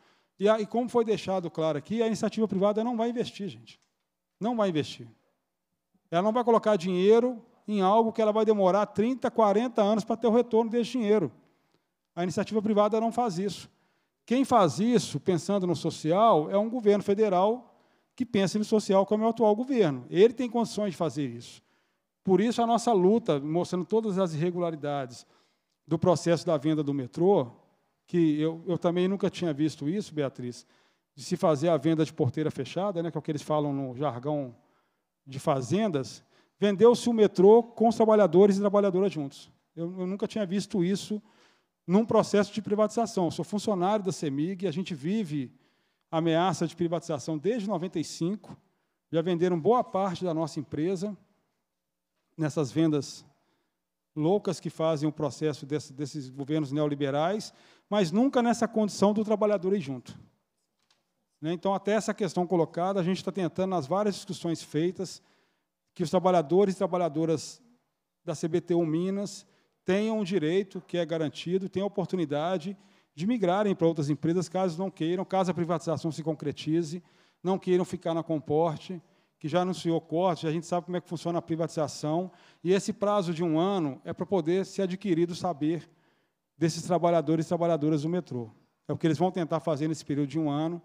E, e como foi deixado claro aqui, a iniciativa privada não vai investir, gente. Não vai investir. Ela não vai colocar dinheiro em algo que ela vai demorar 30, 40 anos para ter o retorno desse dinheiro. A iniciativa privada não faz isso. Quem faz isso, pensando no social, é um governo federal que pensa no social como é o atual governo. Ele tem condições de fazer isso. Por isso, a nossa luta, mostrando todas as irregularidades do processo da venda do metrô, que eu, eu também nunca tinha visto isso, Beatriz, de se fazer a venda de porteira fechada, né, que é o que eles falam no jargão de fazendas, vendeu-se o metrô com os trabalhadores e trabalhadoras juntos. Eu, eu nunca tinha visto isso num processo de privatização. Eu sou funcionário da CEMIG, a gente vive ameaça de privatização desde 95. Já venderam boa parte da nossa empresa nessas vendas loucas que fazem o processo desse, desses governos neoliberais, mas nunca nessa condição do trabalhador ir junto. Né? Então, até essa questão colocada, a gente está tentando, nas várias discussões feitas, que os trabalhadores e trabalhadoras da CBTU Minas tenham o direito que é garantido, tenham a oportunidade de migrarem para outras empresas, caso não queiram, caso a privatização se concretize, não queiram ficar na comporte, que já anunciou corte, a gente sabe como é que funciona a privatização, e esse prazo de um ano é para poder se adquirir o saber desses trabalhadores e trabalhadoras do metrô. É o que eles vão tentar fazer nesse período de um ano,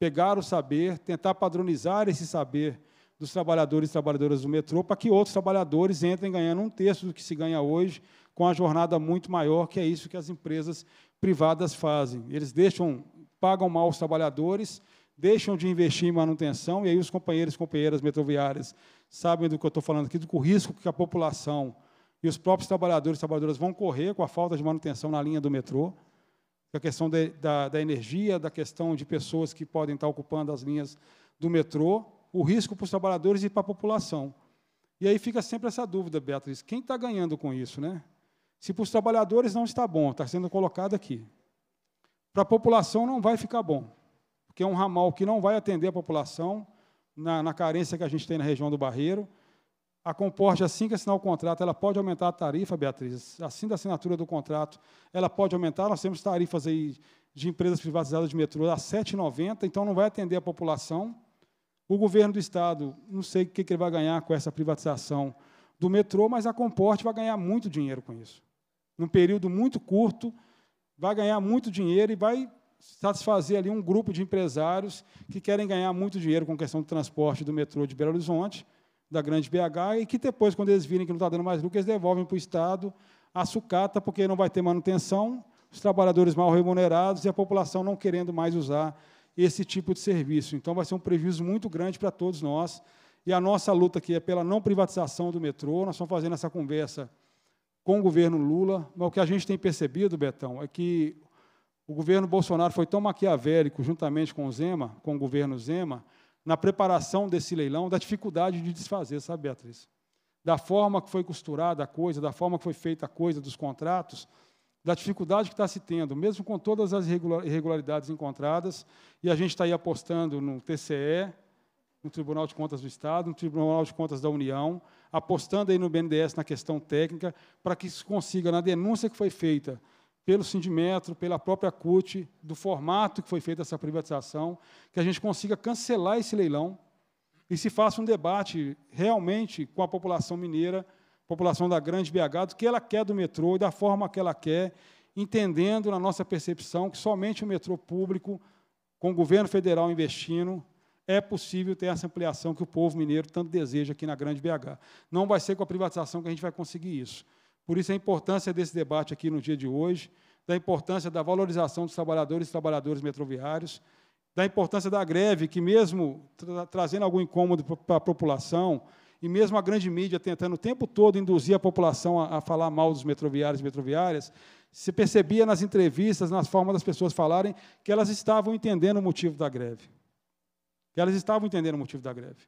pegar o saber, tentar padronizar esse saber dos trabalhadores e trabalhadoras do metrô, para que outros trabalhadores entrem ganhando um terço do que se ganha hoje com a jornada muito maior, que é isso que as empresas privadas fazem. Eles deixam, pagam mal os trabalhadores, deixam de investir em manutenção, e aí os companheiros e companheiras metroviárias sabem do que eu estou falando aqui, do risco que a população e os próprios trabalhadores e trabalhadoras vão correr com a falta de manutenção na linha do metrô, a questão de, da, da energia, da questão de pessoas que podem estar ocupando as linhas do metrô, o risco para os trabalhadores e para a população. E aí fica sempre essa dúvida, Beatriz, quem está ganhando com isso, né? Se para os trabalhadores não está bom, está sendo colocado aqui. Para a população não vai ficar bom, porque é um ramal que não vai atender a população, na, na carência que a gente tem na região do Barreiro. A Comporte, assim que assinar o contrato, ela pode aumentar a tarifa, Beatriz. Assim da assinatura do contrato, ela pode aumentar. Nós temos tarifas aí de empresas privatizadas de metrô a 7,90, então não vai atender a população. O governo do Estado, não sei o que ele vai ganhar com essa privatização do metrô, mas a Comporte vai ganhar muito dinheiro com isso num período muito curto, vai ganhar muito dinheiro e vai satisfazer ali um grupo de empresários que querem ganhar muito dinheiro com a questão do transporte do metrô de Belo Horizonte, da Grande BH, e que depois, quando eles virem que não está dando mais lucro, eles devolvem para o Estado a sucata, porque não vai ter manutenção, os trabalhadores mal remunerados e a população não querendo mais usar esse tipo de serviço. Então, vai ser um prejuízo muito grande para todos nós. E a nossa luta aqui é pela não privatização do metrô. Nós estamos fazendo essa conversa com o governo Lula, mas o que a gente tem percebido, Betão, é que o governo Bolsonaro foi tão maquiavélico, juntamente com o Zema, com o governo Zema, na preparação desse leilão, da dificuldade de desfazer, sabe, Beatriz? Da forma que foi costurada a coisa, da forma que foi feita a coisa dos contratos, da dificuldade que está se tendo, mesmo com todas as irregularidades encontradas, e a gente está aí apostando no TCE, no Tribunal de Contas do Estado, no Tribunal de Contas da União, apostando aí no BNDES na questão técnica, para que se consiga, na denúncia que foi feita pelo Sindimetro, pela própria CUT, do formato que foi feita essa privatização, que a gente consiga cancelar esse leilão e se faça um debate realmente com a população mineira, população da grande BH, do que ela quer do metrô e da forma que ela quer, entendendo na nossa percepção que somente o metrô público, com o governo federal investindo, é possível ter essa ampliação que o povo mineiro tanto deseja aqui na Grande BH. Não vai ser com a privatização que a gente vai conseguir isso. Por isso, a importância desse debate aqui no dia de hoje, da importância da valorização dos trabalhadores e trabalhadoras metroviários, da importância da greve, que, mesmo tra trazendo algum incômodo para a população, e mesmo a grande mídia tentando o tempo todo induzir a população a, a falar mal dos metroviários e metroviárias, se percebia nas entrevistas, nas formas das pessoas falarem, que elas estavam entendendo o motivo da greve que elas estavam entendendo o motivo da greve.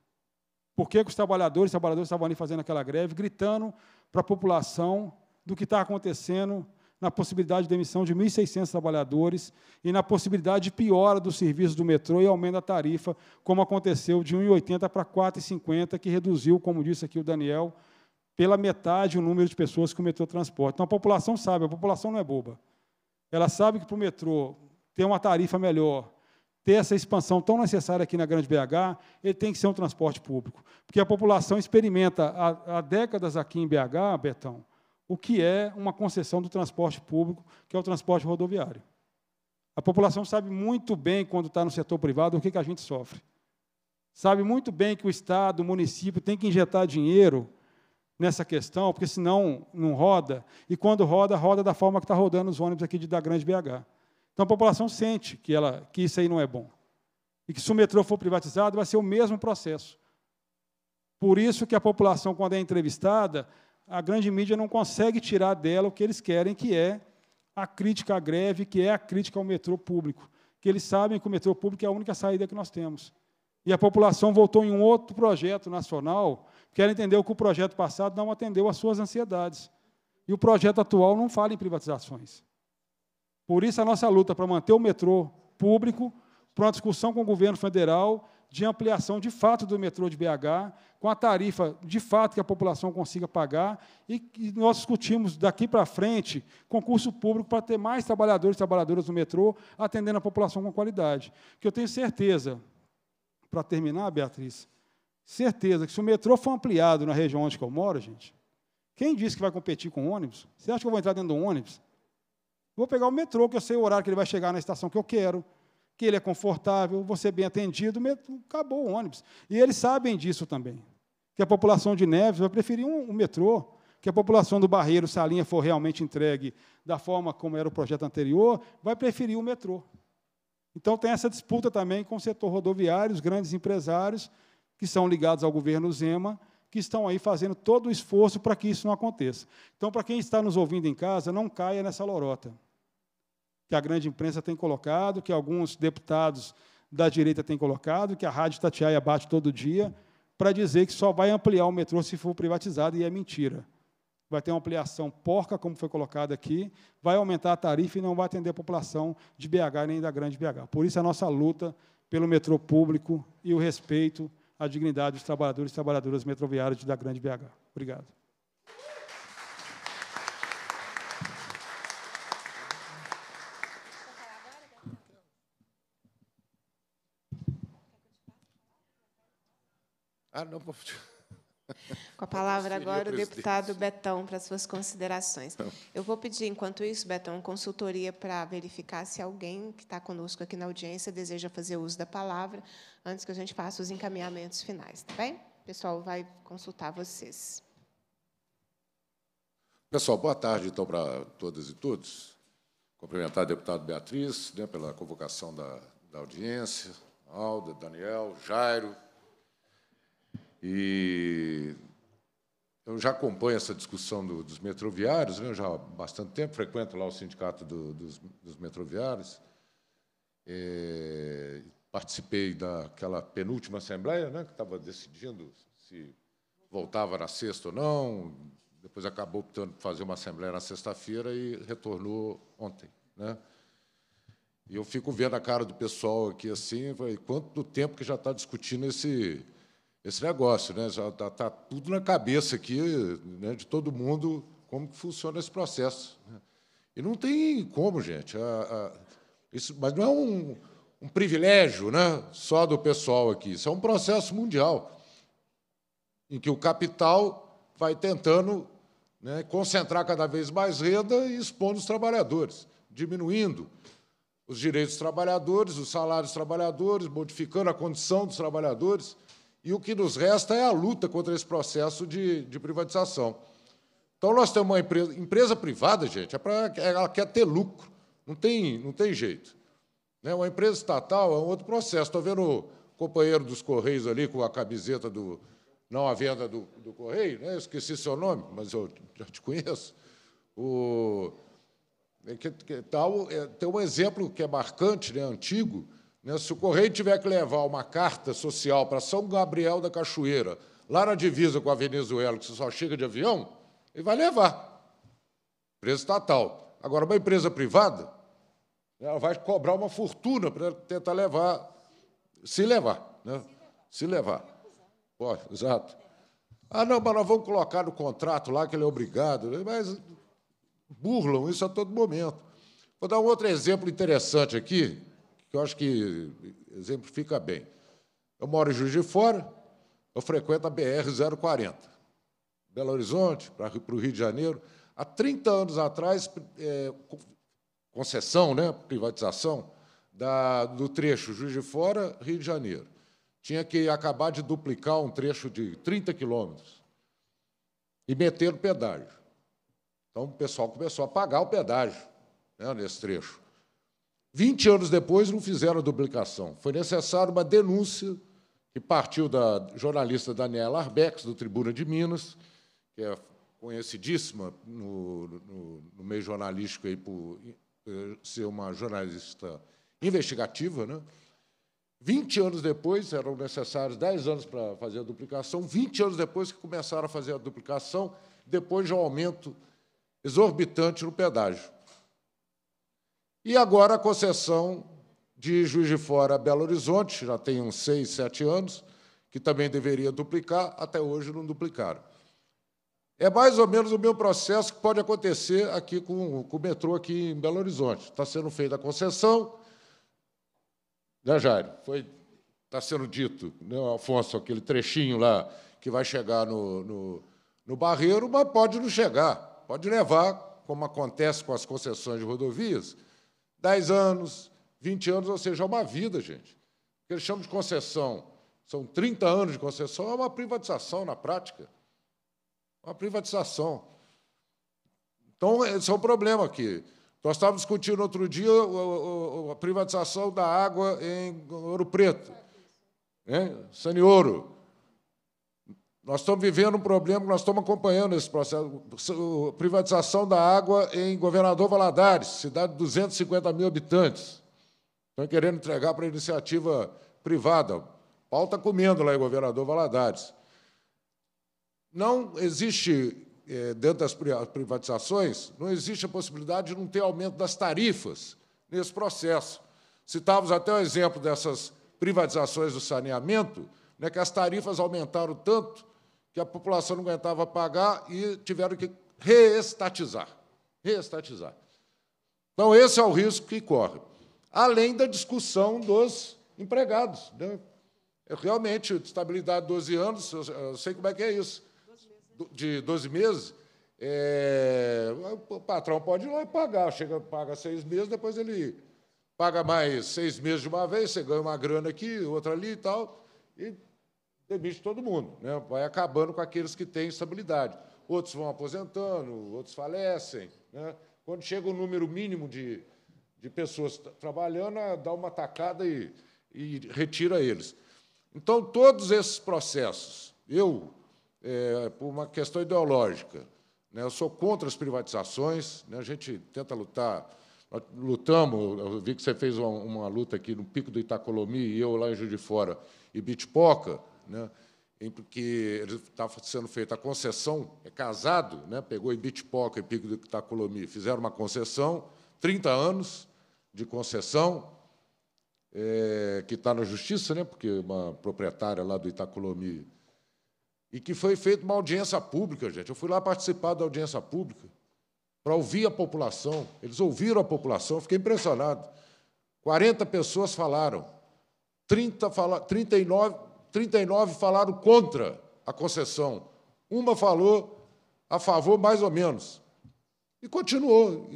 Por que, que os trabalhadores e estavam ali fazendo aquela greve, gritando para a população do que está acontecendo na possibilidade de demissão de 1.600 trabalhadores e na possibilidade de piora do serviço do metrô e aumento da tarifa, como aconteceu de 1,80 para 4,50, que reduziu, como disse aqui o Daniel, pela metade o número de pessoas que o metrô transporta. Então, a população sabe, a população não é boba. Ela sabe que para o metrô ter uma tarifa melhor ter essa expansão tão necessária aqui na Grande BH, ele tem que ser um transporte público. Porque a população experimenta há, há décadas aqui em BH, Betão, o que é uma concessão do transporte público, que é o transporte rodoviário. A população sabe muito bem, quando está no setor privado, o que, que a gente sofre. Sabe muito bem que o Estado, o município, tem que injetar dinheiro nessa questão, porque senão não roda, e quando roda, roda da forma que está rodando os ônibus aqui de da Grande BH. Então a população sente que, ela, que isso aí não é bom. E que se o metrô for privatizado, vai ser o mesmo processo. Por isso que a população, quando é entrevistada, a grande mídia não consegue tirar dela o que eles querem, que é a crítica à greve, que é a crítica ao metrô público. Que eles sabem que o metrô público é a única saída que nós temos. E a população voltou em um outro projeto nacional, porque ela entendeu que o projeto passado não atendeu às suas ansiedades. E o projeto atual não fala em privatizações. Por isso a nossa luta para manter o metrô público, para uma discussão com o governo federal de ampliação de fato do metrô de BH, com a tarifa de fato que a população consiga pagar, e, nós discutimos daqui para frente concurso público para ter mais trabalhadores e trabalhadoras do metrô, atendendo a população com qualidade. Que eu tenho certeza, para terminar, Beatriz, certeza que se o metrô for ampliado na região onde eu moro, gente, quem disse que vai competir com ônibus? Você acha que eu vou entrar dentro do ônibus? Vou pegar o metrô, que eu sei o horário que ele vai chegar na estação que eu quero, que ele é confortável, você é bem atendido, metrô, acabou o ônibus. E eles sabem disso também, que a população de Neves vai preferir um, um metrô, que a população do Barreiro, se a linha for realmente entregue da forma como era o projeto anterior, vai preferir o metrô. Então tem essa disputa também com o setor rodoviário, os grandes empresários que são ligados ao governo Zema, que estão aí fazendo todo o esforço para que isso não aconteça. Então, para quem está nos ouvindo em casa, não caia nessa lorota que a grande imprensa tem colocado, que alguns deputados da direita têm colocado, que a Rádio Tatiaia bate todo dia, para dizer que só vai ampliar o metrô se for privatizado, e é mentira. Vai ter uma ampliação porca, como foi colocado aqui, vai aumentar a tarifa e não vai atender a população de BH nem da grande BH. Por isso, a nossa luta pelo metrô público e o respeito à dignidade dos trabalhadores e trabalhadoras metroviárias da grande BH. Obrigado. Ah, não, Com a palavra agora o deputado Betão para suas considerações. Eu vou pedir, enquanto isso, Betão, consultoria para verificar se alguém que está conosco aqui na audiência deseja fazer uso da palavra antes que a gente faça os encaminhamentos finais, tá bem? O pessoal vai consultar vocês. Pessoal, boa tarde, então, para todas e todos. Cumprimentar a deputada Beatriz né, pela convocação da, da audiência, Alda, Daniel, Jairo, e eu já acompanho essa discussão do, dos metroviários, né, já há bastante tempo, frequento lá o sindicato do, dos, dos, metroviários. É, participei daquela penúltima assembleia, né, que estava decidindo se voltava na sexta ou não. Depois acabou optando por fazer uma assembleia na sexta-feira e retornou ontem. Né? E eu fico vendo a cara do pessoal aqui assim, e quanto tempo que já está discutindo esse esse negócio, né? Já está tá tudo na cabeça aqui né, de todo mundo como que funciona esse processo. Né? E não tem como, gente. A, a, isso, mas não é um, um privilégio né, só do pessoal aqui. Isso é um processo mundial em que o capital vai tentando né, concentrar cada vez mais renda e expondo os trabalhadores, diminuindo os direitos dos trabalhadores, os salários dos trabalhadores, modificando a condição dos trabalhadores e o que nos resta é a luta contra esse processo de, de privatização. Então, nós temos uma empresa, empresa privada, gente, é pra, ela quer ter lucro, não tem, não tem jeito. Né? Uma empresa estatal é um outro processo. Estou vendo o companheiro dos Correios ali com a camiseta do não a venda do, do Correio, né? esqueci seu nome, mas eu já te conheço. O, é que, que, tal, é, tem um exemplo que é marcante, né, antigo, né? Se o Correio tiver que levar uma carta social para São Gabriel da Cachoeira, lá na divisa com a Venezuela, que você só chega de avião, ele vai levar. Empresa estatal. Agora, uma empresa privada, ela vai cobrar uma fortuna para tentar levar, se levar. Né? Se levar. Pode, exato. Ah, não, mas nós vamos colocar no contrato lá que ele é obrigado. Né? Mas burlam isso a todo momento. Vou dar um outro exemplo interessante aqui, que eu acho que exemplifica bem. Eu moro em Juiz de Fora, eu frequento a BR-040, Belo Horizonte, para, o Rio de Janeiro. Há 30 anos atrás, é, concessão, né, privatização, da, do trecho Juiz de Fora, Rio de Janeiro. Tinha que acabar de duplicar um trecho de 30 quilômetros e meter o pedágio. Então, o pessoal começou a pagar o pedágio né, nesse trecho. 20 anos depois, não fizeram a duplicação. Foi necessária uma denúncia que partiu da jornalista Daniela Arbex, do Tribuna de Minas, que é conhecidíssima no, no, no meio jornalístico aí por eh, ser uma jornalista investigativa, né? 20 anos depois, eram necessários 10 anos para fazer a duplicação, 20 anos depois que começaram a fazer a duplicação, depois de um aumento exorbitante no pedágio. E agora a concessão de Juiz de Fora a Belo Horizonte, já tem uns seis, sete anos, que também deveria duplicar, até hoje não duplicaram. É mais ou menos o mesmo processo que pode acontecer aqui com, com o metrô aqui em Belo Horizonte. Está sendo feita a concessão, né, Jairo? Foi, está sendo dito, né, Afonso, aquele trechinho lá que vai chegar no, no, no Barreiro, mas pode não chegar, pode levar, como acontece com as concessões de rodovias, 10 anos, 20 anos, ou seja, é uma vida, gente. O que eles chamam de concessão, são 30 anos de concessão, é uma privatização na prática. Uma privatização. Então, esse é o um problema aqui. Nós estávamos discutindo outro dia a privatização da água em Ouro Preto, né? Nós estamos vivendo um problema, nós estamos acompanhando esse processo. Privatização da água em Governador Valadares, cidade de 250 mil habitantes. Estão querendo entregar para iniciativa privada. Paulo está comendo lá em Governador Valadares. Não existe, eh, dentro das privatizações, não existe a possibilidade de não ter aumento das tarifas nesse processo. Citávamos até o exemplo dessas privatizações do saneamento, né, que as tarifas aumentaram tanto que a população não aguentava pagar e tiveram que reestatizar. Reestatizar. Então, esse é o risco que corre. Além da discussão dos empregados. Né? É realmente, estabilidade de 12 anos, eu sei como é que é isso. De 12 meses, é, o patrão pode ir lá e pagar. Chega, paga seis meses, depois ele paga mais seis meses de uma vez, você ganha uma grana aqui, outra ali e tal. E demite todo mundo, né? vai acabando com aqueles que têm estabilidade. Outros vão aposentando, outros falecem. Né? Quando chega o um número mínimo de, de pessoas trabalhando, dá uma tacada e, e retira eles. Então, todos esses processos, eu, é, por uma questão ideológica, né, eu sou contra as privatizações, né, a gente tenta lutar, lutamos, eu vi que você fez uma, uma luta aqui no Pico do Itacolomi e eu lá em Juiz de Fora, e Bitpoca, né, em que está sendo feita a concessão, é casado, né, pegou em Bitpoca e Pico do Itacolomi, fizeram uma concessão, 30 anos de concessão, é, que está na justiça, né, porque é uma proprietária lá do Itacolomi, e que foi feita uma audiência pública, gente. Eu fui lá participar da audiência pública para ouvir a população. Eles ouviram a população, eu fiquei impressionado. 40 pessoas falaram, 30 fala, 39 39 falaram contra a concessão. Uma falou a favor, mais ou menos. E continuou.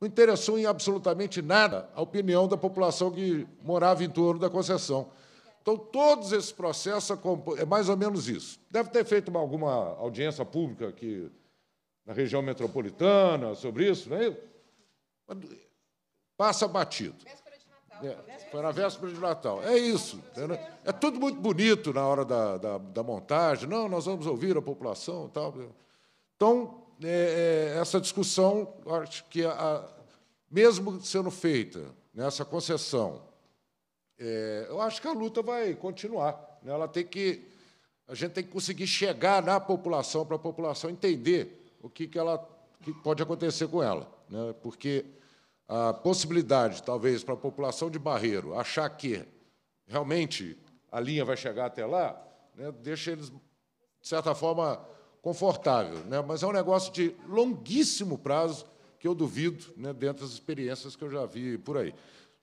Não interessou em absolutamente nada a opinião da população que morava em torno da concessão. Então, todos esses processos é mais ou menos isso. Deve ter feito uma, alguma audiência pública aqui na região metropolitana sobre isso, não é? Passa batido. É, foi na véspera de Natal. É isso. É tudo muito bonito na hora da, da, da, montagem. Não, nós vamos ouvir a população. Tal. Então, é, é, essa discussão, acho que, a, a, mesmo sendo feita nessa concessão, é, eu acho que a luta vai continuar. Né? Ela tem que, a gente tem que conseguir chegar na população, para a população entender o que, que, ela, que pode acontecer com ela. Né? Porque a possibilidade, talvez, para a população de Barreiro achar que realmente a linha vai chegar até lá, né, deixa eles, de certa forma, confortável. Né? Mas é um negócio de longuíssimo prazo que eu duvido, né, dentro das experiências que eu já vi por aí.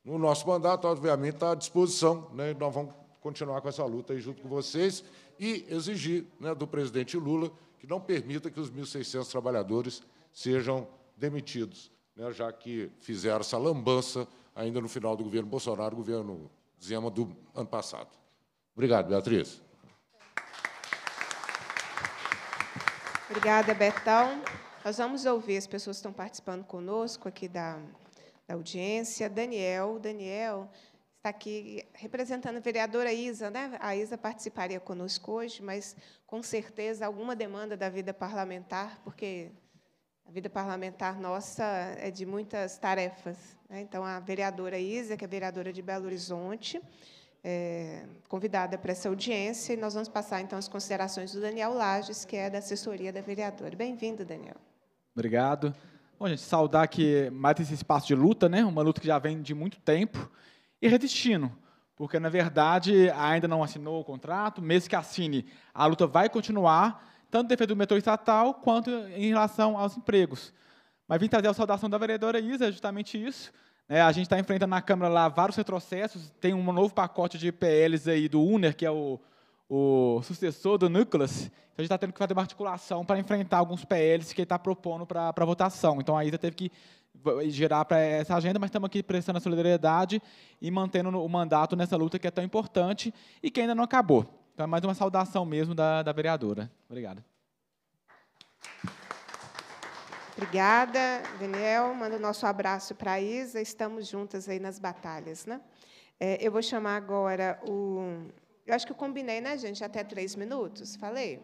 No nosso mandato, obviamente, está à disposição, né, nós vamos continuar com essa luta aí junto com vocês e exigir né, do presidente Lula que não permita que os 1.600 trabalhadores sejam demitidos né, já que fizeram essa lambança ainda no final do governo Bolsonaro, governo Zema do ano passado. Obrigado, Beatriz. Obrigada, Betão. Nós vamos ouvir as pessoas que estão participando conosco aqui da, da audiência. Daniel, Daniel está aqui representando a vereadora Isa, né? A Isa participaria conosco hoje, mas com certeza alguma demanda da vida parlamentar, porque a vida parlamentar nossa é de muitas tarefas. Né? Então, a vereadora Isa, que é vereadora de Belo Horizonte, é convidada para essa audiência, e nós vamos passar, então, as considerações do Daniel Lages, que é da assessoria da vereadora. Bem-vindo, Daniel. Obrigado. Bom, gente, saudar que mais esse espaço de luta, né? uma luta que já vem de muito tempo, e resistindo porque na verdade ainda não assinou o contrato, mesmo que assine, a luta vai continuar tanto defesa do metrô estatal quanto em relação aos empregos. Mas vim trazer a saudação da vereadora Isa, é justamente isso. É, a gente está enfrentando na Câmara lá vários retrocessos, tem um novo pacote de PLs aí do UNER, que é o, o sucessor do Nicolas. Então a gente está tendo que fazer uma articulação para enfrentar alguns PLs que ele está propondo para a votação. Então a Isa teve que girar para essa agenda, mas estamos aqui prestando a solidariedade e mantendo o mandato nessa luta que é tão importante e que ainda não acabou. Então é mais uma saudação mesmo da, da vereadora. Obrigado. Obrigada, Daniel. Manda o nosso abraço para a Isa. Estamos juntas aí nas batalhas. Né? É, eu vou chamar agora o. Eu acho que eu combinei, né, gente? Até três minutos. Falei?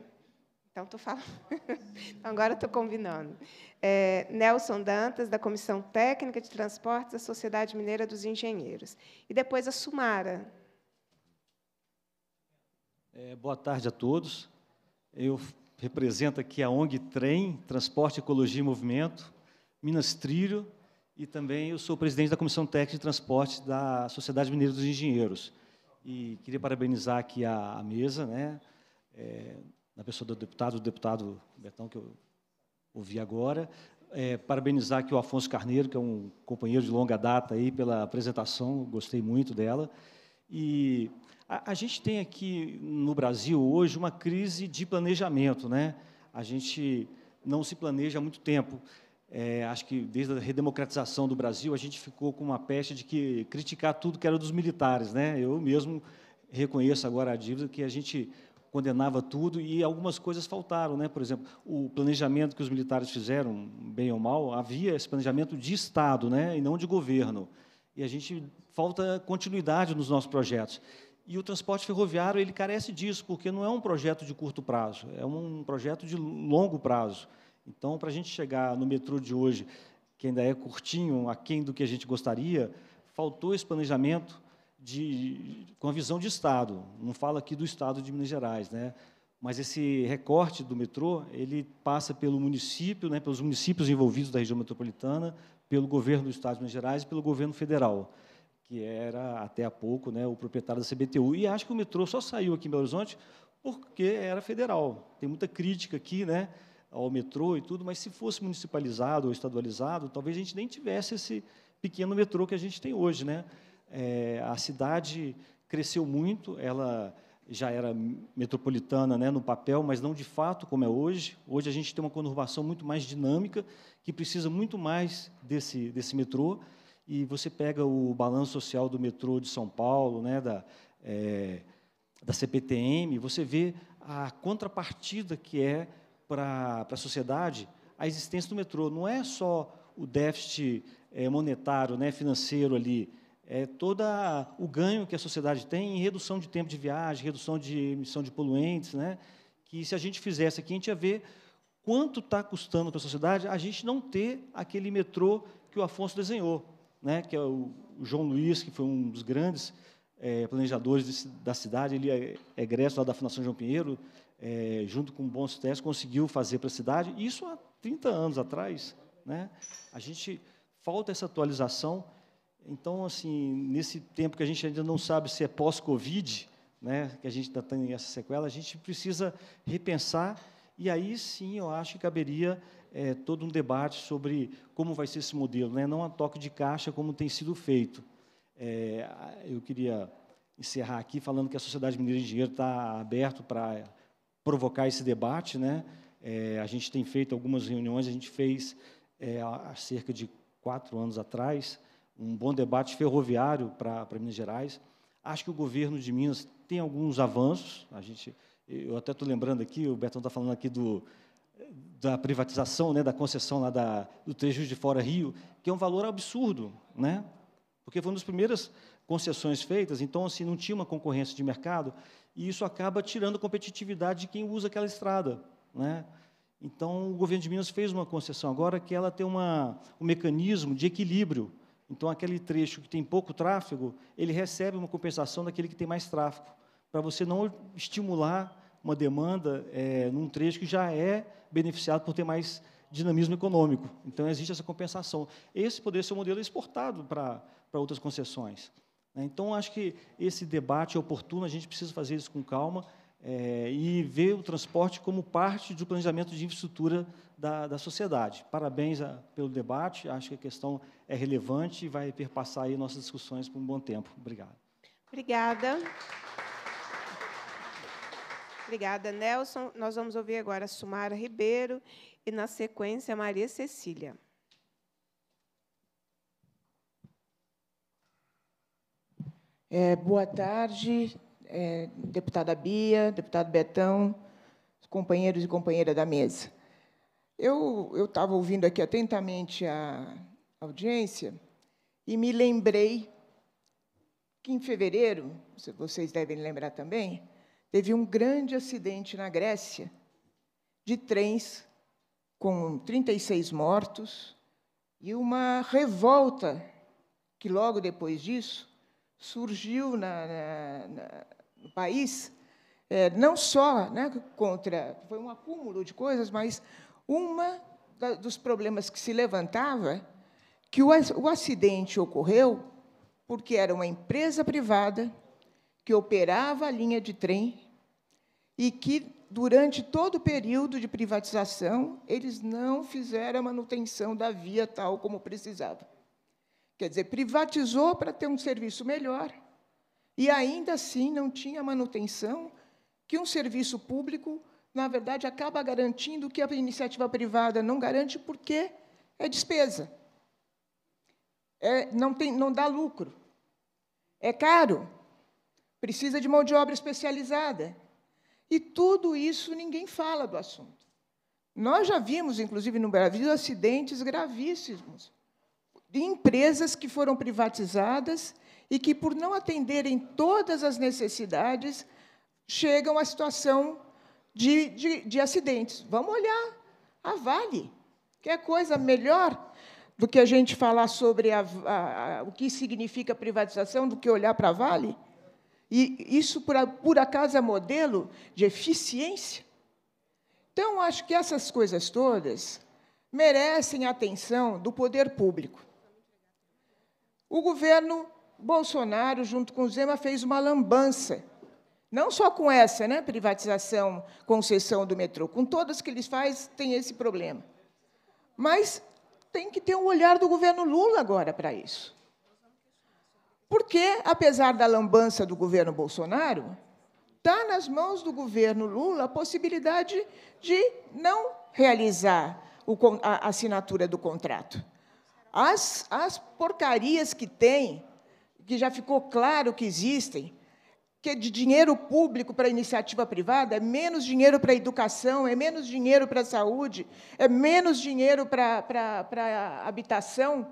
Então, estou falando. então, agora estou combinando. É, Nelson Dantas, da Comissão Técnica de Transportes da Sociedade Mineira dos Engenheiros. E depois a Sumara, é, boa tarde a todos. Eu represento aqui a ONG Trem, Transporte, Ecologia e Movimento, Minas Trilho, e também eu sou presidente da Comissão Técnica de Transporte da Sociedade Mineira dos Engenheiros. E queria parabenizar aqui a, a mesa, né, é, na pessoa do deputado, do deputado Betão, que eu ouvi agora, é, parabenizar aqui o Afonso Carneiro, que é um companheiro de longa data aí pela apresentação, gostei muito dela. E a, a, gente tem aqui no Brasil hoje uma crise de planejamento, né? A gente não se planeja há muito tempo. É, acho que desde a redemocratização do Brasil a gente ficou com uma peste de que criticar tudo que era dos militares, né? Eu mesmo reconheço agora a dívida que a gente condenava tudo e algumas coisas faltaram, né? Por exemplo, o planejamento que os militares fizeram, bem ou mal, havia esse planejamento de Estado, né? E não de governo. E a gente falta continuidade nos nossos projetos. E o transporte ferroviário ele carece disso, porque não é um projeto de curto prazo, é um projeto de longo prazo. Então, para a gente chegar no metrô de hoje, que ainda é curtinho, aquém do que a gente gostaria, faltou esse planejamento de, com a visão de Estado. Não falo aqui do Estado de Minas Gerais, né? mas esse recorte do metrô ele passa pelo município, né, pelos municípios envolvidos da região metropolitana, pelo governo do Estado de Minas Gerais e pelo governo federal que era até há pouco né, o proprietário da CBTU. E acho que o metrô só saiu aqui em Belo Horizonte porque era federal. Tem muita crítica aqui né, ao metrô e tudo, mas se fosse municipalizado ou estadualizado, talvez a gente nem tivesse esse pequeno metrô que a gente tem hoje. Né? É, a cidade cresceu muito, ela já era metropolitana né, no papel, mas não de fato como é hoje. Hoje a gente tem uma conurbação muito mais dinâmica, que precisa muito mais desse, desse metrô e você pega o balanço social do metrô de São Paulo, né, da, é, da CPTM, você vê a contrapartida que é para a sociedade a existência do metrô. Não é só o déficit é, monetário, né, financeiro ali, é todo o ganho que a sociedade tem em redução de tempo de viagem, redução de emissão de poluentes, né, que se a gente fizesse aqui, a gente ia ver quanto está custando para a sociedade a gente não ter aquele metrô que o Afonso desenhou né, que é o João Luiz, que foi um dos grandes é, planejadores de, da cidade, ele é egresso lá da Fundação João Pinheiro, é, junto com bons testes, conseguiu fazer para a cidade. Isso há 30 anos atrás. Né? A gente falta essa atualização. Então, assim, nesse tempo que a gente ainda não sabe se é pós-Covid, né, que a gente ainda tem essa sequela, a gente precisa repensar. E aí sim, eu acho que caberia é, todo um debate sobre como vai ser esse modelo, né? não a toque de caixa como tem sido feito. É, eu queria encerrar aqui falando que a Sociedade Mineira de Engenheiro está aberto para provocar esse debate. Né? É, a gente tem feito algumas reuniões, a gente fez é, há cerca de quatro anos atrás um bom debate ferroviário para Minas Gerais. Acho que o governo de Minas tem alguns avanços. A gente, eu até estou lembrando aqui, o Bertão está falando aqui do da privatização, né, da concessão lá da, do trecho de fora Rio, que é um valor absurdo, né? Porque foi uma das primeiras concessões feitas, então assim não tinha uma concorrência de mercado e isso acaba tirando a competitividade de quem usa aquela estrada, né? Então o governo de Minas fez uma concessão agora que ela tem uma, um mecanismo de equilíbrio. Então aquele trecho que tem pouco tráfego, ele recebe uma compensação daquele que tem mais tráfego, para você não estimular uma demanda é, num trecho que já é beneficiado por ter mais dinamismo econômico. Então, existe essa compensação. Esse poderia ser um modelo exportado para outras concessões. Né? Então, acho que esse debate é oportuno, a gente precisa fazer isso com calma é, e ver o transporte como parte do planejamento de infraestrutura da, da sociedade. Parabéns a, ah, pelo debate, acho que a questão é relevante e vai perpassar aí nossas discussões por um bom tempo. Obrigado. Obrigada. Obrigada, Nelson. Nós vamos ouvir agora a Sumara Ribeiro e, na sequência, a Maria Cecília. É, boa tarde, é, deputada Bia, deputado Betão, companheiros e companheira da mesa. Eu estava ouvindo aqui atentamente a audiência e me lembrei que, em fevereiro, vocês devem lembrar também, teve um grande acidente na Grécia de trens com 36 mortos e uma revolta que logo depois disso surgiu na, na, na, no país, é, não só né, contra foi um acúmulo de coisas, mas uma da, dos problemas que se levantava que o, o acidente ocorreu porque era uma empresa privada que operava a linha de trem e que, durante todo o período de privatização, eles não fizeram a manutenção da via tal como precisava. Quer dizer, privatizou para ter um serviço melhor e ainda assim não tinha manutenção que um serviço público, na verdade, acaba garantindo que a iniciativa privada não garante porque é despesa. É, não, tem, não dá lucro. É caro, precisa de mão de obra especializada. E tudo isso ninguém fala do assunto. Nós já vimos, inclusive no Brasil, acidentes gravíssimos de empresas que foram privatizadas e que, por não atenderem todas as necessidades, chegam à situação de, de, de acidentes. Vamos olhar a Vale. Quer é coisa melhor do que a gente falar sobre a, a, a, o que significa privatização do que olhar para a Vale? E isso, por, por acaso, é modelo de eficiência? Então, acho que essas coisas todas merecem atenção do poder público. O governo Bolsonaro, junto com o Zema, fez uma lambança. Não só com essa, né, privatização, concessão do metrô, com todas que eles fazem, tem esse problema. Mas tem que ter um olhar do governo Lula agora para isso. Porque, apesar da lambança do governo Bolsonaro, está nas mãos do governo Lula a possibilidade de não realizar a assinatura do contrato. As, as porcarias que tem, que já ficou claro que existem, que é de dinheiro público para iniciativa privada, é menos dinheiro para a educação, é menos dinheiro para a saúde, é menos dinheiro para, para a habitação.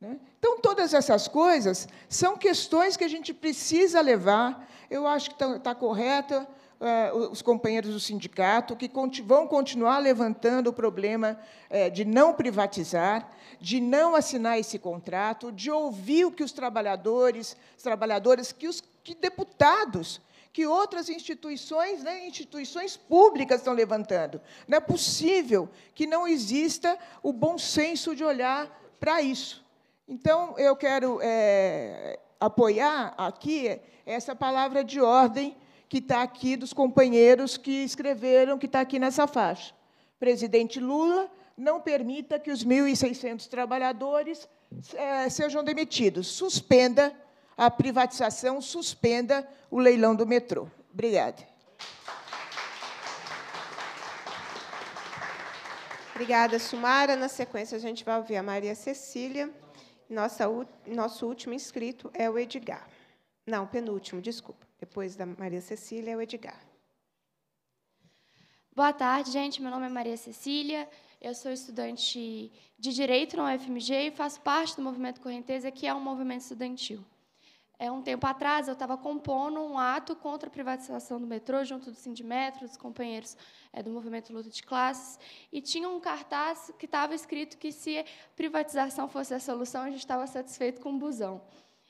Né? Então, todas essas coisas são questões que a gente precisa levar. Eu acho que está tá correta é, os companheiros do sindicato, que vão continuar levantando o problema é, de não privatizar, de não assinar esse contrato, de ouvir o que os trabalhadores, trabalhadoras, que os que deputados que outras instituições, né, instituições públicas estão levantando. Não é possível que não exista o bom senso de olhar para isso. Então, eu quero é, apoiar aqui essa palavra de ordem que está aqui dos companheiros que escreveram, que está aqui nessa faixa. Presidente Lula, não permita que os 1.600 trabalhadores é, sejam demitidos. Suspenda a privatização, suspenda o leilão do metrô. Obrigada. Obrigada, Sumara. Na sequência, a gente vai ouvir a Maria Cecília. Nossa, nosso último inscrito é o Edgar. Não, penúltimo, desculpa. Depois da Maria Cecília é o Edgar. Boa tarde, gente. Meu nome é Maria Cecília. Eu sou estudante de Direito na UFMG e faço parte do Movimento Correnteza, que é um movimento estudantil. É, um tempo atrás, eu estava compondo um ato contra a privatização do metrô, junto do Sindimetro, dos companheiros é, do movimento Luta de Classes, e tinha um cartaz que estava escrito que, se privatização fosse a solução, a gente estava satisfeito com o busão.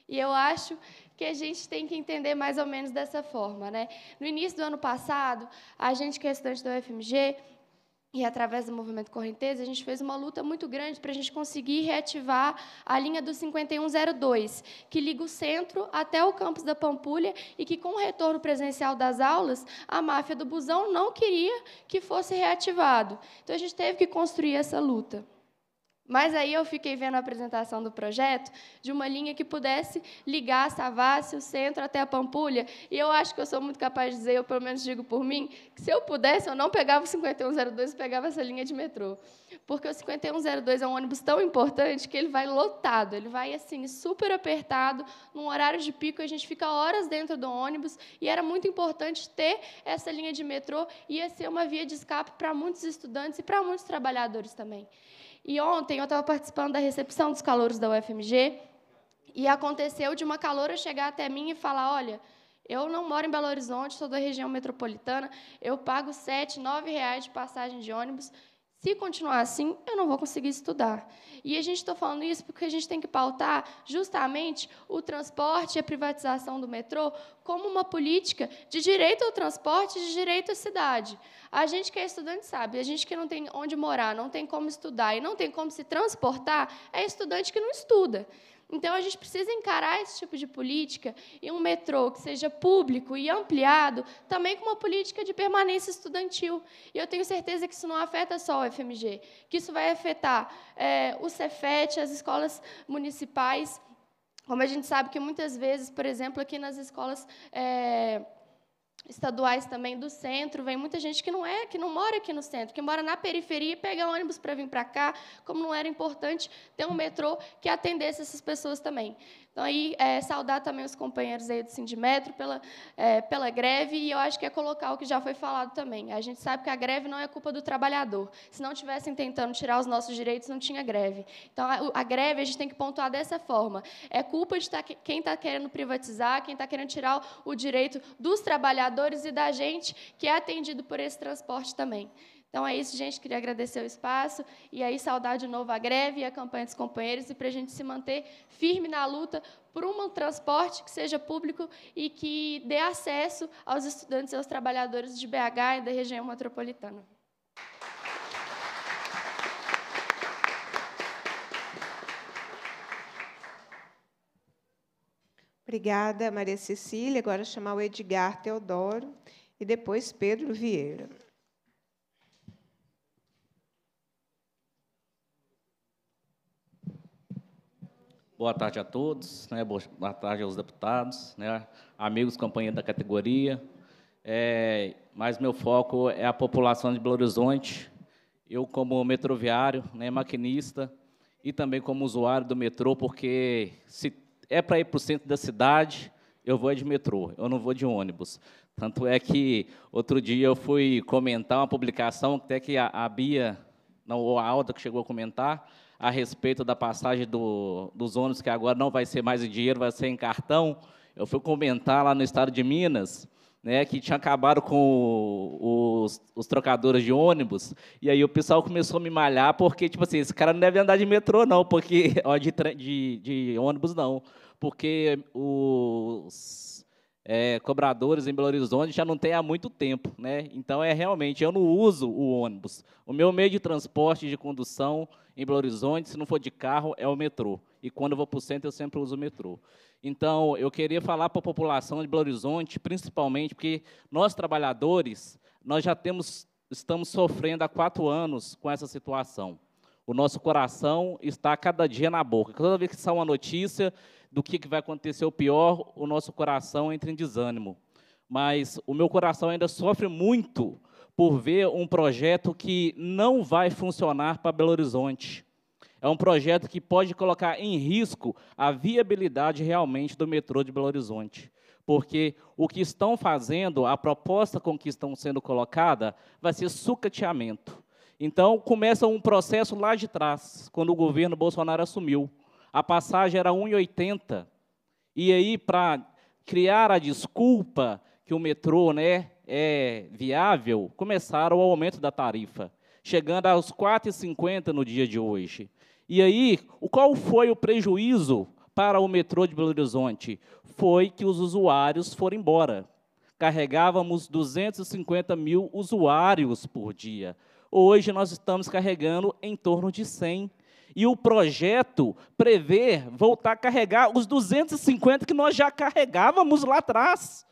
E eu acho que a gente tem que entender mais ou menos dessa forma. Né? No início do ano passado, a gente, que é estudante da UFMG, e através do movimento Correnteza, a gente fez uma luta muito grande para a gente conseguir reativar a linha do 5102, que liga o centro até o campus da Pampulha e que, com o retorno presencial das aulas, a máfia do busão não queria que fosse reativado. Então, a gente teve que construir essa luta. Mas aí eu fiquei vendo a apresentação do projeto de uma linha que pudesse ligar a Savassi, o centro, até a Pampulha. E eu acho que eu sou muito capaz de dizer, eu pelo menos digo por mim, que se eu pudesse, eu não pegava o 5102 e pegava essa linha de metrô. Porque o 5102 é um ônibus tão importante que ele vai lotado, ele vai assim, super apertado, num horário de pico, a gente fica horas dentro do ônibus. E era muito importante ter essa linha de metrô, ia ser uma via de escape para muitos estudantes e para muitos trabalhadores também. E ontem eu estava participando da recepção dos calouros da UFMG e aconteceu de uma caloura chegar até mim e falar: Olha, eu não moro em Belo Horizonte, sou da região metropolitana, eu pago R$ 7, R$ reais de passagem de ônibus, se continuar assim, eu não vou conseguir estudar. E a gente está falando isso porque a gente tem que pautar justamente o transporte e a privatização do metrô como uma política de direito ao transporte, e de direito à cidade. A gente que é estudante sabe, a gente que não tem onde morar, não tem como estudar e não tem como se transportar, é estudante que não estuda. Então, a gente precisa encarar esse tipo de política e um metrô que seja público e ampliado, também com uma política de permanência estudantil. E eu tenho certeza que isso não afeta só o FMG, que isso vai afetar é, o Cefet, as escolas municipais, como a gente sabe que muitas vezes, por exemplo, aqui nas escolas... É, estaduais também do centro, vem muita gente que não é, que não mora aqui no centro, que mora na periferia e pega ônibus para vir para cá, como não era importante ter um metrô que atendesse essas pessoas também. Então, aí, é, saudar também os companheiros aí do Sindimetro pela, é, pela greve, e eu acho que é colocar o que já foi falado também. A gente sabe que a greve não é culpa do trabalhador. Se não estivessem tentando tirar os nossos direitos, não tinha greve. Então, a, a greve a gente tem que pontuar dessa forma. É culpa de tá, quem está querendo privatizar, quem está querendo tirar o direito dos trabalhadores e da gente, que é atendido por esse transporte também. Então é isso, gente. Queria agradecer o espaço e aí saudar de novo a greve e a campanha dos companheiros e para a gente se manter firme na luta por um transporte que seja público e que dê acesso aos estudantes e aos trabalhadores de BH e da região metropolitana. Obrigada, Maria Cecília. Agora chamar o Edgar Teodoro e depois Pedro Vieira. Boa tarde a todos, né? boa tarde aos deputados, né? amigos, companheiros da categoria. É, mas meu foco é a população de Belo Horizonte. Eu, como metroviário, né, maquinista e também como usuário do metrô, porque se é para ir para o centro da cidade, eu vou de metrô, eu não vou de ônibus. Tanto é que outro dia eu fui comentar uma publicação, até que a, a Bia, não, ou a Alda que chegou a comentar, a respeito da passagem do, dos ônibus, que agora não vai ser mais em dinheiro, vai ser em cartão. Eu fui comentar lá no estado de Minas, né, que tinha acabado com os, os, trocadores de ônibus, e aí o pessoal começou a me malhar, porque, tipo assim, esse cara não deve andar de metrô, não, porque, ó, de, de, de ônibus, não, porque os é, cobradores em Belo Horizonte já não tem há muito tempo, né? Então, é realmente, eu não uso o ônibus. O meu meio de transporte, de condução, em Belo Horizonte, se não for de carro, é o metrô. E quando eu vou para o centro, eu sempre uso o metrô. Então, eu queria falar para a população de Belo Horizonte, principalmente, porque nós, trabalhadores, nós já temos, estamos sofrendo há quatro anos com essa situação. O nosso coração está cada dia na boca. Toda vez que sai uma notícia do que, que vai acontecer o pior, o nosso coração entra em desânimo. Mas o meu coração ainda sofre muito por ver um projeto que não vai funcionar para Belo Horizonte. É um projeto que pode colocar em risco a viabilidade realmente do metrô de Belo Horizonte. Porque o que estão fazendo, a proposta com que estão sendo colocada, vai ser sucateamento. Então, começa um processo lá de trás, quando o governo Bolsonaro assumiu. A passagem era 1,80. E aí, para criar a desculpa que o metrô né, é viável, começaram o aumento da tarifa, chegando aos 4,50 no dia de hoje. E aí, qual foi o prejuízo para o metrô de Belo Horizonte? Foi que os usuários foram embora. Carregávamos 250 mil usuários por dia. Hoje nós estamos carregando em torno de 100. E o projeto prevê voltar a carregar os 250 que nós já carregávamos lá atrás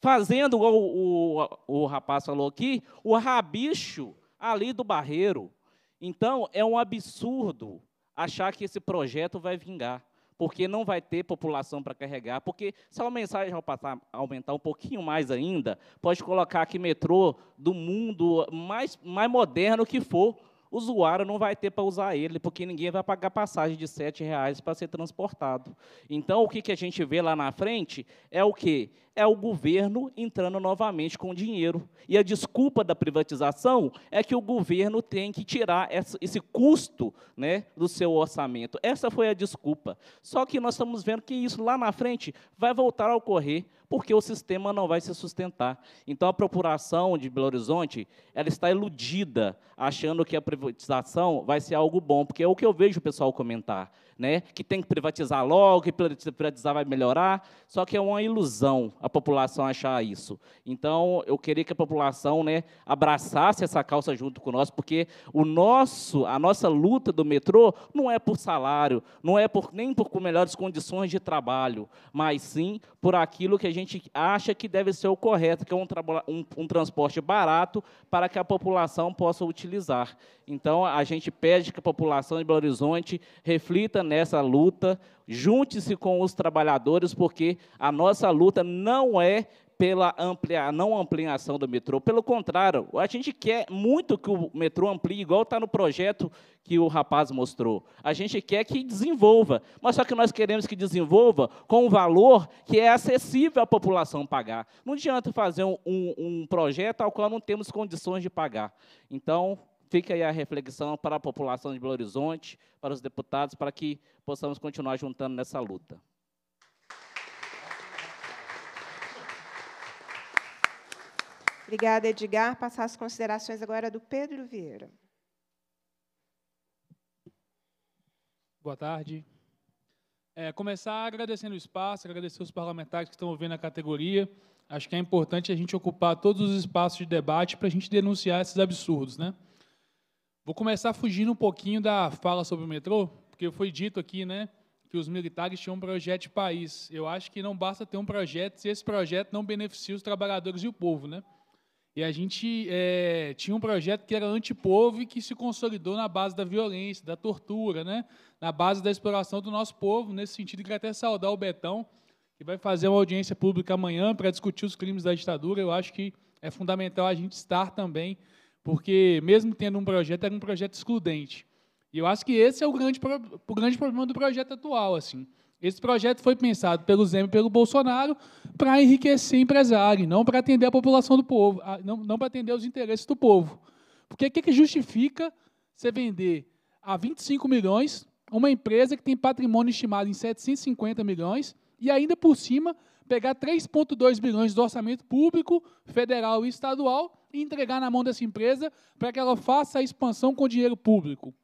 fazendo o, o, o rapaz falou aqui, o rabicho ali do barreiro. Então, é um absurdo achar que esse projeto vai vingar, porque não vai ter população para carregar, porque se a mensagem aumentar um pouquinho mais ainda, pode colocar aqui metrô do mundo mais, mais moderno que for, o usuário não vai ter para usar ele, porque ninguém vai pagar passagem de R$ reais para ser transportado. Então, o que, que a gente vê lá na frente é o quê? É o governo entrando novamente com dinheiro. E a desculpa da privatização é que o governo tem que tirar esse custo né, do seu orçamento. Essa foi a desculpa. Só que nós estamos vendo que isso lá na frente vai voltar a ocorrer porque o sistema não vai se sustentar. Então, a procuração de Belo Horizonte ela está iludida, achando que a privatização vai ser algo bom, porque é o que eu vejo o pessoal comentar né? que tem que privatizar logo, que privatizar vai melhorar. Só que é uma ilusão a população achar isso. Então, eu queria que a população né, abraçasse essa calça junto com nós, porque o nosso, a nossa luta do metrô não é por salário, não é por, nem por melhores condições de trabalho, mas sim por aquilo que a gente acha que deve ser o correto, que é um, um, um transporte barato para que a população possa utilizar. Então, a gente pede que a população de Belo Horizonte reflita nessa luta, junte-se com os trabalhadores, porque a nossa luta não é pela não ampliação do metrô. Pelo contrário, a gente quer muito que o metrô amplie, igual está no projeto que o rapaz mostrou. A gente quer que desenvolva, mas só que nós queremos que desenvolva com um valor que é acessível à população pagar. Não adianta fazer um, um, um projeto ao qual não temos condições de pagar. Então, Fica aí a reflexão para a população de Belo Horizonte, para os deputados, para que possamos continuar juntando nessa luta. Obrigada, Edgar. Passar as considerações agora do Pedro Vieira. Boa tarde. É, começar agradecendo o espaço, agradecer os parlamentares que estão ouvindo a categoria. Acho que é importante a gente ocupar todos os espaços de debate para a gente denunciar esses absurdos, né? Vou começar fugindo um pouquinho da fala sobre o metrô, porque foi dito aqui, né, que os militares tinham um projeto de país. Eu acho que não basta ter um projeto se esse projeto não beneficia os trabalhadores e o povo, né? E a gente é, tinha um projeto que era antipovo e que se consolidou na base da violência, da tortura, né? na base da exploração do nosso povo. Nesse sentido, queria até saudar o Betão, que vai fazer uma audiência pública amanhã para discutir os crimes da ditadura. Eu acho que é fundamental a gente estar também porque mesmo tendo um projeto, era um projeto excludente. E eu acho que esse é o grande, o grande problema do projeto atual. assim. Esse projeto foi pensado pelo Zeme e pelo Bolsonaro para enriquecer empresário, não para atender a população do povo, não, não para atender os interesses do povo. Porque o que, que justifica você vender a 25 milhões uma empresa que tem patrimônio estimado em 750 milhões e ainda por cima pegar 3,2 bilhões do orçamento público, federal e estadual, e entregar na mão dessa empresa para que ela faça a expansão com dinheiro público.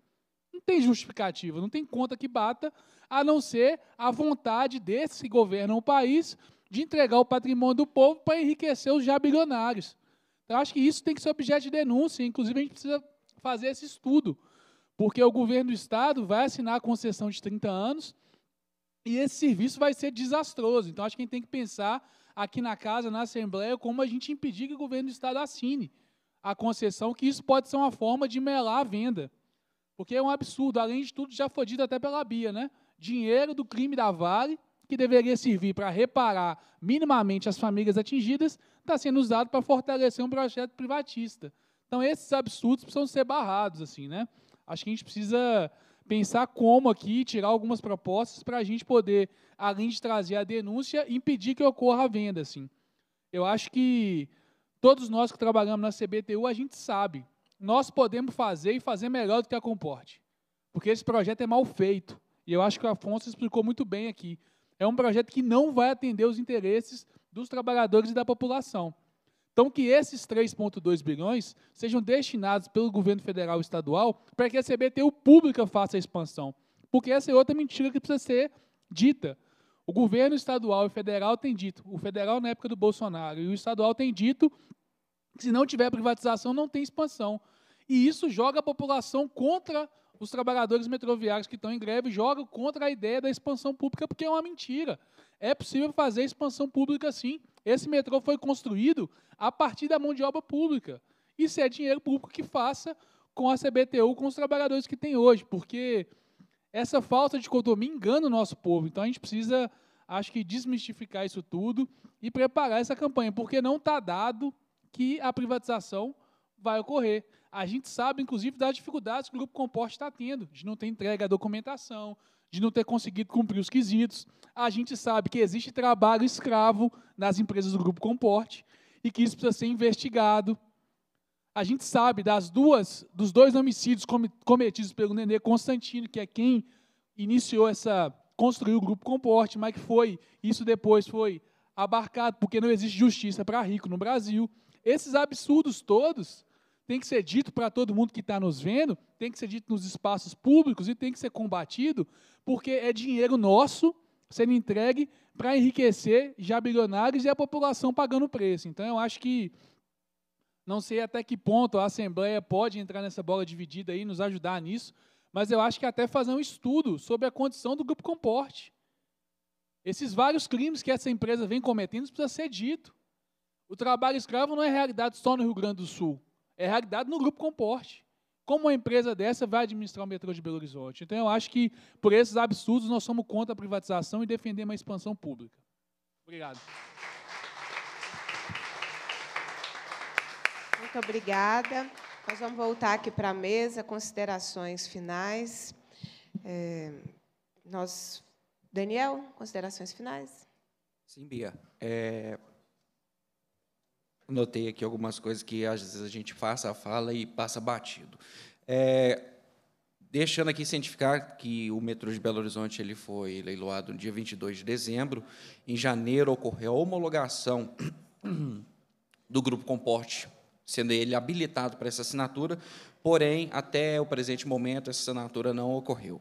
Não tem justificativa, não tem conta que bata, a não ser a vontade desse que governa o país de entregar o patrimônio do povo para enriquecer os já bilionários. Então, acho que isso tem que ser objeto de denúncia. Inclusive, a gente precisa fazer esse estudo, porque o governo do Estado vai assinar a concessão de 30 anos e esse serviço vai ser desastroso. Então, acho que a gente tem que pensar aqui na casa, na Assembleia, como a gente impedir que o governo do Estado assine a concessão, que isso pode ser uma forma de melar a venda. Porque é um absurdo. Além de tudo, já foi dito até pela Bia, né? Dinheiro do crime da Vale, que deveria servir para reparar minimamente as famílias atingidas, está sendo usado para fortalecer um projeto privatista. Então, esses absurdos precisam ser barrados, assim, né? Acho que a gente precisa pensar como aqui, tirar algumas propostas para a gente poder, além de trazer a denúncia, impedir que ocorra a venda. Assim. Eu acho que todos nós que trabalhamos na CBTU, a gente sabe, nós podemos fazer e fazer melhor do que a Comporte, porque esse projeto é mal feito. E eu acho que o Afonso explicou muito bem aqui. É um projeto que não vai atender os interesses dos trabalhadores e da população. Então, que esses 3,2 bilhões sejam destinados pelo governo federal e estadual para que a CBTU pública faça a expansão. Porque essa é outra mentira que precisa ser dita. O governo estadual e federal tem dito, o federal na época do Bolsonaro e o estadual tem dito que se não tiver privatização não tem expansão. E isso joga a população contra os trabalhadores metroviários que estão em greve, joga contra a ideia da expansão pública, porque é uma mentira. É possível fazer expansão pública sim. Esse metrô foi construído a partir da mão de obra pública. Isso é dinheiro público que faça com a CBTU, com os trabalhadores que tem hoje, porque essa falta de condomínio engana o nosso povo. Então a gente precisa, acho que, desmistificar isso tudo e preparar essa campanha, porque não está dado que a privatização vai ocorrer. A gente sabe, inclusive, das dificuldades que o grupo composto está tendo, de não ter entrega à documentação, de não ter conseguido cumprir os quesitos. A gente sabe que existe trabalho escravo nas empresas do grupo comporte e que isso precisa ser investigado. A gente sabe das duas, dos dois homicídios cometidos pelo Nenê Constantino, que é quem iniciou essa, construiu o grupo Comporte, mas que foi, isso depois foi abarcado, porque não existe justiça para rico no Brasil. Esses absurdos todos tem que ser dito para todo mundo que está nos vendo, tem que ser dito nos espaços públicos e tem que ser combatido, porque é dinheiro nosso sendo entregue para enriquecer já bilionários e a população pagando o preço. Então, eu acho que não sei até que ponto a Assembleia pode entrar nessa bola dividida e nos ajudar nisso, mas eu acho que até fazer um estudo sobre a condição do Grupo Comporte. Esses vários crimes que essa empresa vem cometendo precisa ser dito. O trabalho escravo não é realidade só no Rio Grande do Sul, é realidade no Grupo Comporte. Como uma empresa dessa vai administrar o metrô de Belo Horizonte? Então, eu acho que, por esses absurdos, nós somos contra a privatização e defendemos a expansão pública. Obrigado. Muito obrigada. Nós vamos voltar aqui para a mesa, considerações finais. É, nós, Daniel, considerações finais? Sim, Bia. É, notei aqui algumas coisas que às vezes a gente passa a fala e passa batido. É, deixando aqui cientificar que o metrô de Belo Horizonte ele foi leiloado no dia 22 de dezembro. Em janeiro ocorreu a homologação do grupo Comporte, sendo ele habilitado para essa assinatura, porém, até o presente momento, essa assinatura não ocorreu.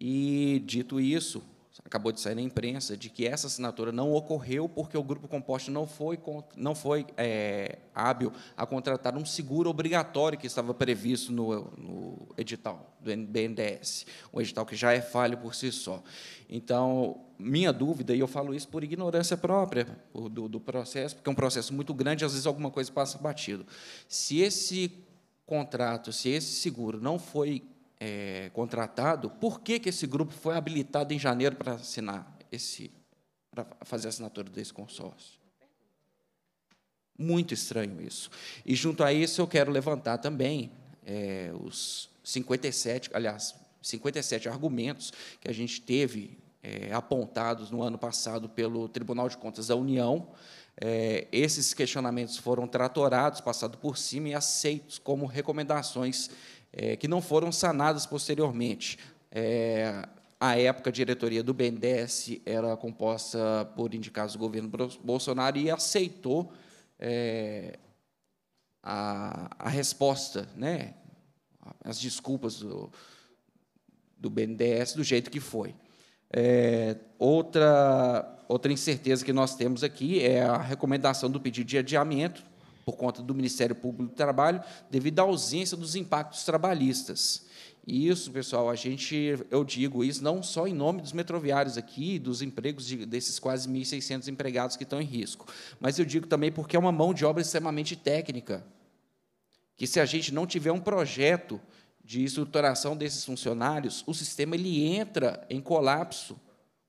E, dito isso, acabou de sair na imprensa, de que essa assinatura não ocorreu porque o grupo composto não foi, não foi é, hábil a contratar um seguro obrigatório que estava previsto no, no edital do BNDES, um edital que já é falho por si só. Então, minha dúvida, e eu falo isso por ignorância própria do, do processo, porque é um processo muito grande, às vezes alguma coisa passa batido. Se esse contrato, se esse seguro não foi é, contratado, por que, que esse grupo foi habilitado em janeiro para assinar esse, para fazer a assinatura desse consórcio? Muito estranho isso. E junto a isso eu quero levantar também é, os 57, aliás, 57 argumentos que a gente teve é, apontados no ano passado pelo Tribunal de Contas da União. É, esses questionamentos foram tratorados, passados por cima e aceitos como recomendações é, que não foram sanadas posteriormente. É, a época, a diretoria do BNDES era é composta por indicados do governo Bolsonaro e aceitou é, a, a, resposta, né, as desculpas do, do BNDES do jeito que foi. É, outra, outra incerteza que nós temos aqui é a recomendação do pedido de adiamento, por conta do Ministério Público do Trabalho, devido à ausência dos impactos trabalhistas. E isso, pessoal, a gente, eu digo isso não só em nome dos metroviários aqui, dos empregos de, desses quase 1.600 empregados que estão em risco, mas eu digo também porque é uma mão de obra extremamente técnica, que se a gente não tiver um projeto de estruturação desses funcionários, o sistema ele entra em colapso.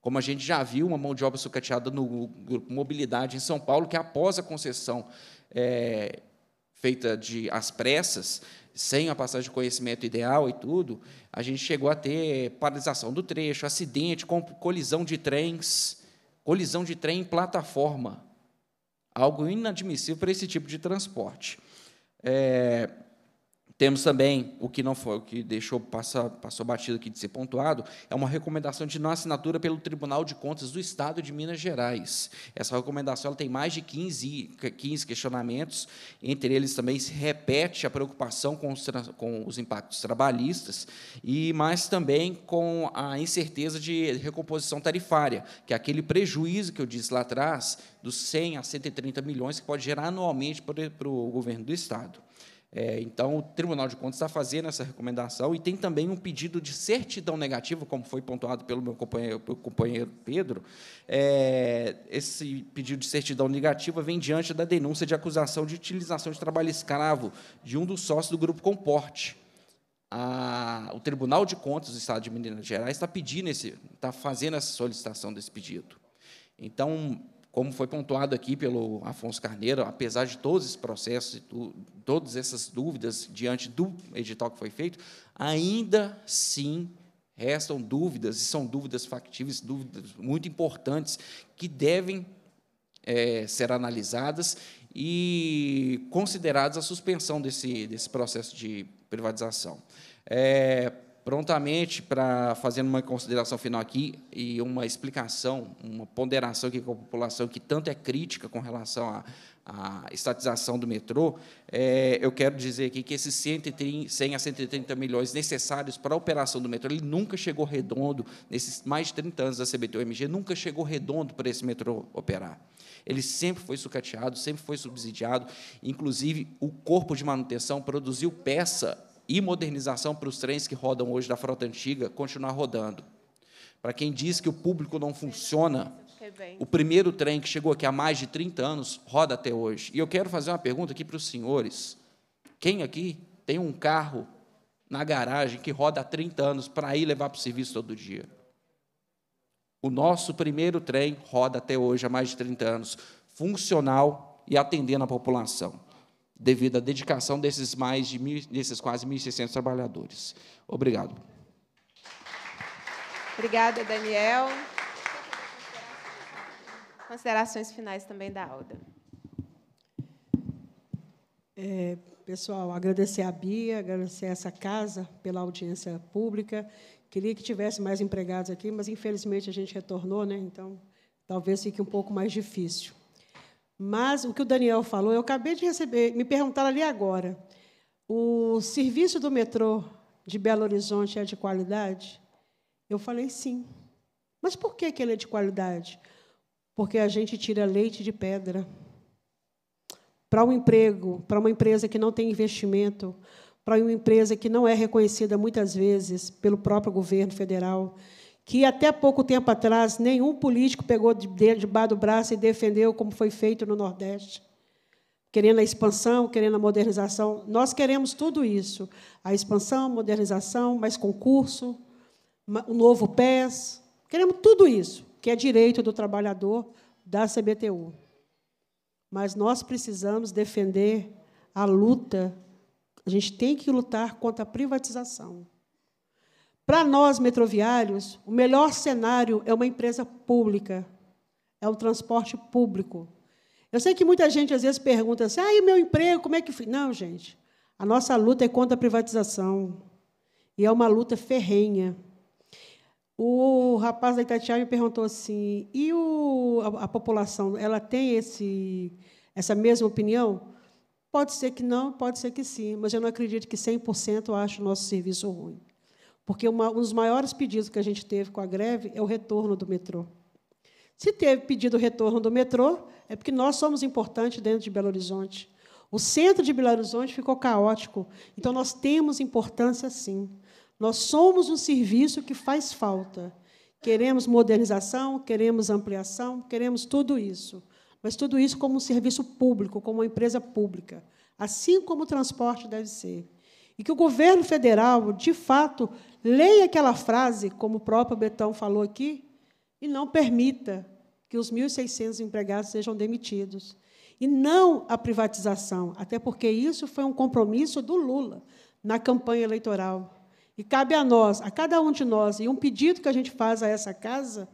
Como a gente já viu, uma mão de obra sucateada no grupo Mobilidade em São Paulo, que após a concessão é, feita de às pressas, sem a passagem de conhecimento ideal e tudo, a gente chegou a ter paralisação do trecho, acidente, colisão de trens, colisão de trem em plataforma. Algo inadmissível para esse tipo de transporte. É, temos também o que não foi, o que deixou passar, passou batido aqui de ser pontuado, é uma recomendação de não assinatura pelo Tribunal de Contas do Estado de Minas Gerais. Essa recomendação ela tem mais de 15, 15 questionamentos, entre eles também se repete a preocupação com os, com os impactos trabalhistas, e mais também com a incerteza de recomposição tarifária, que é aquele prejuízo que eu disse lá atrás, dos 100 a 130 milhões que pode gerar anualmente para o governo do Estado. É, então, o Tribunal de Contas está fazendo essa recomendação e tem também um pedido de certidão negativa, como foi pontuado pelo meu companheiro, companheiro Pedro. É, esse pedido de certidão negativa vem diante da denúncia de acusação de utilização de trabalho escravo de um dos sócios do Grupo Comporte. A, o Tribunal de Contas do Estado de Minas Gerais está pedindo esse, está fazendo essa solicitação desse pedido. Então, como foi pontuado aqui pelo Afonso Carneiro, apesar de todos esses processos, todas essas dúvidas diante do edital que foi feito, ainda sim restam dúvidas, e são dúvidas factíveis, dúvidas muito importantes, que devem é, ser analisadas e consideradas a suspensão desse, desse processo de privatização. É, prontamente para fazendo uma consideração final aqui e uma explicação, uma ponderação aqui com a população que tanto é crítica com relação à, à estatização do metrô, é, eu quero dizer aqui que esses 130, 100 a 130 milhões necessários para a operação do metrô, ele nunca chegou redondo, nesses mais de 30 anos da cbtu nunca chegou redondo para esse metrô operar. Ele sempre foi sucateado, sempre foi subsidiado, inclusive o corpo de manutenção produziu peça e modernização para os trens que rodam hoje da frota antiga continuar rodando. Para quem diz que o público não funciona, o primeiro trem que chegou aqui há mais de 30 anos roda até hoje. E eu quero fazer uma pergunta aqui para os senhores. Quem aqui tem um carro na garagem que roda há 30 anos para ir levar para o serviço todo dia? O nosso primeiro trem roda até hoje há mais de 30 anos, funcional e atendendo a população devido à dedicação desses mais de mil, desses quase 1.600 trabalhadores. Obrigado. Obrigada, Daniel. Considerações finais também da Alda. É, pessoal, agradecer a Bia, agradecer essa casa pela audiência pública. Queria que tivesse mais empregados aqui, mas infelizmente a gente retornou, né? Então, talvez fique um pouco mais difícil. Mas o que o Daniel falou, eu acabei de receber, me perguntaram ali agora. O serviço do metrô de Belo Horizonte é de qualidade? Eu falei sim. Mas por que, que ele é de qualidade? Porque a gente tira leite de pedra. Para um emprego, para uma empresa que não tem investimento, para uma empresa que não é reconhecida muitas vezes pelo próprio governo federal, que até pouco tempo atrás nenhum político pegou de baixo do braço e defendeu como foi feito no Nordeste. Querendo a expansão, querendo a modernização. Nós queremos tudo isso: a expansão, modernização, mais concurso, o novo PES. Queremos tudo isso, que é direito do trabalhador da CBTU. Mas nós precisamos defender a luta. A gente tem que lutar contra a privatização. Para nós, metroviários, o melhor cenário é uma empresa pública, é o transporte público. Eu sei que muita gente às vezes pergunta assim: ah, e meu emprego, como é que foi? Não, gente. A nossa luta é contra a privatização. E é uma luta ferrenha. O rapaz da Itatiaia me perguntou assim: e o, a, a população, ela tem esse, essa mesma opinião? Pode ser que não, pode ser que sim, mas eu não acredito que 100% ache o nosso serviço ruim. Porque uma, um dos maiores pedidos que a gente teve com a greve é o retorno do metrô. Se teve pedido o retorno do metrô, é porque nós somos importantes dentro de Belo Horizonte. O centro de Belo Horizonte ficou caótico. Então, nós temos importância, sim. Nós somos um serviço que faz falta. Queremos modernização, queremos ampliação, queremos tudo isso. Mas tudo isso como um serviço público, como uma empresa pública, assim como o transporte deve ser. E que o governo federal, de fato, Leia aquela frase, como o próprio Betão falou aqui, e não permita que os 1.600 empregados sejam demitidos. E não a privatização, até porque isso foi um compromisso do Lula na campanha eleitoral. E cabe a nós, a cada um de nós, e um pedido que a gente faz a essa casa,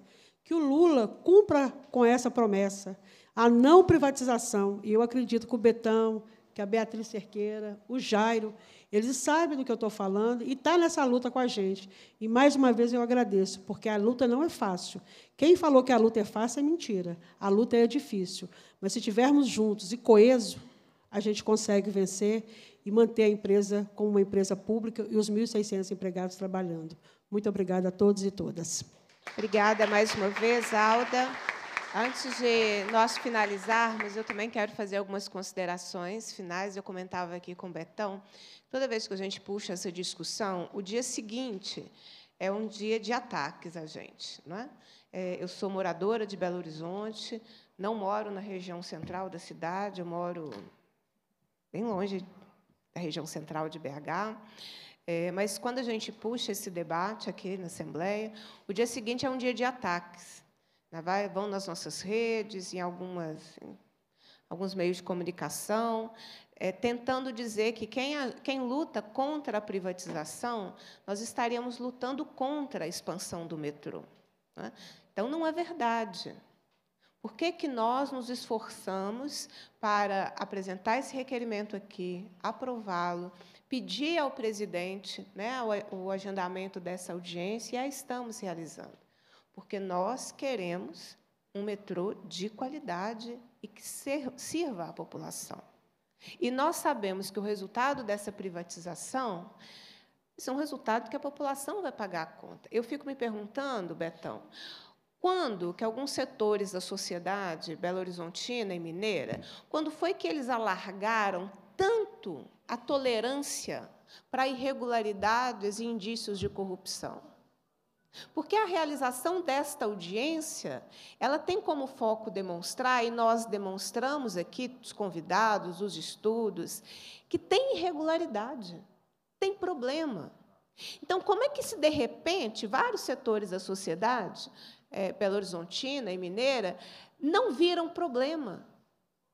que o Lula cumpra com essa promessa, a não privatização. E eu acredito que o Betão, que a Beatriz Cerqueira, o Jairo, eles sabem do que eu estou falando e está nessa luta com a gente. E, mais uma vez, eu agradeço, porque a luta não é fácil. Quem falou que a luta é fácil é mentira. A luta é difícil. Mas, se estivermos juntos e coeso, a gente consegue vencer e manter a empresa como uma empresa pública e os 1.600 empregados trabalhando. Muito obrigada a todos e todas. Obrigada mais uma vez, Alda. Antes de nós finalizarmos, eu também quero fazer algumas considerações finais. Eu comentava aqui com o Betão, toda vez que a gente puxa essa discussão, o dia seguinte é um dia de ataques a gente. Não é? É, eu sou moradora de Belo Horizonte, não moro na região central da cidade, eu moro bem longe da região central de BH. É, mas, quando a gente puxa esse debate aqui na Assembleia, o dia seguinte é um dia de ataques vão nas nossas redes, em, algumas, em alguns meios de comunicação, é, tentando dizer que quem, a, quem luta contra a privatização, nós estaríamos lutando contra a expansão do metrô. Né? Então, não é verdade. Por que, que nós nos esforçamos para apresentar esse requerimento aqui, aprová-lo, pedir ao presidente né, o, o agendamento dessa audiência, e a estamos realizando? porque nós queremos um metrô de qualidade e que sirva à população. E nós sabemos que o resultado dessa privatização isso é um resultado que a população vai pagar a conta. Eu fico me perguntando, Betão, quando que alguns setores da sociedade belo horizontina e mineira, quando foi que eles alargaram tanto a tolerância para irregularidades e indícios de corrupção? Porque a realização desta audiência, ela tem como foco demonstrar, e nós demonstramos aqui, os convidados, os estudos, que tem irregularidade, tem problema. Então, como é que se, de repente, vários setores da sociedade, é, Belo Horizontina e Mineira, não viram problema?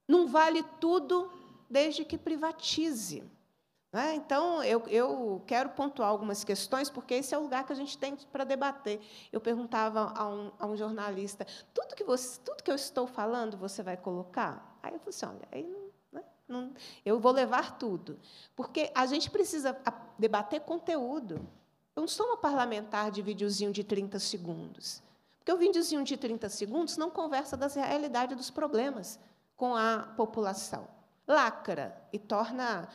Não vale tudo desde que privatize. Né? Então, eu, eu, quero pontuar algumas questões, porque esse é o lugar que a gente tem para debater. Eu perguntava a um, a um jornalista: tudo que, você, tudo que eu estou falando, você vai colocar? Aí eu falei assim: olha, aí não, né? não, eu vou levar tudo. Porque a gente precisa debater conteúdo. Eu não sou uma parlamentar de videozinho de 30 segundos. Porque o videozinho de 30 segundos não conversa da realidade dos problemas com a população lacra e torna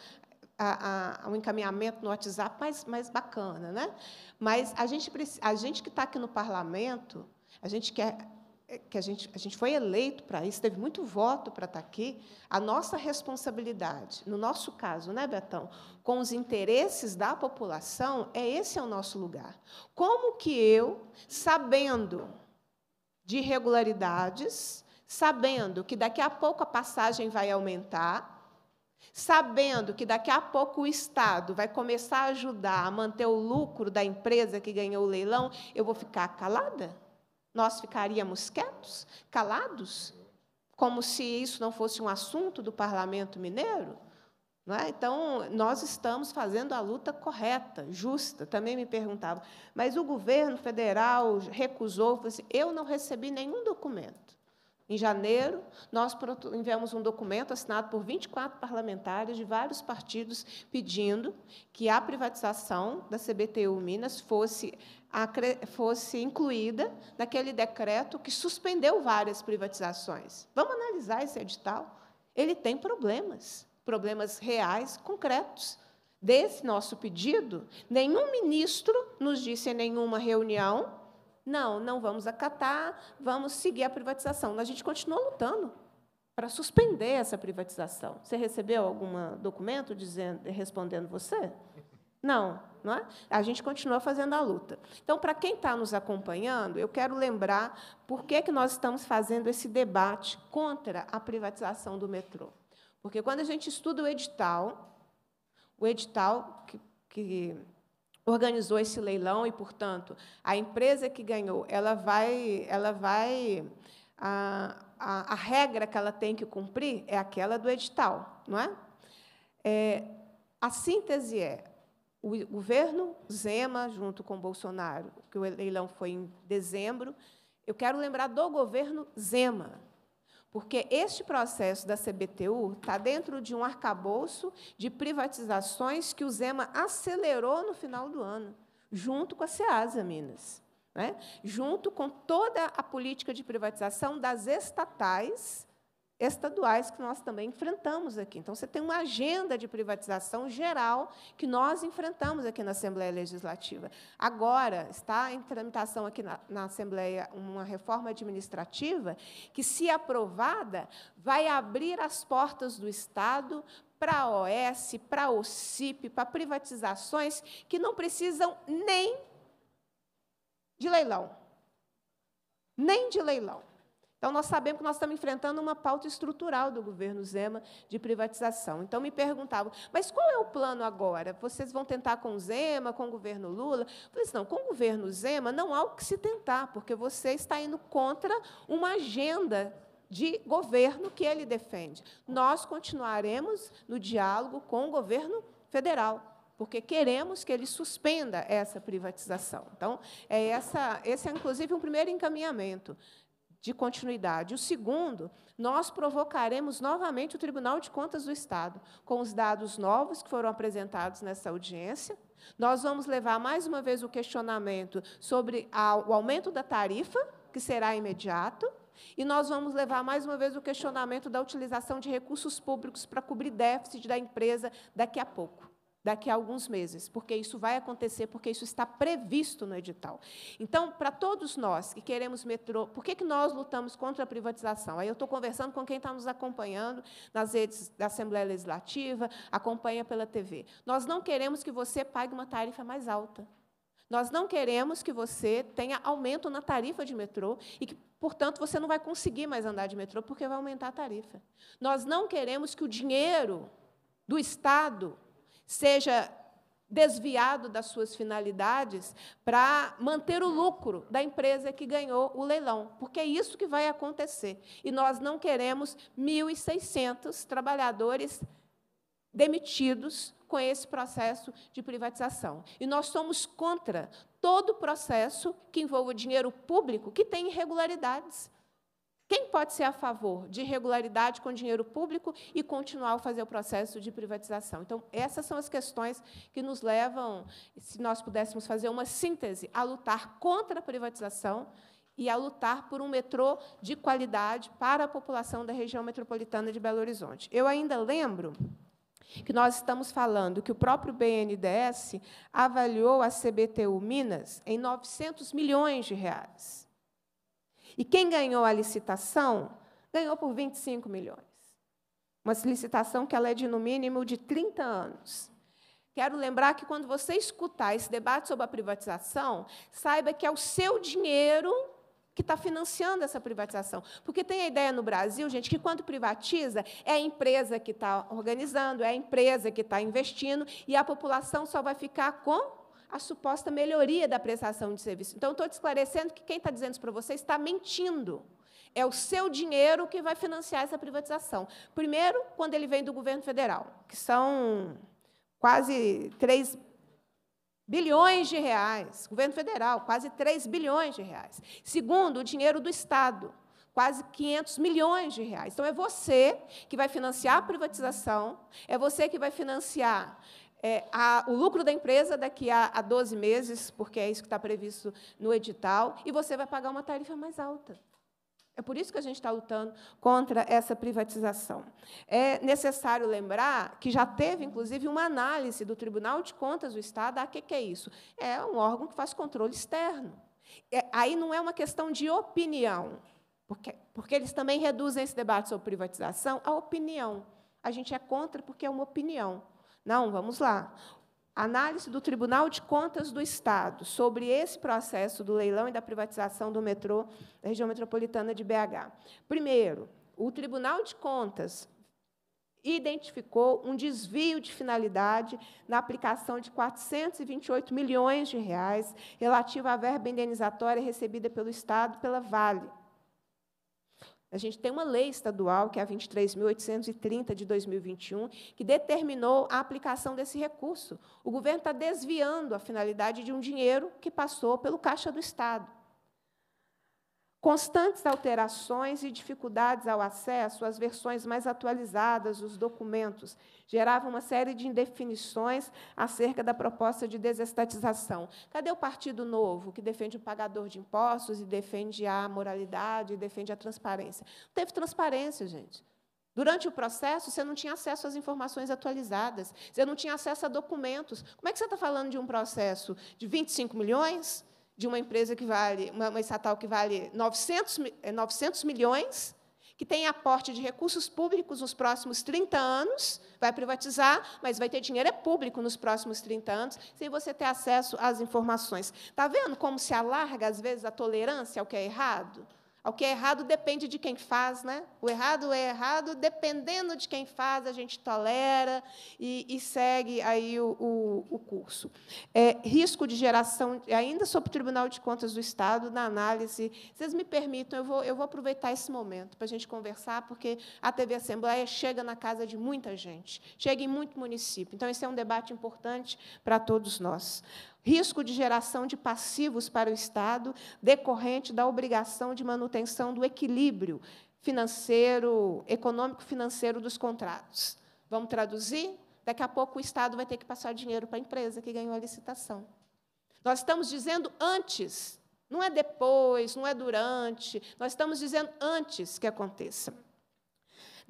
a, a, um encaminhamento no WhatsApp mais, mais bacana. Né? Mas a gente, a gente que está aqui no parlamento, a gente quer é, que a gente, a gente foi eleito para isso, teve muito voto para estar tá aqui, a nossa responsabilidade, no nosso caso, né, Betão, com os interesses da população, é esse é o nosso lugar. Como que eu, sabendo de irregularidades, sabendo que daqui a pouco a passagem vai aumentar, sabendo que daqui a pouco o Estado vai começar a ajudar a manter o lucro da empresa que ganhou o leilão, eu vou ficar calada? Nós ficaríamos quietos, calados, como se isso não fosse um assunto do Parlamento Mineiro? É? Então, nós estamos fazendo a luta correta, justa. Também me perguntavam, mas o governo federal recusou, falou assim, eu não recebi nenhum documento. Em janeiro, nós enviamos um documento assinado por 24 parlamentares de vários partidos pedindo que a privatização da CBTU Minas fosse, fosse incluída naquele decreto que suspendeu várias privatizações. Vamos analisar esse edital? Ele tem problemas, problemas reais, concretos. Desse nosso pedido, nenhum ministro nos disse em nenhuma reunião não, não vamos acatar, vamos seguir a privatização. A gente continuou lutando para suspender essa privatização. Você recebeu algum documento dizendo, respondendo você? Não, não é? A gente continua fazendo a luta. Então, para quem está nos acompanhando, eu quero lembrar por que, que nós estamos fazendo esse debate contra a privatização do metrô. Porque quando a gente estuda o edital, o edital que, que organizou esse leilão e, portanto, a empresa que ganhou, ela vai, ela vai a, a, a regra que ela tem que cumprir é aquela do edital, não é? é a síntese é o governo Zema junto com Bolsonaro, que o leilão foi em dezembro. Eu quero lembrar do governo Zema, porque este processo da CBTU está dentro de um arcabouço de privatizações que o Zema acelerou no final do ano, junto com a SEASA Minas, né? junto com toda a política de privatização das estatais estaduais que nós também enfrentamos aqui. Então, você tem uma agenda de privatização geral que nós enfrentamos aqui na Assembleia Legislativa. Agora, está em tramitação aqui na, na Assembleia uma reforma administrativa que, se aprovada, vai abrir as portas do Estado para a OS, para a OCIP, para privatizações que não precisam nem de leilão. Nem de leilão. Então, nós sabemos que nós estamos enfrentando uma pauta estrutural do governo Zema de privatização. Então, me perguntavam, mas qual é o plano agora? Vocês vão tentar com o Zema, com o governo Lula? Eu falei assim, não, com o governo Zema não há o que se tentar, porque você está indo contra uma agenda de governo que ele defende. Nós continuaremos no diálogo com o governo federal porque queremos que ele suspenda essa privatização. Então, é essa, esse é, inclusive, um primeiro encaminhamento de continuidade. O segundo, nós provocaremos novamente o Tribunal de Contas do Estado, com os dados novos que foram apresentados nessa audiência. Nós vamos levar mais uma vez o questionamento sobre a, o aumento da tarifa, que será imediato. E nós vamos levar mais uma vez o questionamento da utilização de recursos públicos para cobrir déficit da empresa daqui a pouco daqui a alguns meses, porque isso vai acontecer, porque isso está previsto no edital. Então, para todos nós que queremos metrô, por que, que nós lutamos contra a privatização? Aí eu estou conversando com quem está nos acompanhando nas redes da Assembleia Legislativa, acompanha pela TV. Nós não queremos que você pague uma tarifa mais alta. Nós não queremos que você tenha aumento na tarifa de metrô e que, portanto, você não vai conseguir mais andar de metrô porque vai aumentar a tarifa. Nós não queremos que o dinheiro do Estado seja desviado das suas finalidades para manter o lucro da empresa que ganhou o leilão, porque é isso que vai acontecer. E nós não queremos 1.600 trabalhadores demitidos com esse processo de privatização. E nós somos contra todo processo que envolva dinheiro público que tem irregularidades. Quem pode ser a favor de regularidade com dinheiro público e continuar a fazer o processo de privatização? Então, essas são as questões que nos levam, se nós pudéssemos fazer uma síntese, a lutar contra a privatização e a lutar por um metrô de qualidade para a população da região metropolitana de Belo Horizonte. Eu ainda lembro que nós estamos falando que o próprio BNDES avaliou a CBTU Minas em 900 milhões de reais. E quem ganhou a licitação ganhou por 25 milhões. Uma licitação que ela é de no mínimo de 30 anos. Quero lembrar que quando você escutar esse debate sobre a privatização, saiba que é o seu dinheiro que está financiando essa privatização. Porque tem a ideia no Brasil, gente, que quando privatiza, é a empresa que está organizando, é a empresa que está investindo, e a população só vai ficar com a suposta melhoria da prestação de serviço. Então, estou te esclarecendo que quem está dizendo isso para você está mentindo. É o seu dinheiro que vai financiar essa privatização. Primeiro, quando ele vem do governo federal, que são quase 3 bilhões de reais. Governo federal, quase 3 bilhões de reais. Segundo, o dinheiro do Estado, quase 500 milhões de reais. Então, é você que vai financiar a privatização, é você que vai financiar é, a, o lucro da empresa daqui a, a 12 meses, porque é isso que está previsto no edital, e você vai pagar uma tarifa mais alta. É por isso que a gente está lutando contra essa privatização. É necessário lembrar que já teve, inclusive, uma análise do Tribunal de Contas do Estado. Ah, o que, que é isso? É um órgão que faz controle externo. É, aí não é uma questão de opinião, porque, porque eles também reduzem esse debate sobre privatização à opinião. A gente é contra porque é uma opinião. Não, vamos lá. Análise do Tribunal de Contas do Estado sobre esse processo do leilão e da privatização do metrô da região metropolitana de BH. Primeiro, o Tribunal de Contas identificou um desvio de finalidade na aplicação de 428 milhões de reais relativo à verba indenizatória recebida pelo Estado pela Vale. A gente tem uma lei estadual, que é a 23.830 de 2021, que determinou a aplicação desse recurso. O governo está desviando a finalidade de um dinheiro que passou pelo caixa do Estado. Constantes alterações e dificuldades ao acesso às versões mais atualizadas dos documentos geravam uma série de indefinições acerca da proposta de desestatização. Cadê o Partido Novo, que defende o pagador de impostos e defende a moralidade e defende a transparência? Não teve transparência, gente. Durante o processo, você não tinha acesso às informações atualizadas, você não tinha acesso a documentos. Como é que você está falando de um processo de 25 milhões? de uma empresa que vale, uma, uma estatal que vale 900, 900 é, milhões, que tem aporte de recursos públicos nos próximos 30 anos, vai privatizar, mas vai ter dinheiro é público nos próximos 30 anos, sem você ter acesso às informações. Está vendo como se alarga, às vezes, a tolerância ao que é errado? O que é errado depende de quem faz, né? O errado é errado, dependendo de quem faz, a gente tolera e, e segue aí o, o, o curso. É, risco de geração, ainda sobre o Tribunal de Contas do Estado, na análise. Vocês me permitam, eu vou, eu vou aproveitar esse momento para a gente conversar, porque a TV Assembleia chega na casa de muita gente, chega em muito município. Então, esse é um debate importante para todos nós risco de geração de passivos para o Estado decorrente da obrigação de manutenção do equilíbrio financeiro, econômico-financeiro dos contratos. Vamos traduzir? Daqui a pouco o Estado vai ter que passar dinheiro para a empresa que ganhou a licitação. Nós estamos dizendo antes, não é depois, não é durante, nós estamos dizendo antes que aconteça.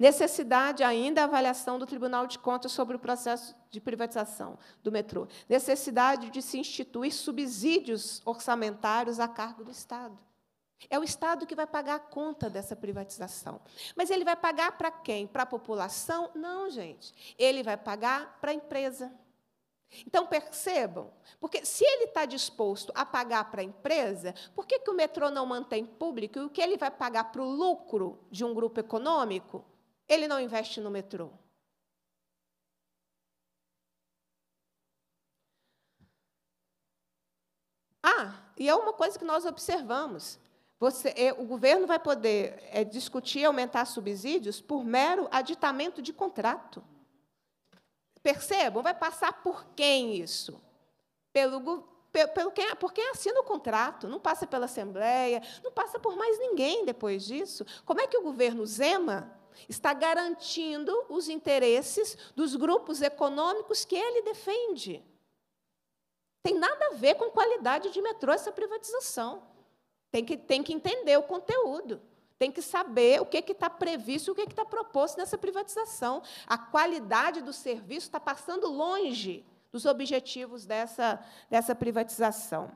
Necessidade ainda é a avaliação do Tribunal de Contas sobre o processo de privatização do metrô. Necessidade de se instituir subsídios orçamentários a cargo do Estado. É o Estado que vai pagar a conta dessa privatização. Mas ele vai pagar para quem? Para a população? Não, gente. Ele vai pagar para a empresa. Então, percebam, porque se ele está disposto a pagar para a empresa, por que, que o metrô não mantém público e o que ele vai pagar para o lucro de um grupo econômico ele não investe no metrô. Ah, e é uma coisa que nós observamos. Você, é, o governo vai poder é, discutir aumentar subsídios por mero aditamento de contrato. Percebam, vai passar por quem isso? Pelo, pelo, pelo quem, por quem assina o contrato, não passa pela Assembleia, não passa por mais ninguém depois disso. Como é que o governo Zema está garantindo os interesses dos grupos econômicos que ele defende. Tem nada a ver com qualidade de metrô essa privatização. Tem que, tem que entender o conteúdo. Tem que saber o que está previsto, o que está proposto nessa privatização. A qualidade do serviço está passando longe dos objetivos dessa, dessa privatização.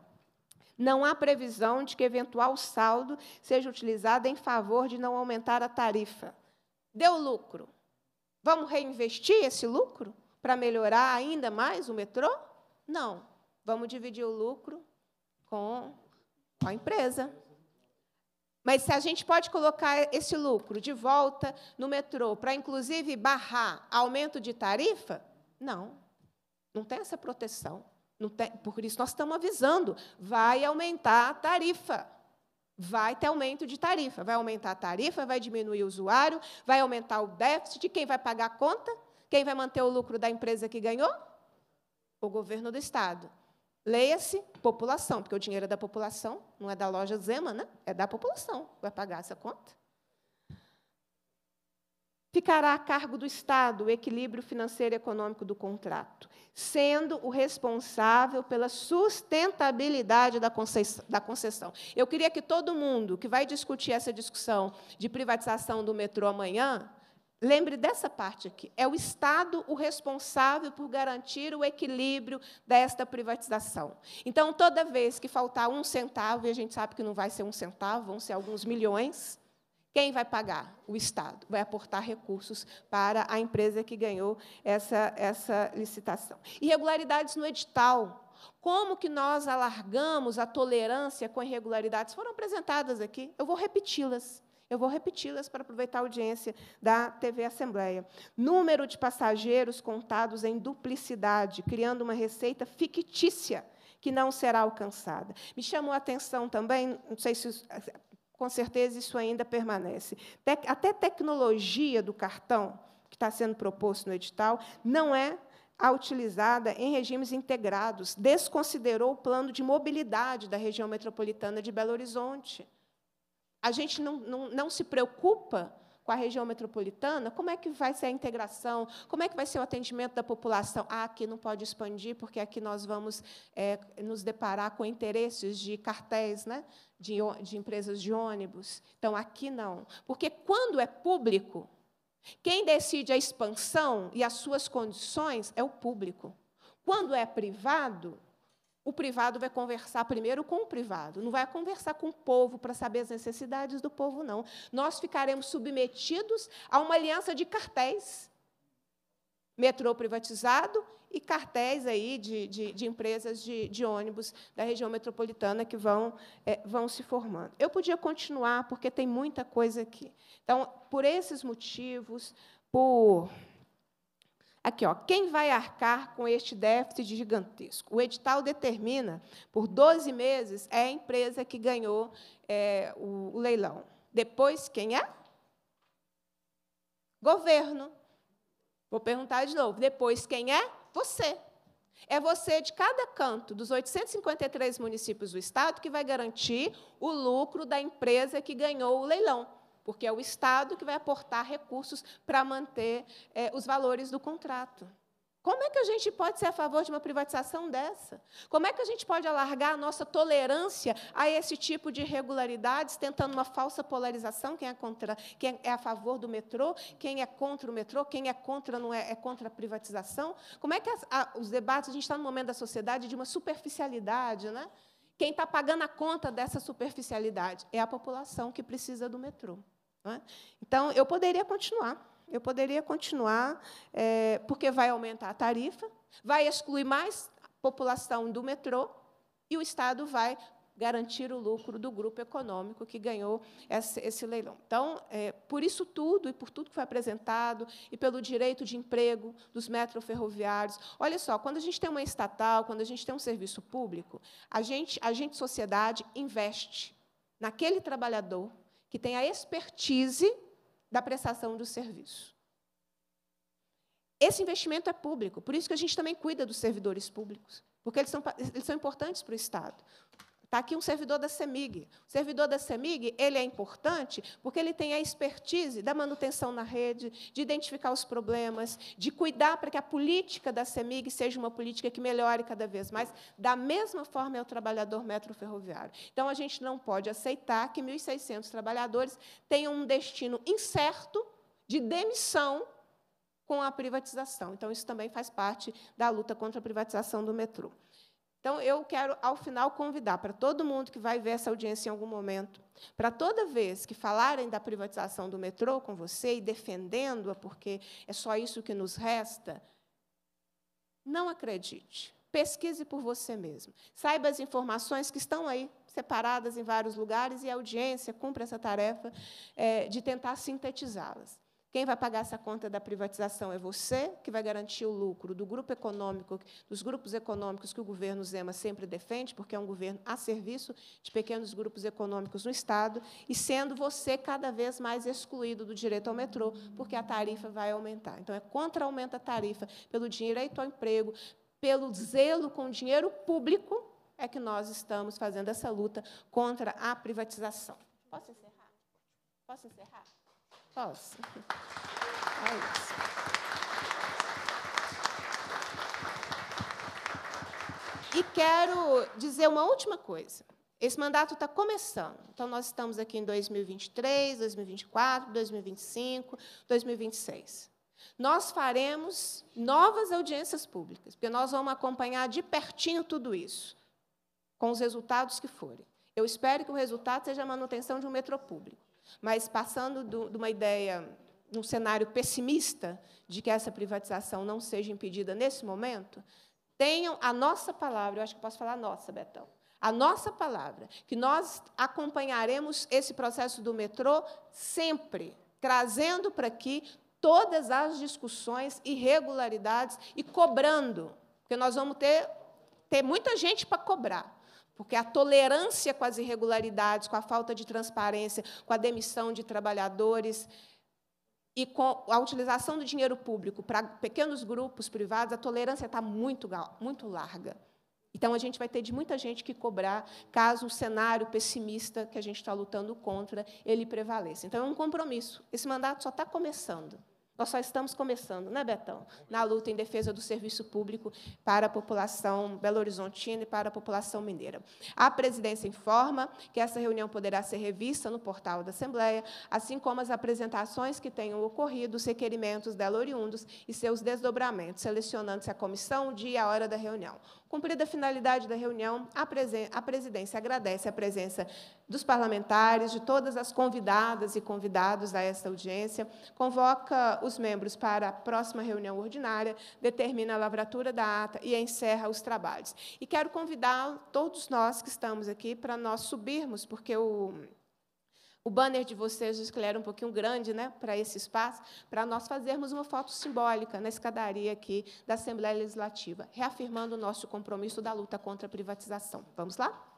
Não há previsão de que eventual saldo seja utilizado em favor de não aumentar a tarifa. Deu lucro. Vamos reinvestir esse lucro para melhorar ainda mais o metrô? Não. Vamos dividir o lucro com a empresa. Mas se a gente pode colocar esse lucro de volta no metrô para, inclusive, barrar aumento de tarifa, não. Não tem essa proteção. Tem, por isso, nós estamos avisando: vai aumentar a tarifa. Vai ter aumento de tarifa. Vai aumentar a tarifa, vai diminuir o usuário, vai aumentar o déficit. Quem vai pagar a conta? Quem vai manter o lucro da empresa que ganhou? O governo do Estado. Leia-se população, porque o dinheiro é da população, não é da loja Zema, né? é da população. Vai pagar essa conta ficará a cargo do Estado o equilíbrio financeiro e econômico do contrato, sendo o responsável pela sustentabilidade da concessão. Eu queria que todo mundo que vai discutir essa discussão de privatização do metrô amanhã Lembre dessa parte aqui. É o Estado o responsável por garantir o equilíbrio desta privatização. Então, toda vez que faltar um centavo, e a gente sabe que não vai ser um centavo, vão ser alguns milhões, quem vai pagar? O Estado. Vai aportar recursos para a empresa que ganhou essa, essa licitação. Irregularidades no edital. Como que nós alargamos a tolerância com irregularidades? Foram apresentadas aqui, eu vou repeti-las. Eu vou repeti-las para aproveitar a audiência da TV Assembleia. Número de passageiros contados em duplicidade, criando uma receita fictícia que não será alcançada. Me chamou a atenção também, não sei se com certeza isso ainda permanece. Até tecnologia do cartão, que está sendo proposto no edital, não é a utilizada em regimes integrados. Desconsiderou o plano de mobilidade da região metropolitana de Belo Horizonte. A gente não, não, não se preocupa com a região metropolitana, como é que vai ser a integração, como é que vai ser o atendimento da população? Ah, aqui não pode expandir, porque aqui nós vamos é, nos deparar com interesses de cartéis, né? De, de empresas de ônibus. Então, aqui não. Porque quando é público, quem decide a expansão e as suas condições é o público. Quando é privado, o privado vai conversar primeiro com o privado, não vai conversar com o povo para saber as necessidades do povo, não. Nós ficaremos submetidos a uma aliança de cartéis. Metrô privatizado e cartéis aí de, de, de empresas de, de, ônibus da região metropolitana que vão, é, vão se formando. Eu podia continuar, porque tem muita coisa aqui. Então, por esses motivos, por Aqui, ó, quem vai arcar com este déficit gigantesco? O edital determina, por 12 meses, é a empresa que ganhou é, o, o leilão. Depois, quem é? Governo. Vou perguntar de novo. Depois, quem é? Você. É você de cada canto dos 853 municípios do estado que vai garantir o lucro da empresa que ganhou o leilão porque é o Estado que vai aportar recursos para manter é, os valores do contrato. Como é que a gente pode ser a favor de uma privatização dessa? Como é que a gente pode alargar a nossa tolerância a esse tipo de irregularidades, tentando uma falsa polarização? Quem é, contra, quem é a favor do metrô, quem é contra o metrô, quem é contra não é, é contra a privatização? Como é que a, os debates, a gente está no momento da sociedade de uma superficialidade, né? Quem está pagando a conta dessa superficialidade é a população que precisa do metrô. É? Então, eu poderia continuar. Eu poderia continuar, é, porque vai aumentar a tarifa, vai excluir mais população do metrô e o Estado vai garantir o lucro do grupo econômico que ganhou esse, esse leilão. Então, é, por isso tudo e por tudo que foi apresentado e pelo direito de emprego dos metroferroviários, olha só, quando a gente tem uma estatal, quando a gente tem um serviço público, a gente, a gente sociedade investe naquele trabalhador que tem a expertise da prestação do serviço. Esse investimento é público, por isso que a gente também cuida dos servidores públicos, porque eles são, eles são importantes para o Estado. Está aqui um servidor da CEMIG. O servidor da CEMIG ele é importante porque ele tem a expertise da manutenção na rede, de identificar os problemas, de cuidar para que a política da CEMIG seja uma política que melhore cada vez mais. Da mesma forma, é o trabalhador ferroviário. Então, a gente não pode aceitar que 1.600 trabalhadores tenham um destino incerto de demissão com a privatização. Então, isso também faz parte da luta contra a privatização do metrô. Então, eu quero, ao final, convidar para todo mundo que vai ver essa audiência em algum momento, para toda vez que falarem da privatização do metrô com você e defendendo-a, porque é só isso que nos resta, não acredite. Pesquise por você mesmo. Saiba as informações que estão aí, separadas em vários lugares, e a audiência cumpre essa tarefa é, de tentar sintetizá-las. Quem vai pagar essa conta da privatização é você, que vai garantir o lucro do grupo econômico, dos grupos econômicos que o governo Zema sempre defende, porque é um governo a serviço de pequenos grupos econômicos no Estado, e sendo você cada vez mais excluído do direito ao metrô, porque a tarifa vai aumentar. Então, é contra aumenta a tarifa pelo direito ao emprego, pelo zelo com o dinheiro público, é que nós estamos fazendo essa luta contra a privatização. Posso encerrar? Posso encerrar? Posso? É isso. E quero dizer uma última coisa. Esse mandato está começando. Então, nós estamos aqui em 2023, 2024, 2025, 2026. Nós faremos novas audiências públicas, porque nós vamos acompanhar de pertinho tudo isso, com os resultados que forem. Eu espero que o resultado seja a manutenção de um metrô público. Mas passando do, de uma ideia, num cenário pessimista, de que essa privatização não seja impedida nesse momento, tenham a nossa palavra, eu acho que posso falar nossa, Betão, a nossa palavra, que nós acompanharemos esse processo do metrô sempre, trazendo para aqui todas as discussões, irregularidades e cobrando, porque nós vamos ter, ter muita gente para cobrar. Porque a tolerância com as irregularidades, com a falta de transparência, com a demissão de trabalhadores e com a utilização do dinheiro público para pequenos grupos privados, a tolerância está muito, muito larga. Então, a gente vai ter de muita gente que cobrar caso o cenário pessimista que a gente está lutando contra ele prevaleça. Então, é um compromisso. Esse mandato só está começando. Nós só estamos começando, né, Betão? Na luta em defesa do serviço público para a população belo-horizontina e para a população mineira. A presidência informa que essa reunião poderá ser revista no portal da Assembleia, assim como as apresentações que tenham ocorrido, os requerimentos dela oriundos e seus desdobramentos, selecionando-se a comissão, o dia e a hora da reunião. Cumprida a finalidade da reunião, a, a presidência agradece a presença dos parlamentares, de todas as convidadas e convidados a esta audiência, convoca os membros para a próxima reunião ordinária, determina a lavratura da ata e encerra os trabalhos. E quero convidar todos nós que estamos aqui para nós subirmos, porque o o banner de vocês, que era é um pouquinho grande né, para esse espaço, para nós fazermos uma foto simbólica na escadaria aqui da Assembleia Legislativa, reafirmando o nosso compromisso da luta contra a privatização. Vamos lá?